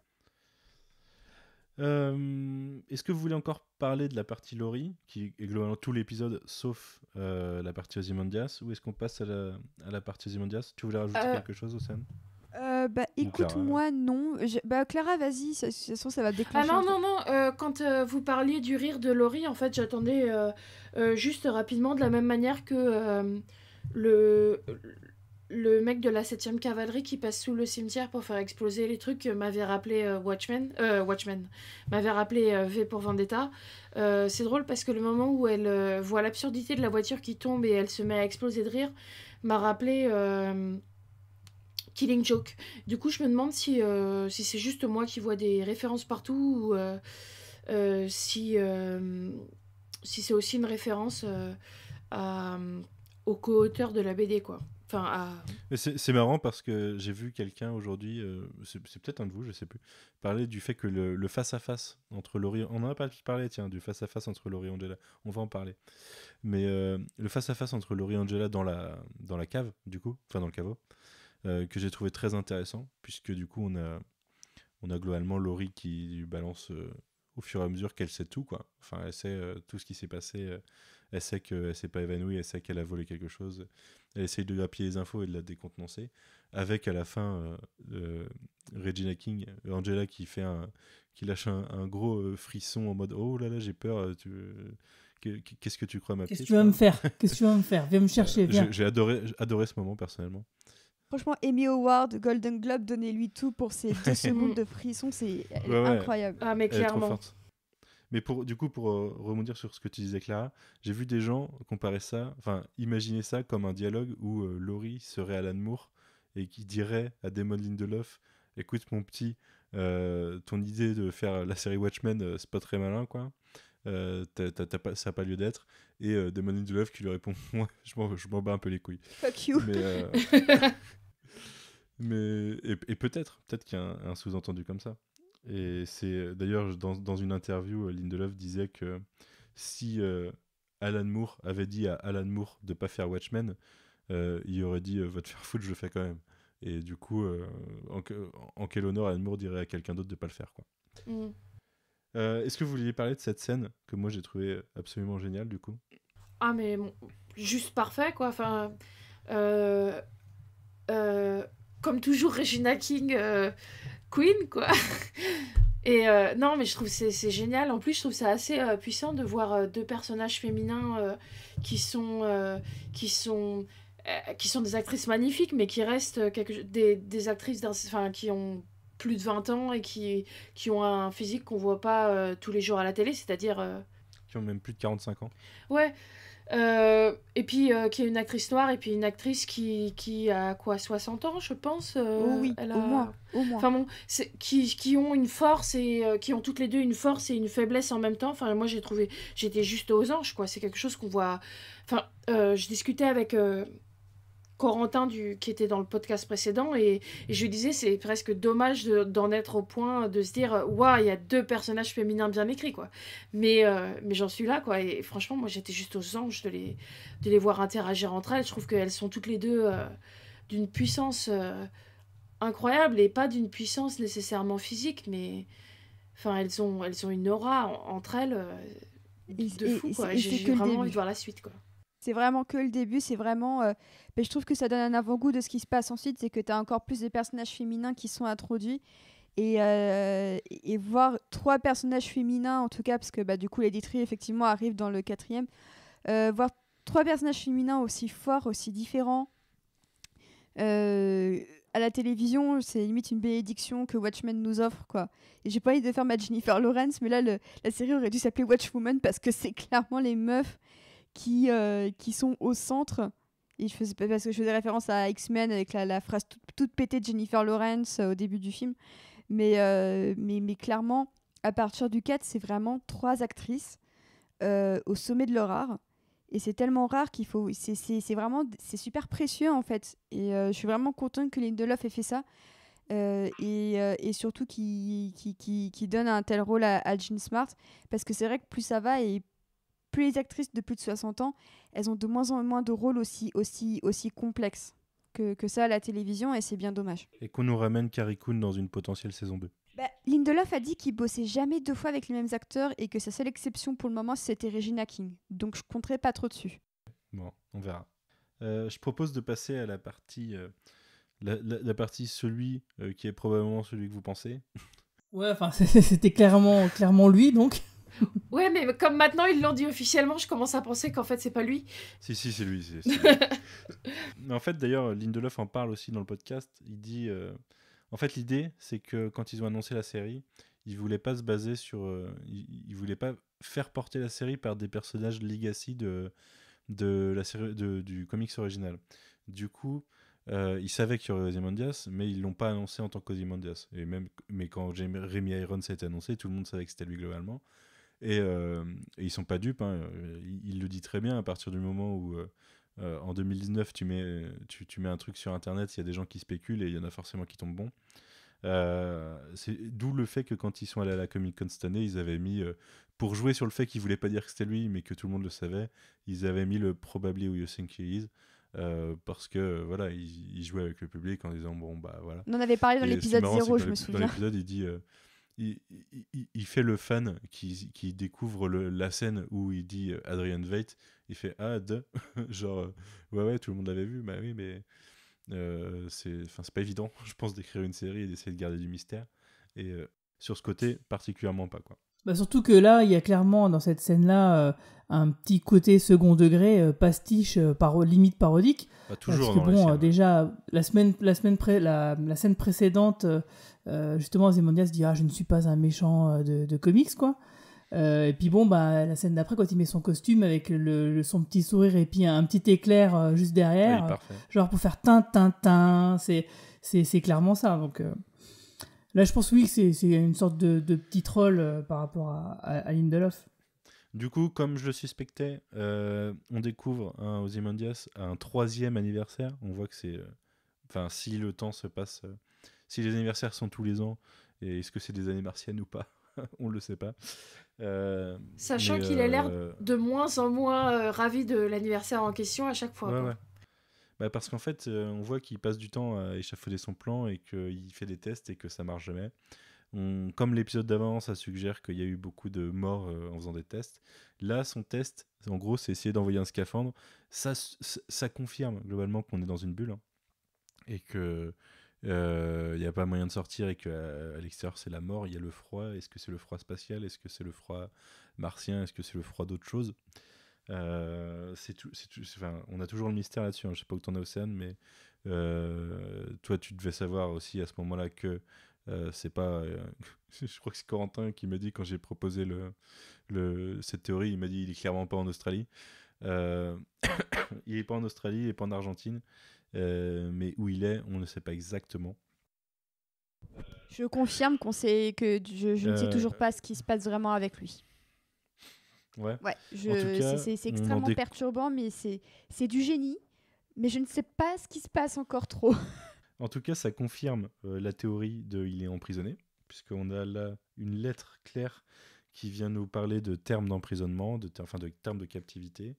Euh, est-ce que vous voulez encore parler de la partie Laurie, qui est globalement tout l'épisode, sauf euh, la partie Ozymandias, ou est-ce qu'on passe à la, à la partie Ozymandias Tu voulais rajouter quelque chose, scènes euh, bah, écoute-moi, non. Bah, Clara, vas-y, ça- de toute façon, ça va Ah non, non, non, euh, quand euh, vous parliez du rire de Laurie, en fait, j'attendais juste rapidement, de la même manière que le, le mec de la 7ème cavalerie qui passe sous le cimetière pour faire exploser les trucs m'avait rappelé Watchmen, euh, Watchmen, m'avait rappelé V pour Vendetta. C'est drôle parce que le moment où elle voit l'absurdité de la voiture qui tombe et elle se met à exploser de rire m'a rappelé. Killing Joke. Du coup, je me demande si, euh, si c'est juste moi qui vois des références partout ou euh, euh, si, si c'est aussi une référence au co-auteur de la BD, quoi. Enfin, C'est marrant parce que j'ai vu quelqu'un aujourd'hui, c'est peut-être un de vous, je sais plus, parler du fait que le face-à-face entre Laurie... On n'en a pas parlé, tiens, du face-à-face entre Laurie et Angela. On va en parler. Mais le face-à-face entre Laurie et Angela dans la, dans la cave, du coup, enfin dans le caveau, euh, que j'ai trouvé très intéressant, puisque du coup, on a, on a globalement Laurie qui balance euh, au fur et à mesure qu'elle sait tout, quoi. Enfin, elle sait euh, tout ce qui s'est passé, elle sait qu'elle s'est pas évanouie, elle sait qu'elle a volé quelque chose, elle essaye de grappiller les infos et de la décontenancer, avec à la fin Regina King, Angela qui fait un, qui lâche un, gros frisson en mode « Oh là là, j'ai peur, tu... » Qu'est-ce que tu crois, ma Qu'est-ce que tu vas me faire Qu'est-ce que tu vas me faire Viens me chercher. J'ai adoré, adoré ce moment personnellement. Franchement, Emmy Award, Golden Globe, donnez-lui tout pour ses deux secondes de frisson, c'est incroyable. Ah, mais clairement. Mais pour, du coup, pour euh, rebondir sur ce que tu disais, Clara, j'ai vu des gens comparer ça, enfin, imaginer ça comme un dialogue où euh, Laurie serait Alan Moore et qui dirait à Damon Lindelof Écoute, mon petit, euh, ton idée de faire la série Watchmen, c'est pas très malin, quoi. Euh, ça n'a pas lieu d'être. Et euh, Damon Lindelof qui lui répond Moi, je m'en bats un peu les couilles. Fuck you Mais, euh, et, peut-être, peut-être qu'il y a un, sous-entendu comme ça. Et c'est d'ailleurs, dans, dans, une interview, euh, Lindelof disait que si Alan Moore avait dit à Alan Moore de ne pas faire Watchmen, il aurait dit Va te faire foutre, je le fais quand même. Et du coup, en, quel honneur Alan Moore dirait à quelqu'un d'autre de ne pas le faire quoi. Mm. Euh, est-ce que vous vouliez parler de cette scène que moi j'ai trouvé absolument géniale du coup Ah mais bon, juste parfait quoi. Enfin, euh, euh, comme toujours Regina King, Queen quoi. Et non mais je trouve c'est génial. En plus je trouve ça assez puissant de voir deux personnages féminins qui sont qui sont qui sont des actrices magnifiques mais qui restent quelque, des, des actrices enfin qui ont plus de 20 ans et qui, qui ont un physique qu'on voit pas euh, tous les jours à la télé, c'est-à-dire... Euh, qui ont même plus de 45 ans. Ouais. Euh, et puis qui est une actrice noire et puis une actrice qui, a quoi 60 ans je pense oh oui elle au moins enfin bon qui, qui ont une force et qui ont toutes les deux une force et une faiblesse en même temps enfin moi j'ai trouvé j'étais juste aux anges quoi c'est quelque chose qu'on voit enfin je discutais avec Corentin du, qui était dans le podcast précédent et, je disais c'est presque dommage d'en être au point de se dire waouh il y a deux personnages féminins bien écrits quoi mais euh, mais j'en suis là quoi et franchement moi j'étais juste aux anges de les de les voir interagir entre elles je trouve qu'elles sont toutes les deux euh, d'une puissance euh, incroyable et pas d'une puissance nécessairement physique mais enfin elles ont elles ont une aura entre elles de fou quoi j'ai vraiment envie de voir la suite quoi c'est vraiment que le début, c'est vraiment. Euh, ben, je trouve que ça donne un avant-goût de ce qui se passe ensuite, c'est que tu as encore plus de personnages féminins qui sont introduits. Et, euh, et, voir trois personnages féminins, en tout cas, parce que bah, du coup, l'éditrie effectivement, arrive dans le quatrième. Euh, voir trois personnages féminins aussi forts, aussi différents. à la télévision, c'est limite une bénédiction que Watchmen nous offre, quoi. Et j'ai pas envie de faire ma Jennifer Lawrence, mais là, le, la série aurait dû s'appeler Watchwoman parce que c'est clairement les meufs qui, euh, qui sont au centre. Et je faisais, parce que je faisais référence à X-Men avec la, phrase toute, pétée de Jennifer Lawrence euh, au début du film. Mais, euh, mais, mais, clairement, à partir du 4, c'est vraiment trois actrices au sommet de leur art. Et c'est tellement rare qu'il faut. C'est vraiment. C'est super précieux en fait. Et je suis vraiment contente que Lindelof ait fait ça. et, et, surtout qui, qui, qui, donne un tel rôle à, à Jean Smart. Parce que c'est vrai que plus ça va et plus les actrices de plus de 60 ans, elles ont de moins en moins de rôles aussi, aussi, aussi complexes que, que ça à la télévision, et c'est bien dommage. Et qu'on nous ramène Carrie Coon dans une potentielle saison 2. Bah, Lindelof a dit qu'il bossait jamais deux fois avec les mêmes acteurs et que sa seule exception pour le moment c'était Regina King. Donc je compterai pas trop dessus. Bon, on verra. Euh, je propose de passer à la partie, euh, la, partie celui euh, qui est probablement celui que vous pensez. Ouais, enfin c'était clairement, clairement lui donc. ouais, mais comme maintenant ils l'ont dit officiellement, je commence à penser qu'en fait c'est pas lui. Si, si, c'est lui. en fait, d'ailleurs, Lindelof en parle aussi dans le podcast. Il dit euh, En fait, l'idée, c'est que quand ils ont annoncé la série, ils voulaient pas se baser sur. Euh, ils, voulaient pas faire porter la série par des personnages legacy de, de la série, de... du comics original. Du coup. Euh, ils savaient qu'il y aurait Ozymandias, mais ils l'ont pas annoncé en tant qu'Ozymandias. Et même, mais quand Rémi Iron s'est annoncé, tout le monde savait que c'était lui globalement. Et, euh, ne ils sont pas dupes. Hein. Il, le dit très bien à partir du moment où. Euh, euh, en 2019, tu mets, tu, mets un truc sur Internet, il y a des gens qui spéculent et il y en a forcément qui tombent bons. Euh, d'où le fait que quand ils sont allés à la Comic Con cette année, ils avaient mis, pour jouer sur le fait qu'ils voulaient pas dire que c'était lui, mais que tout le monde le savait, ils avaient mis le probably who you think he is. parce que voilà, il, jouait avec le public en disant bon bah voilà. On en avait parlé dans l'épisode 0, je me souviens. Dans l'épisode, il dit il, fait le fan qui, découvre la scène où il dit Adrian Veidt, il fait ah de genre euh, ouais ouais tout le monde avait vu bah oui mais euh, c'est enfin c'est pas évident je pense d'écrire une série et d'essayer de garder du mystère et euh, sur ce côté particulièrement pas quoi. Bah, surtout que là, il y a clairement dans cette scène-là euh, un petit côté second degré, euh, pastiche, euh, limite parodique. toujours. Parce que bon, hein. déjà la semaine, la semaine pré la, scène précédente, euh, justement, se dit ah je ne suis pas un méchant de, comics quoi. et puis bon, bah, la scène d'après, quand il met son costume avec le, son petit sourire et puis un, petit éclair juste derrière, ah genre pour faire tin tin tin, c'est clairement ça. Donc, Là, je pense oui que c'est, une sorte de, petit troll euh, par rapport à, Lindelof. Du coup, comme je le suspectais, euh, on découvre un Ozymandias à un troisième anniversaire. On voit que c'est. Euh, enfin, si le temps se passe. si les anniversaires sont tous les ans, et est-ce que c'est des années martiennes ou pas On le sait pas. Sachant qu'il a l'air de moins en moins ravi de l'anniversaire en question à chaque fois. Ouais, ouais. Bah, parce qu'en fait, euh, on voit qu'il passe du temps à échafauder son plan et qu'il fait des tests et que ça marche jamais. comme l'épisode d'avant, ça suggère qu'il y a eu beaucoup de morts euh, en faisant des tests. Là, son test, en gros, c'est essayer d'envoyer un scaphandre. Ça, ça confirme globalement qu'on est dans une bulle hein, et que euh, il n'y a pas moyen de sortir et qu'à l'extérieur c'est la mort. Il y a le froid. Est-ce que c'est le froid spatial Est-ce que c'est le froid martien Est-ce que c'est le froid d'autre chose euh, c'est tout, on a toujours le mystère là-dessus. Hein. Je sais pas où t'en es, Océane, mais euh, toi, tu devais savoir aussi à ce moment-là que euh, c'est pas. je crois que c'est Corentin qui m'a dit quand j'ai proposé le, le, cette théorie, il m'a dit il est clairement pas en Australie. il est pas en Australie, il est pas en Argentine, mais où il est, on ne sait pas exactement. Je confirme qu'on sait que je ne sais toujours pas ce qui se passe vraiment avec lui. Ouais. c'est extrêmement perturbant, mais c'est du génie. Mais je ne sais pas ce qui se passe encore trop. en tout cas, ça confirme euh, la théorie de il est emprisonné, puisqu'on a là une lettre claire qui vient nous parler de termes d'emprisonnement, de, enfin de termes de captivité.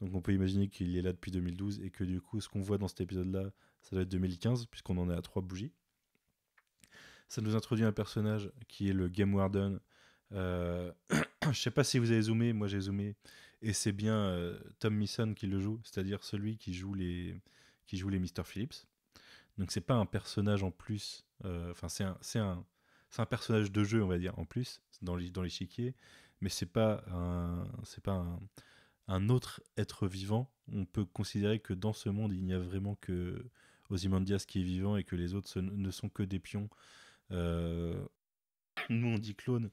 Donc on peut imaginer qu'il est là depuis 2012 et que du coup, ce qu'on voit dans cet épisode-là, ça doit être 2015, puisqu'on en est à trois bougies. Ça nous introduit un personnage qui est le Game Warden, euh, je sais pas si vous avez zoomé, moi j'ai zoomé, et c'est bien euh, Tom Misson qui le joue, c'est-à-dire celui qui joue les qui joue les Mr Phillips. Donc c'est pas un personnage en plus, euh, enfin c'est un c'est un, un personnage de jeu on va dire en plus dans dans l'échiquier, mais c'est pas un c'est pas un, autre être vivant. On peut considérer que dans ce monde il n'y a vraiment que Ozymandias qui est vivant et que les autres ne sont que des pions. nous on dit clone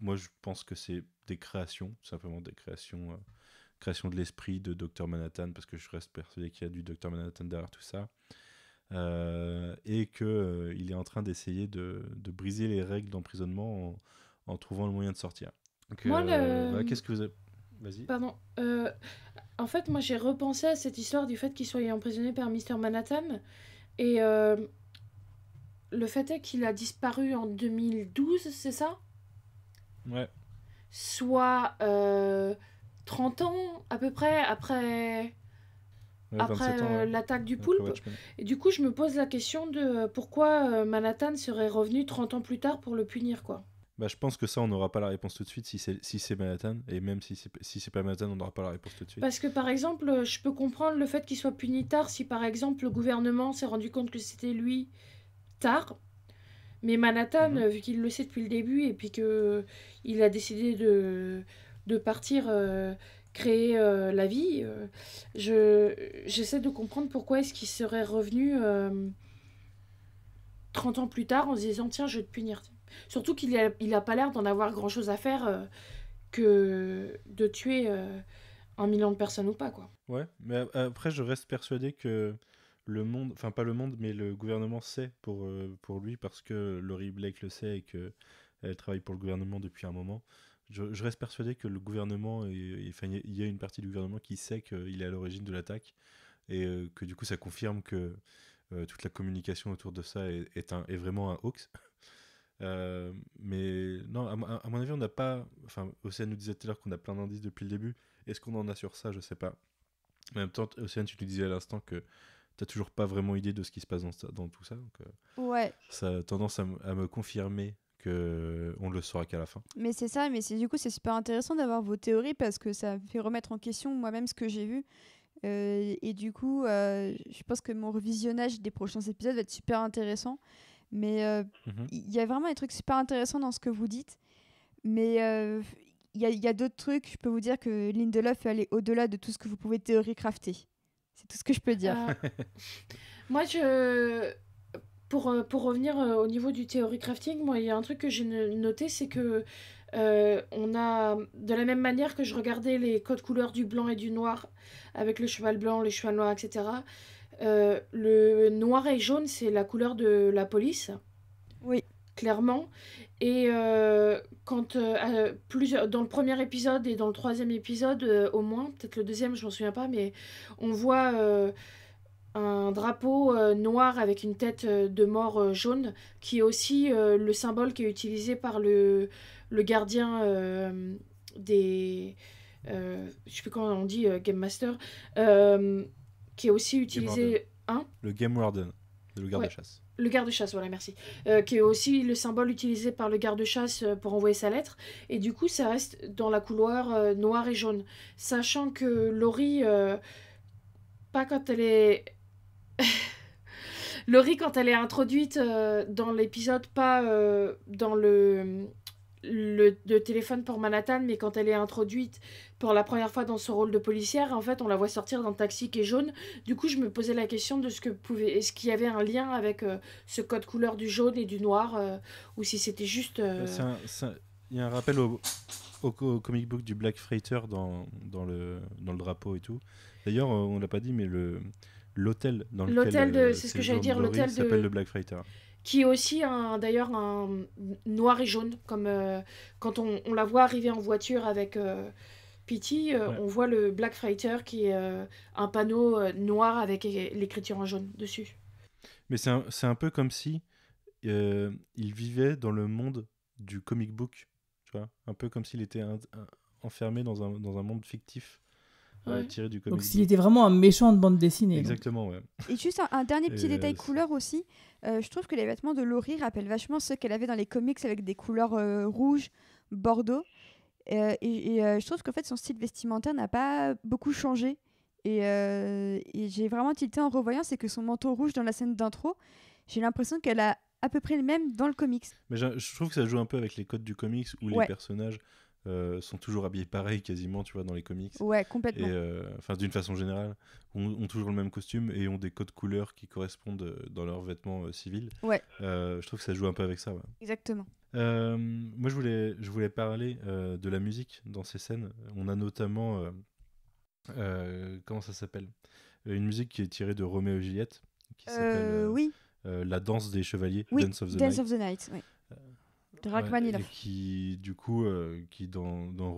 moi, je pense que c'est des créations, simplement des créations, euh, de l'esprit de Dr Manhattan, parce que je reste persuadé qu'il y a du Dr Manhattan derrière tout ça, euh, et que euh, il est en train d'essayer de, briser les règles d'emprisonnement en, trouvant le moyen de sortir. qu'est-ce que vous avez... Vas-y. Pardon. en fait, moi, j'ai repensé à cette histoire du fait qu'il soit emprisonné par Mr Manhattan, et le fait est qu'il a disparu en 2012, c'est ça Soit 30 euh, ans à peu près après, après euh, l'attaque du poulpe. Et du coup, je me pose la question de euh, pourquoi Manhattan serait revenu 30 ans plus tard pour le punir, quoi. Bah, je pense que ça, on n'aura pas la réponse tout de suite si c'est si c'est Manhattan. Et même si c'est si pas Manhattan, on n'aura pas la réponse tout de suite. Parce que par exemple, je peux comprendre le fait qu'il soit puni tard si par exemple le gouvernement s'est rendu compte que c'était lui tard. Mais Manhattan, mhm. euh, vu qu'il le sait depuis le début et puis que euh, il a décidé de, partir euh, créer la vie, je j'essaie de comprendre pourquoi est-ce qu'il serait revenu 30 ans plus tard en se disant tiens je vais te punir. Surtout qu'il n'a pas l'air d'en avoir grand chose à faire que de tuer un million de personnes ou pas quoi. Ouais, mais après je reste persuadé que le monde, enfin pas le monde, mais le gouvernement sait pour, euh, pour lui parce que Laurie Blake le sait et qu'elle travaille pour le gouvernement depuis un moment. Je, reste persuadé que le gouvernement, il y a une partie du gouvernement qui sait qu'il est à l'origine de l'attaque et euh, que du coup ça confirme que euh, toute la communication autour de ça est, un, est vraiment un hoax. mais non, à, mon avis, on n'a pas. Enfin, Océane nous disait tout à l'heure qu'on a plein d'indices depuis le début. Est-ce qu'on en a sur ça Je sais pas. En même temps, Océane, tu nous disais à l'instant que t'as toujours pas vraiment idée de ce qui se passe dans, tout ça. Donc, euh, ouais. Ça a tendance à, me confirmer que euh, on le saura qu'à la fin. Mais c'est ça, mais c'est du coup c'est super intéressant d'avoir vos théories parce que ça fait remettre en question moi-même ce que j'ai vu. Euh, et du coup, je pense que mon revisionnage des prochains épisodes va être super intéressant. Mais mhm. il y a vraiment des trucs super intéressants dans ce que vous dites. Mais il y a, a d'autres trucs, je peux vous dire que Lindelof est allé au-delà de tout ce que vous pouvez théorie crafter. C'est tout ce que je peux dire. Euh, moi, je. Pour, euh, pour revenir euh, au niveau du théorie crafting, moi, il y a un truc que j'ai noté, c'est que on a, de la même manière que je regardais les codes couleurs du blanc et du noir, avec le cheval blanc, le cheval noir, etc., le noir et jaune, c'est la couleur de la police. Oui clairement. Et euh, quand euh, plusieurs, dans le premier épisode et dans le troisième épisode, euh, au moins, peut-être le deuxième, je m'en souviens pas, mais on voit un drapeau noir avec une tête de mort jaune, qui est aussi le symbole qui est utilisé par le, le gardien des. je sais plus comment on dit, Game Master, qui est aussi utilisé. Hein le Game Warden, le garde chasse le garde-chasse, voilà, merci, euh, qui est aussi le symbole utilisé par le garde-chasse euh, pour envoyer sa lettre. Et du coup, ça reste dans la couloir euh, noire et jaune. Sachant que Laurie, pas quand elle est... Laurie, quand elle est introduite dans l'épisode, pas dans le le, téléphone pour Manhattan, mais quand elle est introduite pour la première fois dans son rôle de policière, en fait, on la voit sortir d'un taxi qui est jaune. Du coup, je me posais la question de ce que pouvait, est-ce qu'il y avait un lien avec euh, ce code couleur du jaune et du noir, euh, ou si c'était juste. Euh, il y a un rappel au, comic book du Black Freighter dans, le, drapeau et tout. D'ailleurs, on l'a pas dit, mais l'hôtel dans lequel. L'hôtel de, c'est ce que j'allais dire, l'hôtel de. S'appelle le Black Freighter qui est aussi un d'ailleurs un noir et jaune, comme euh, quand on, on, la voit arriver en voiture avec euh, Pity, euh, on voit le Black Fighter qui est un panneau noir avec l'écriture en jaune dessus. Mais c'est un, un, peu comme si il vivait dans le monde du comic book, tu vois, un peu comme s'il était enfermé dans un, dans un monde fictif. tiré du comic Donc s'il était vraiment un méchant de bande dessinée. Exactement, ouais. Et juste un, dernier petit détail couleur aussi, euh, je trouve que les vêtements de Laurie rappellent vachement ceux qu'elle avait dans les comics avec des couleurs euh, rouges, bordeaux. Euh, et, je trouve qu'en fait, son style vestimentaire n'a pas beaucoup changé. Et, j'ai vraiment tilté en revoyant, c'est que son manteau rouge dans la scène d'intro, j'ai l'impression qu'elle a à peu près le même dans le comics. Mais je, trouve que ça joue un peu avec les codes du comics où les personnages euh, sont toujours habillés pareil quasiment, tu vois, dans les comics. Ouais, complètement. Euh, enfin, d'une façon générale, ont, toujours le même costume et ont des codes couleurs qui correspondent euh, dans leurs vêtements civils. Ouais. je trouve que ça joue un peu avec ça. Ouais. Exactement. moi, je voulais, je voulais parler de la musique dans ces scènes. On a notamment, comment ça s'appelle Une musique qui est tirée de Roméo et Juliette. Qui s'appelle, oui. La danse des chevaliers, Dance of the Dance Of the Night oui qui, du coup, euh, qui dans, dans,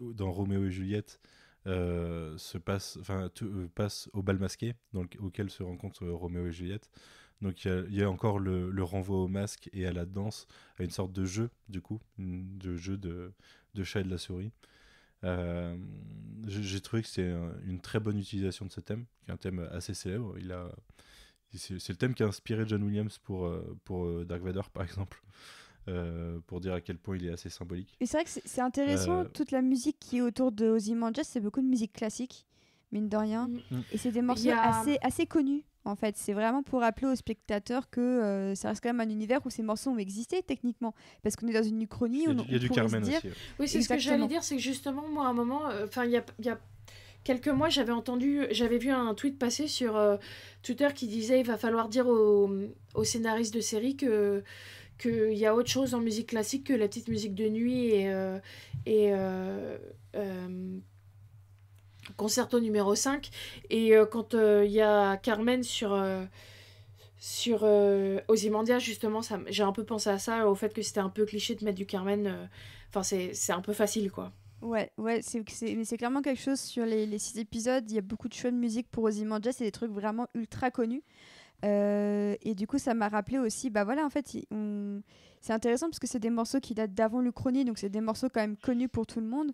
dans, Roméo, et Juliette euh, se passe, enfin, euh, passe au bal masqué dans auquel se rencontrent Roméo et Juliette. Donc il y, a encore le, renvoi au masque et à la danse, à une sorte de jeu, du coup, de jeu de, de chat et de la souris. J'ai trouvé que c'est une très bonne utilisation de ce thème, qui est un thème assez célèbre. Il a, c'est le thème qui a inspiré John Williams pour, pour Dark Vador, par exemple. Euh, pour dire à quel point il est assez symbolique. Et c'est vrai que c'est intéressant, euh, toute la musique qui est autour de Ozymandias, c'est beaucoup de musique classique, mine de rien. Mm. Mm. Et c'est des morceaux assez, assez connus, en fait. C'est vraiment pour rappeler aux spectateurs que euh, ça reste quand même un univers où ces morceaux ont existé, techniquement. Parce qu'on est dans une uchronie. Il y a du, Carmen dire... aussi. Oui, c'est ce que j'allais dire, c'est que justement, moi, à un moment, enfin, il Y a... quelques mois, j'avais entendu, j'avais vu un tweet passer sur Twitter qui disait il va falloir dire aux, aux scénaristes de série que qu'il y a autre chose en musique classique que la petite musique de nuit et, euh, euh, euh, concerto numéro 5. Et quand il y a Carmen sur sur Ozymandias, justement, j'ai un peu pensé à ça, au fait que c'était un peu cliché de mettre du Carmen. Enfin, c'est un peu facile, quoi. Ouais, ouais, c'est mais c'est clairement quelque chose sur les, les, six épisodes. Il y a beaucoup de choix de musique pour Ozymandias, c'est des trucs vraiment ultra connus. Euh, et du coup, ça m'a rappelé aussi, bah voilà, en fait, c'est intéressant parce que c'est des morceaux qui datent d'avant l'Uchronie, donc c'est des morceaux quand même connus pour tout le monde.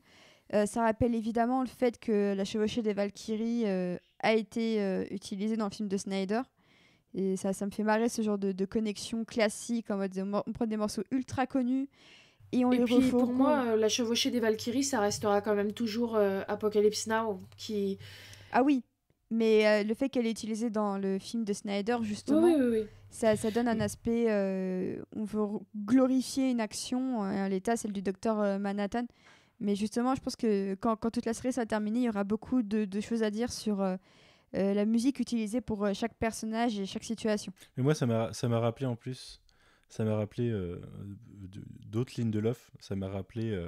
Euh, ça rappelle évidemment le fait que la chevauchée des Valkyries euh, a été utilisée dans le film de Snyder. Et ça, ça me fait marrer ce genre de, connexion classique, en mode on prend des morceaux ultra connus et on et puis Pour moi, la chevauchée des Valkyries, ça restera quand même toujours Apocalypse Now qui. Ah oui, mais euh, le fait qu'elle est utilisée dans le film de Snyder, justement, ça, donne un aspect. Euh, on veut glorifier une action, à euh, l'état, celle du docteur Manhattan. Mais justement, je pense que quand, toute la série sera terminée, il y aura beaucoup de, choses à dire sur la musique utilisée pour chaque personnage et chaque situation. Mais moi, ça m'a rappelé en plus, ça m'a rappelé d'autres lignes de Love, ça m'a rappelé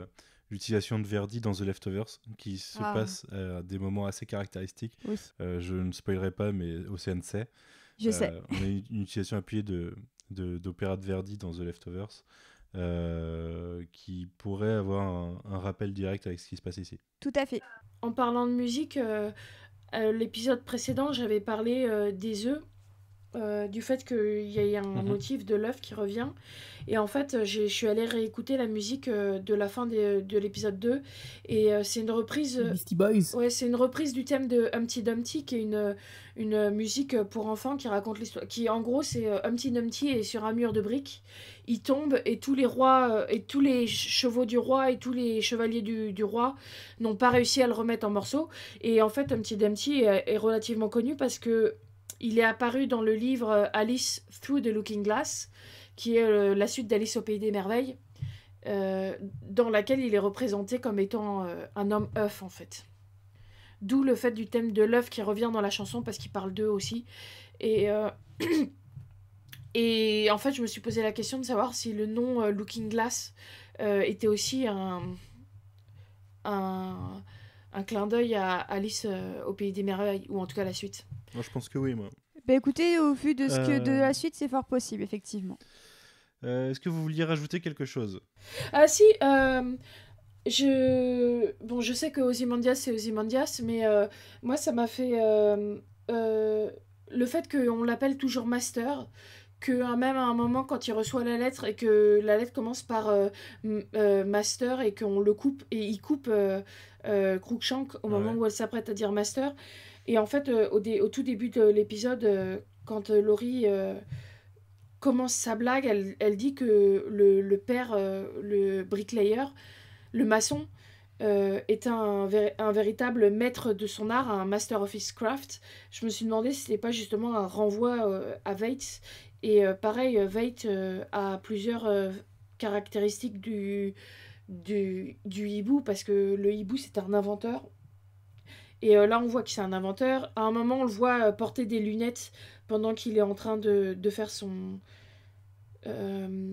l'utilisation de Verdi dans The Leftovers, qui se ah. passe euh, à des moments assez caractéristiques. Euh, je ne spoilerai pas, mais au sait euh, On a une, utilisation appuyée d'opéra de, Verdi dans The Leftovers. qui pourrait avoir un, un, rappel direct avec ce qui se passe ici. Tout à fait. En parlant de musique, l'épisode précédent, j'avais parlé des œufs euh, du fait qu'il y ait un mhm. motif de l'œuf qui revient. Et en fait, euh, je suis allée réécouter la musique euh, de la fin de l'épisode 2. Et c'est une reprise. Ouais, c'est une reprise du thème de Humpty Dumpty, qui est une, une musique pour enfants qui raconte l'histoire. Qui, en gros, c'est Humpty Dumpty est sur un mur de briques. Il tombe et tous les rois, et tous les chevaux du roi et tous les chevaliers du, roi n'ont pas réussi à le remettre en morceaux. Et en fait, Humpty Dumpty est relativement connu parce que il est apparu dans le livre euh, Alice Through the Looking Glass, qui est euh, la suite d'Alice au Pays des Merveilles, euh, dans laquelle il est représenté comme étant un homme œuf en fait. D'où le fait du thème de l'œuf qui revient dans la chanson parce qu'il parle d'eux aussi. Et, en fait, je me suis posé la question de savoir si le nom Looking Glass était aussi un, un, un clin d'œil à Alice au Pays des Merveilles, ou en tout cas la suite je pense que oui, moi. Bah écoutez, au vu de, ce que, de euh. la suite, c'est fort possible, effectivement. Euh, est-ce que vous vouliez rajouter quelque chose Ah si, euh, je bon, je sais que Ozymandias c'est Ozymandias, mais moi ça m'a fait le fait qu'on l'appelle toujours Master, que hein, même à un moment quand il reçoit la lettre et que la lettre commence par Master et qu'on le coupe et il coupe Crookshank au ah moment où elle s'apprête à dire Master. Et en fait, euh, au, au, tout début de l'épisode, euh, quand euh, Laurie commence sa blague, elle, dit que le, père, le bricklayer, le maçon, est un, véritable maître de son art, un master of his craft. Je me suis demandé si c'était pas justement un renvoi à Veit. Et pareil, Veit a plusieurs caractéristiques du, du, du hibou, parce que le hibou c'est un inventeur, et euh, là, on voit que c'est un inventeur. À un moment, on le voit euh, porter des lunettes pendant qu'il est en train de, faire son, euh,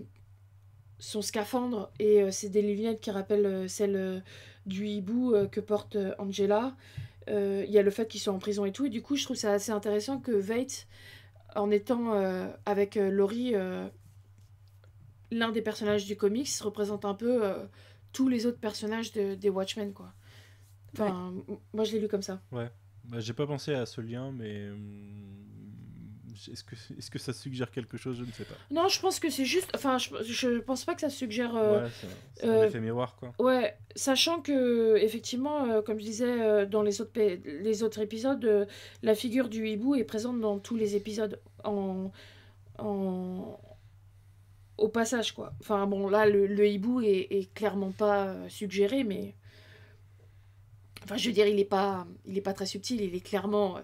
son scaphandre. Et c'est des lunettes qui rappellent celles du hibou que porte Angela. Il y a le fait qu'ils soient en prison et tout. Et du coup, je trouve ça assez intéressant que Veit, en étant avec Laurie, l'un des personnages du comics, représente un peu tous les autres personnages des Watchmen, quoi moi je l'ai lu comme ça. Ouais. Bah, j'ai pas pensé à ce lien, mais mm, est-ce que, est que ça suggère quelque chose Je ne sais pas. Non, je pense que c'est juste. Enfin, je, je, pense pas que ça suggère. Euh, c'est euh, miroir, quoi. Ouais, sachant que, effectivement, euh, comme je disais dans les autres, les autres épisodes, la figure du hibou est présente dans tous les épisodes en. en au passage, quoi. Enfin, bon, là, le, hibou est, est, clairement pas suggéré, mais. Enfin, je veux dire, il n'est pas, il est pas très subtil, il est clairement euh,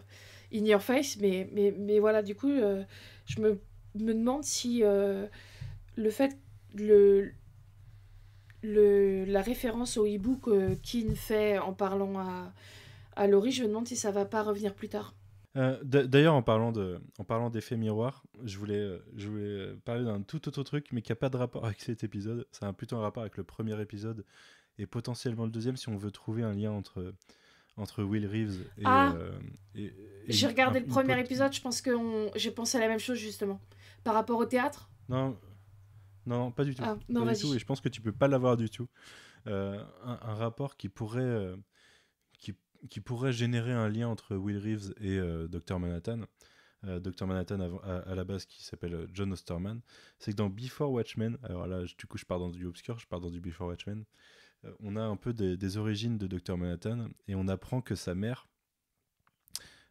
in your face, mais, mais, mais voilà, du coup, euh, je me, me, demande si euh, le fait, le, le, la référence au hibou que Keane fait en parlant à, à Laurie, je me demande si ça va pas revenir plus tard. D'ailleurs, en parlant de, en parlant d'effet miroir, je voulais, je voulais parler d'un tout autre truc, mais qui n'a pas de rapport avec cet épisode. Ça a plutôt un rapport avec le premier épisode et potentiellement le deuxième si on veut trouver un lien entre entre Will Reeves et. Ah, euh, j'ai regardé le premier épisode, je pense que on... j'ai pensé à la même chose justement. Par rapport au théâtre Non, non, pas du tout. Ah, non, je pense que tu peux pas l'avoir du tout. Euh, un, rapport qui pourrait, euh, qui, qui, pourrait générer un lien entre Will Reeves et Dr. Manhattan. Dr. Manhattan à, à, la base qui s'appelle John Osterman, c'est que dans Before Watchmen, alors là du coup je pars dans du obscur, je pars dans du Before Watchmen, euh, on a un peu des, origines de Dr Manhattan et on apprend que sa mère,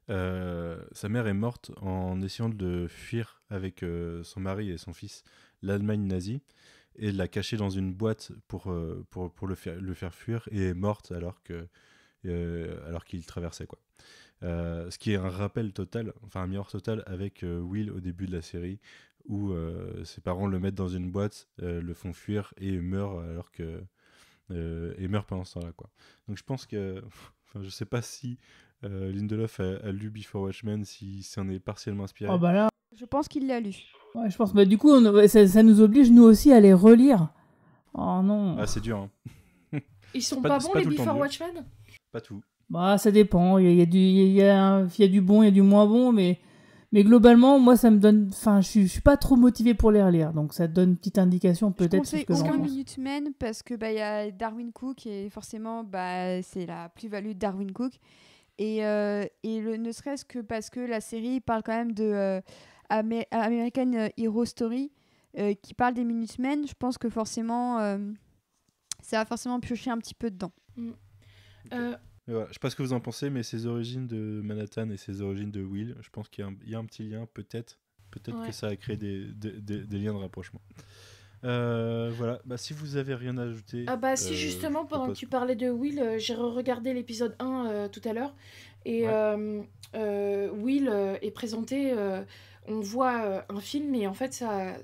euh, sa mère est morte en essayant de fuir avec euh, son mari et son fils l'Allemagne nazie et l'a cachée dans une boîte pour, pour, le, faire, le, faire, fuir et est morte alors que alors qu'il traversait quoi. ce qui est un rappel total, enfin un miroir total avec Will au début de la série où ses parents le mettent dans une boîte, le font fuir et meurent alors que euh, et meurt pendant ce temps-là. Quoi. Donc je pense que, je sais pas si euh, Lindelof a, lu Before Watchmen, si si est partiellement inspiré. Oh bah là, je pense qu'il l'a lu. je pense. Bah, du coup, ça, nous oblige nous aussi à les relire. Oh non. Ah, c'est dur. Hein. Ils sont pas, bons les Before Watchmen Pas tout. Bah, ça dépend. Il y a, il y a du bon, il y a du moins bon, mais mais globalement, moi, ça me donne. Enfin, je, suis pas trop motivée pour les relire, donc ça donne une petite indication peut-être. Je conseille aucun minutes men parce que bah y a Darwin Cook et forcément bah, c'est la plus-value de Darwin Cook et, euh, ne serait-ce que parce que la série parle quand même de euh, Hero Story euh, qui parle des Minutemen, je pense que forcément euh, ça va forcément piocher un petit peu dedans. Mm. Je ne sais pas ce que vous en pensez, mais ses origines de Manhattan et ses origines de Will, je pense qu'il y, a un petit lien, peut-être. Peut-être que ça a créé des, liens de rapprochement. Euh, voilà, bah, si vous avez rien à ajouter. Ah bah si euh, justement, pendant que tu parlais de Will, euh, j'ai regardé l'épisode 1 tout à l'heure. Et Will est présenté, on voit un film et en fait ça,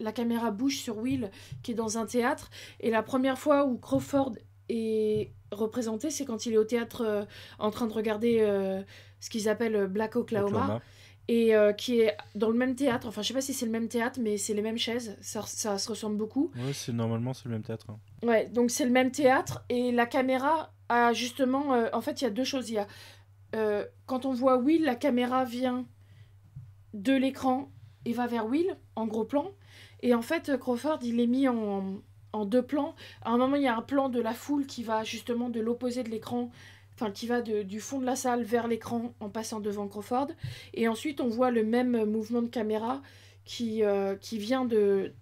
la caméra bouge sur Will qui est dans un théâtre. Et la première fois où Crawford est représenté, c'est quand il est au théâtre euh, en train de regarder euh, ce qu'ils appellent euh, Black Oklahoma. Et qui est dans le même théâtre, enfin je sais pas si c'est le même théâtre, mais c'est les mêmes chaises, ça, ça se ressemble beaucoup. Oui, c'est normalement c'est le même théâtre. Hein. Ouais, donc c'est le même théâtre, et la caméra a justement, en fait il y a deux choses, il y a, quand on voit Will, la caméra vient de l'écran et va vers Will, en gros plan, et en fait Crawford il est mis en, en deux plans. À un moment, il y a un plan de la foule qui va justement de l'opposé de l'écran, enfin qui va du fond de la salle vers l'écran en passant devant Crawford. Et ensuite, on voit le même mouvement de caméra qui, euh, qui vient de,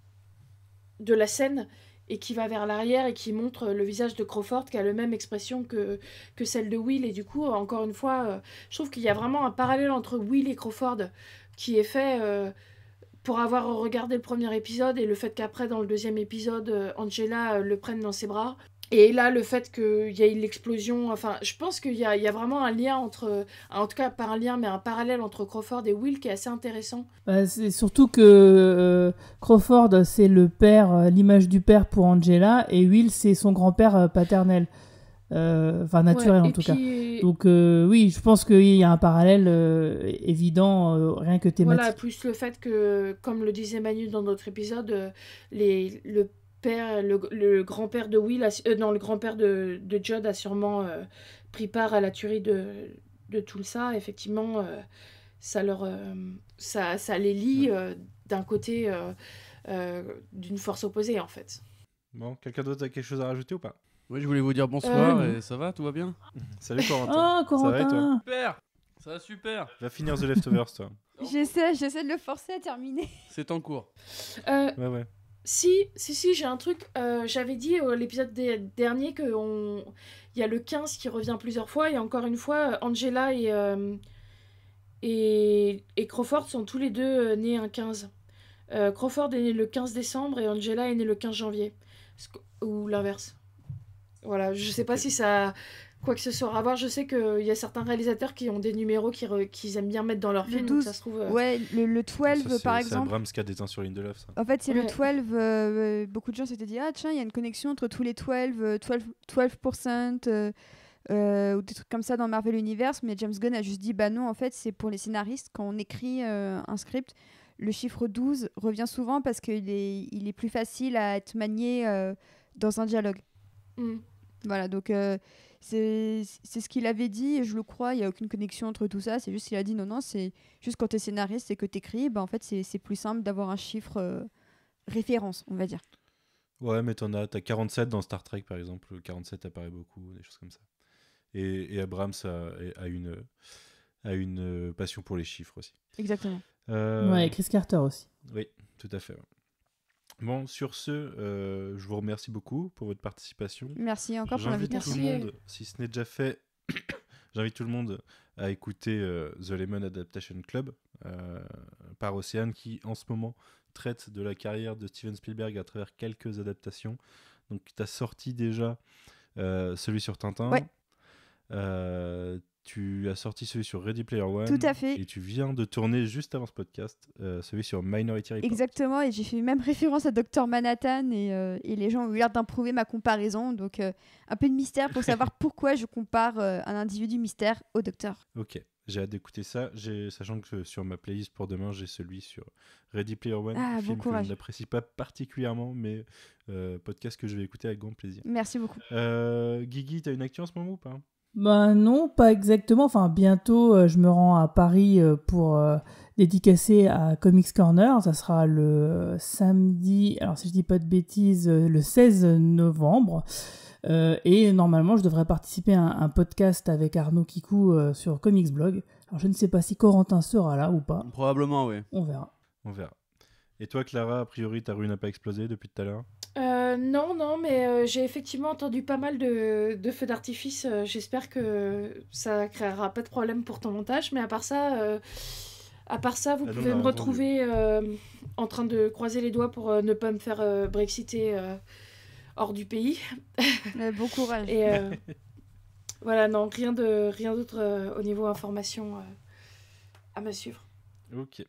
de la scène et qui va vers l'arrière et qui montre le visage de Crawford qui a la même expression que, que celle de Will. Et du coup, encore une fois, euh, je trouve qu'il y a vraiment un parallèle entre Will et Crawford qui est fait. Euh, pour avoir regardé le premier épisode et le fait qu'après, dans le deuxième épisode, euh, Angela euh, le prenne dans ses bras. Et là, le fait qu'il y ait l'explosion, enfin, je pense qu'il y, a, vraiment un lien entre, euh, en tout cas pas un lien, mais un parallèle entre Crawford et Will qui est assez intéressant. Bah, c'est surtout que Crawford, c'est le père, l'image du père pour Angela, et Will, c'est son grand-père paternel. Euh, enfin naturel en tout cas. Donc euh, oui, je pense qu'il y a un parallèle euh, évident, rien que thématique. Voilà, plus le fait que, comme le disait Manu dans notre épisode, les, le père, le, grand-père de Will, dans le grand-père de, de Judd a sûrement pris part à la tuerie de, de tout ça, effectivement ça leur ça, ça, les lie d'un côté d'une force opposée en fait. Bon, quelqu'un d'autre a quelque chose à rajouter ou pas oui, je voulais vous dire bonsoir euh, et ça va, tout va bien Salut Corentin. Oh, Ça va toi Super Ça va super Va finir The Leftovers, toi. J'essaie, j'essaie de le forcer à terminer. C'est en cours. Euh, ouais, ouais. Si, si, si, j'ai un truc. Euh, j'avais dit à l'épisode dernier qu'il y a le 15 qui revient plusieurs fois et encore une fois, Angela et, et, Crawford sont tous les deux nés un 15. Crawford est né le 15 décembre et Angela est née le 15 janvier. Ou l'inverse. Voilà, je sais pas si ça quoi que ce soit à voir. Je sais qu'il y a certains réalisateurs qui ont des numéros qu'ils aiment bien mettre dans leur film. Donc ça se trouve, euh, Ouais, le, 12 par exemple. C'est Abrams qui a sur Lindelof. En fait, c'est le 12. Euh, beaucoup de gens s'étaient dit Ah, tiens, il y a une connexion entre tous les 12, 12, 12% ou des trucs comme ça dans Marvel Universe. Mais James Gunn a juste dit Bah non, en fait, c'est pour les scénaristes. Quand on écrit euh, un script, le chiffre 12 revient souvent parce qu'il est, il est plus facile à être manié dans un dialogue. Mm. Voilà, donc euh, c'est ce qu'il avait dit, et je le crois, il n'y a aucune connexion entre tout ça, c'est juste qu'il a dit non, non, c'est juste quand tu es scénariste et que tu écris, bah, en fait, c'est plus simple d'avoir un chiffre euh, référence, on va dire. Ouais, mais t'en as, t'as 47 dans Star Trek par exemple, 47 apparaît beaucoup, des choses comme ça. Et, et Abrams a, une, a une euh, passion pour les chiffres aussi. Exactement. Ouais, Chris Carter aussi. Oui, tout à fait. Bon, sur ce, euh, je vous remercie beaucoup pour votre participation. Merci encore pour l'invitation. J'invite tout le monde, si ce n'est déjà fait, j'invite tout le monde à écouter euh, The Lemon Adaptation Club euh, par Océane qui, en ce moment, traite de la carrière de Steven Spielberg à travers quelques adaptations. Donc, tu as sorti déjà celui sur Tintin tu as sorti celui sur Ready Player One. Tout à fait. Et tu viens de tourner juste avant ce podcast euh, celui sur Minority Report. Exactement, et j'ai fait même référence à Dr Manhattan euh, et, les gens ont eu l'air d'improuver ma comparaison. Donc euh, un peu de mystère pour savoir pourquoi je compare un individu mystère au docteur. Ok. J'ai hâte d'écouter ça, sachant que sur ma playlist pour demain, j'ai celui sur Ready Player One, ah, que je n'apprécie pas particulièrement, mais podcast que je vais écouter avec grand plaisir. Merci beaucoup. Guigui, as une actu en ce moment ou pas ben non, pas exactement. Enfin, bientôt, euh, je me rends à Paris euh, pour euh, dédicacer à Comics Corner. Ça sera le samedi, alors si je dis pas de bêtises, le 16 novembre. et normalement, je devrais participer à un, un podcast avec Arnaud Kikou sur Comics Blog. Alors, je ne sais pas si Corentin sera là ou pas. Probablement, oui. On verra. On verra. Et toi, Clara, a priori, ta rue n'a pas explosé depuis tout à l'heure euh, non, non, mais euh, j'ai effectivement entendu pas mal de, feux d'artifice. Euh, j'espère que ça créera pas de problème pour ton montage. Mais à part ça, à part ça vous ah, pouvez me retrouver en train de croiser les doigts pour ne pas me faire brexiter hors du pays. bon courage. voilà, non, rien de rien d'autre au niveau information à me suivre. Ok.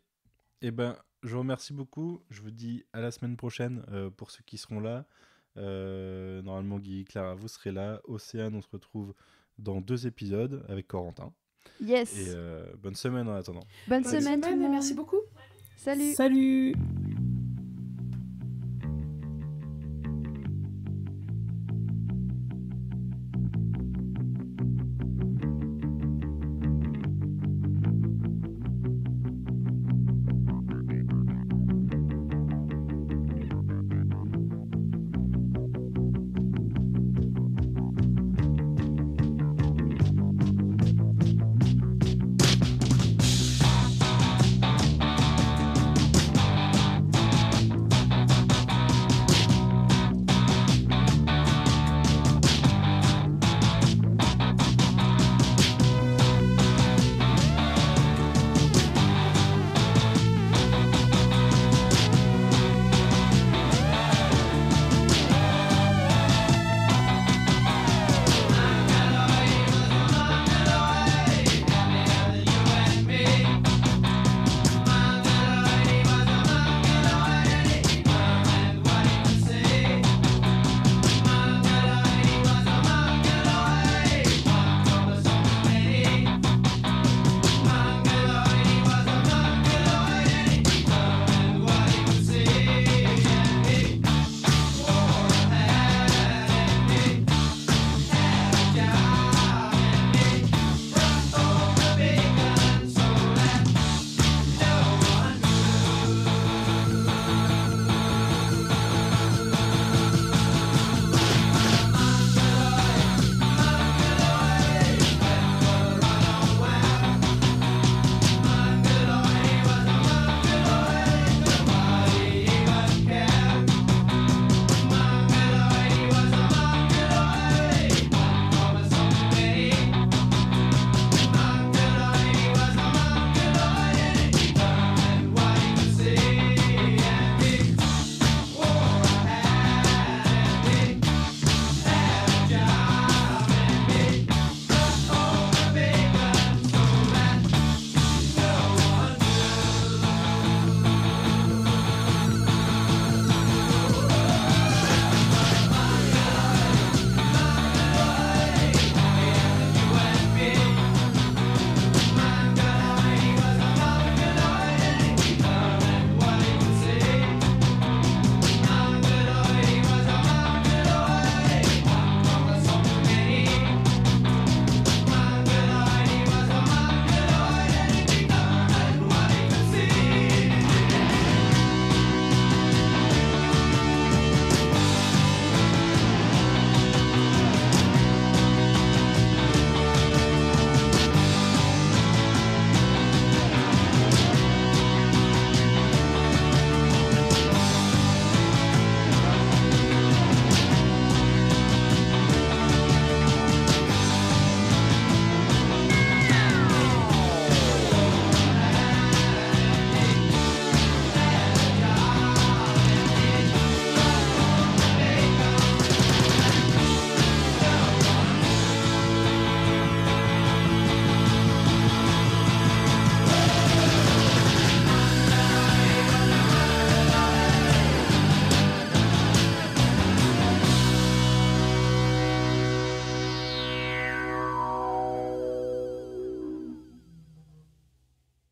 Eh ben, je vous remercie beaucoup. Je vous dis à la semaine prochaine euh, pour ceux qui seront là. Euh, normalement, Guy, Clara, vous serez là. Océane, on se retrouve dans deux épisodes avec Corentin. Yes. Et euh, bonne semaine en attendant. Bonne, semaine, merci beaucoup. Salut. Salut.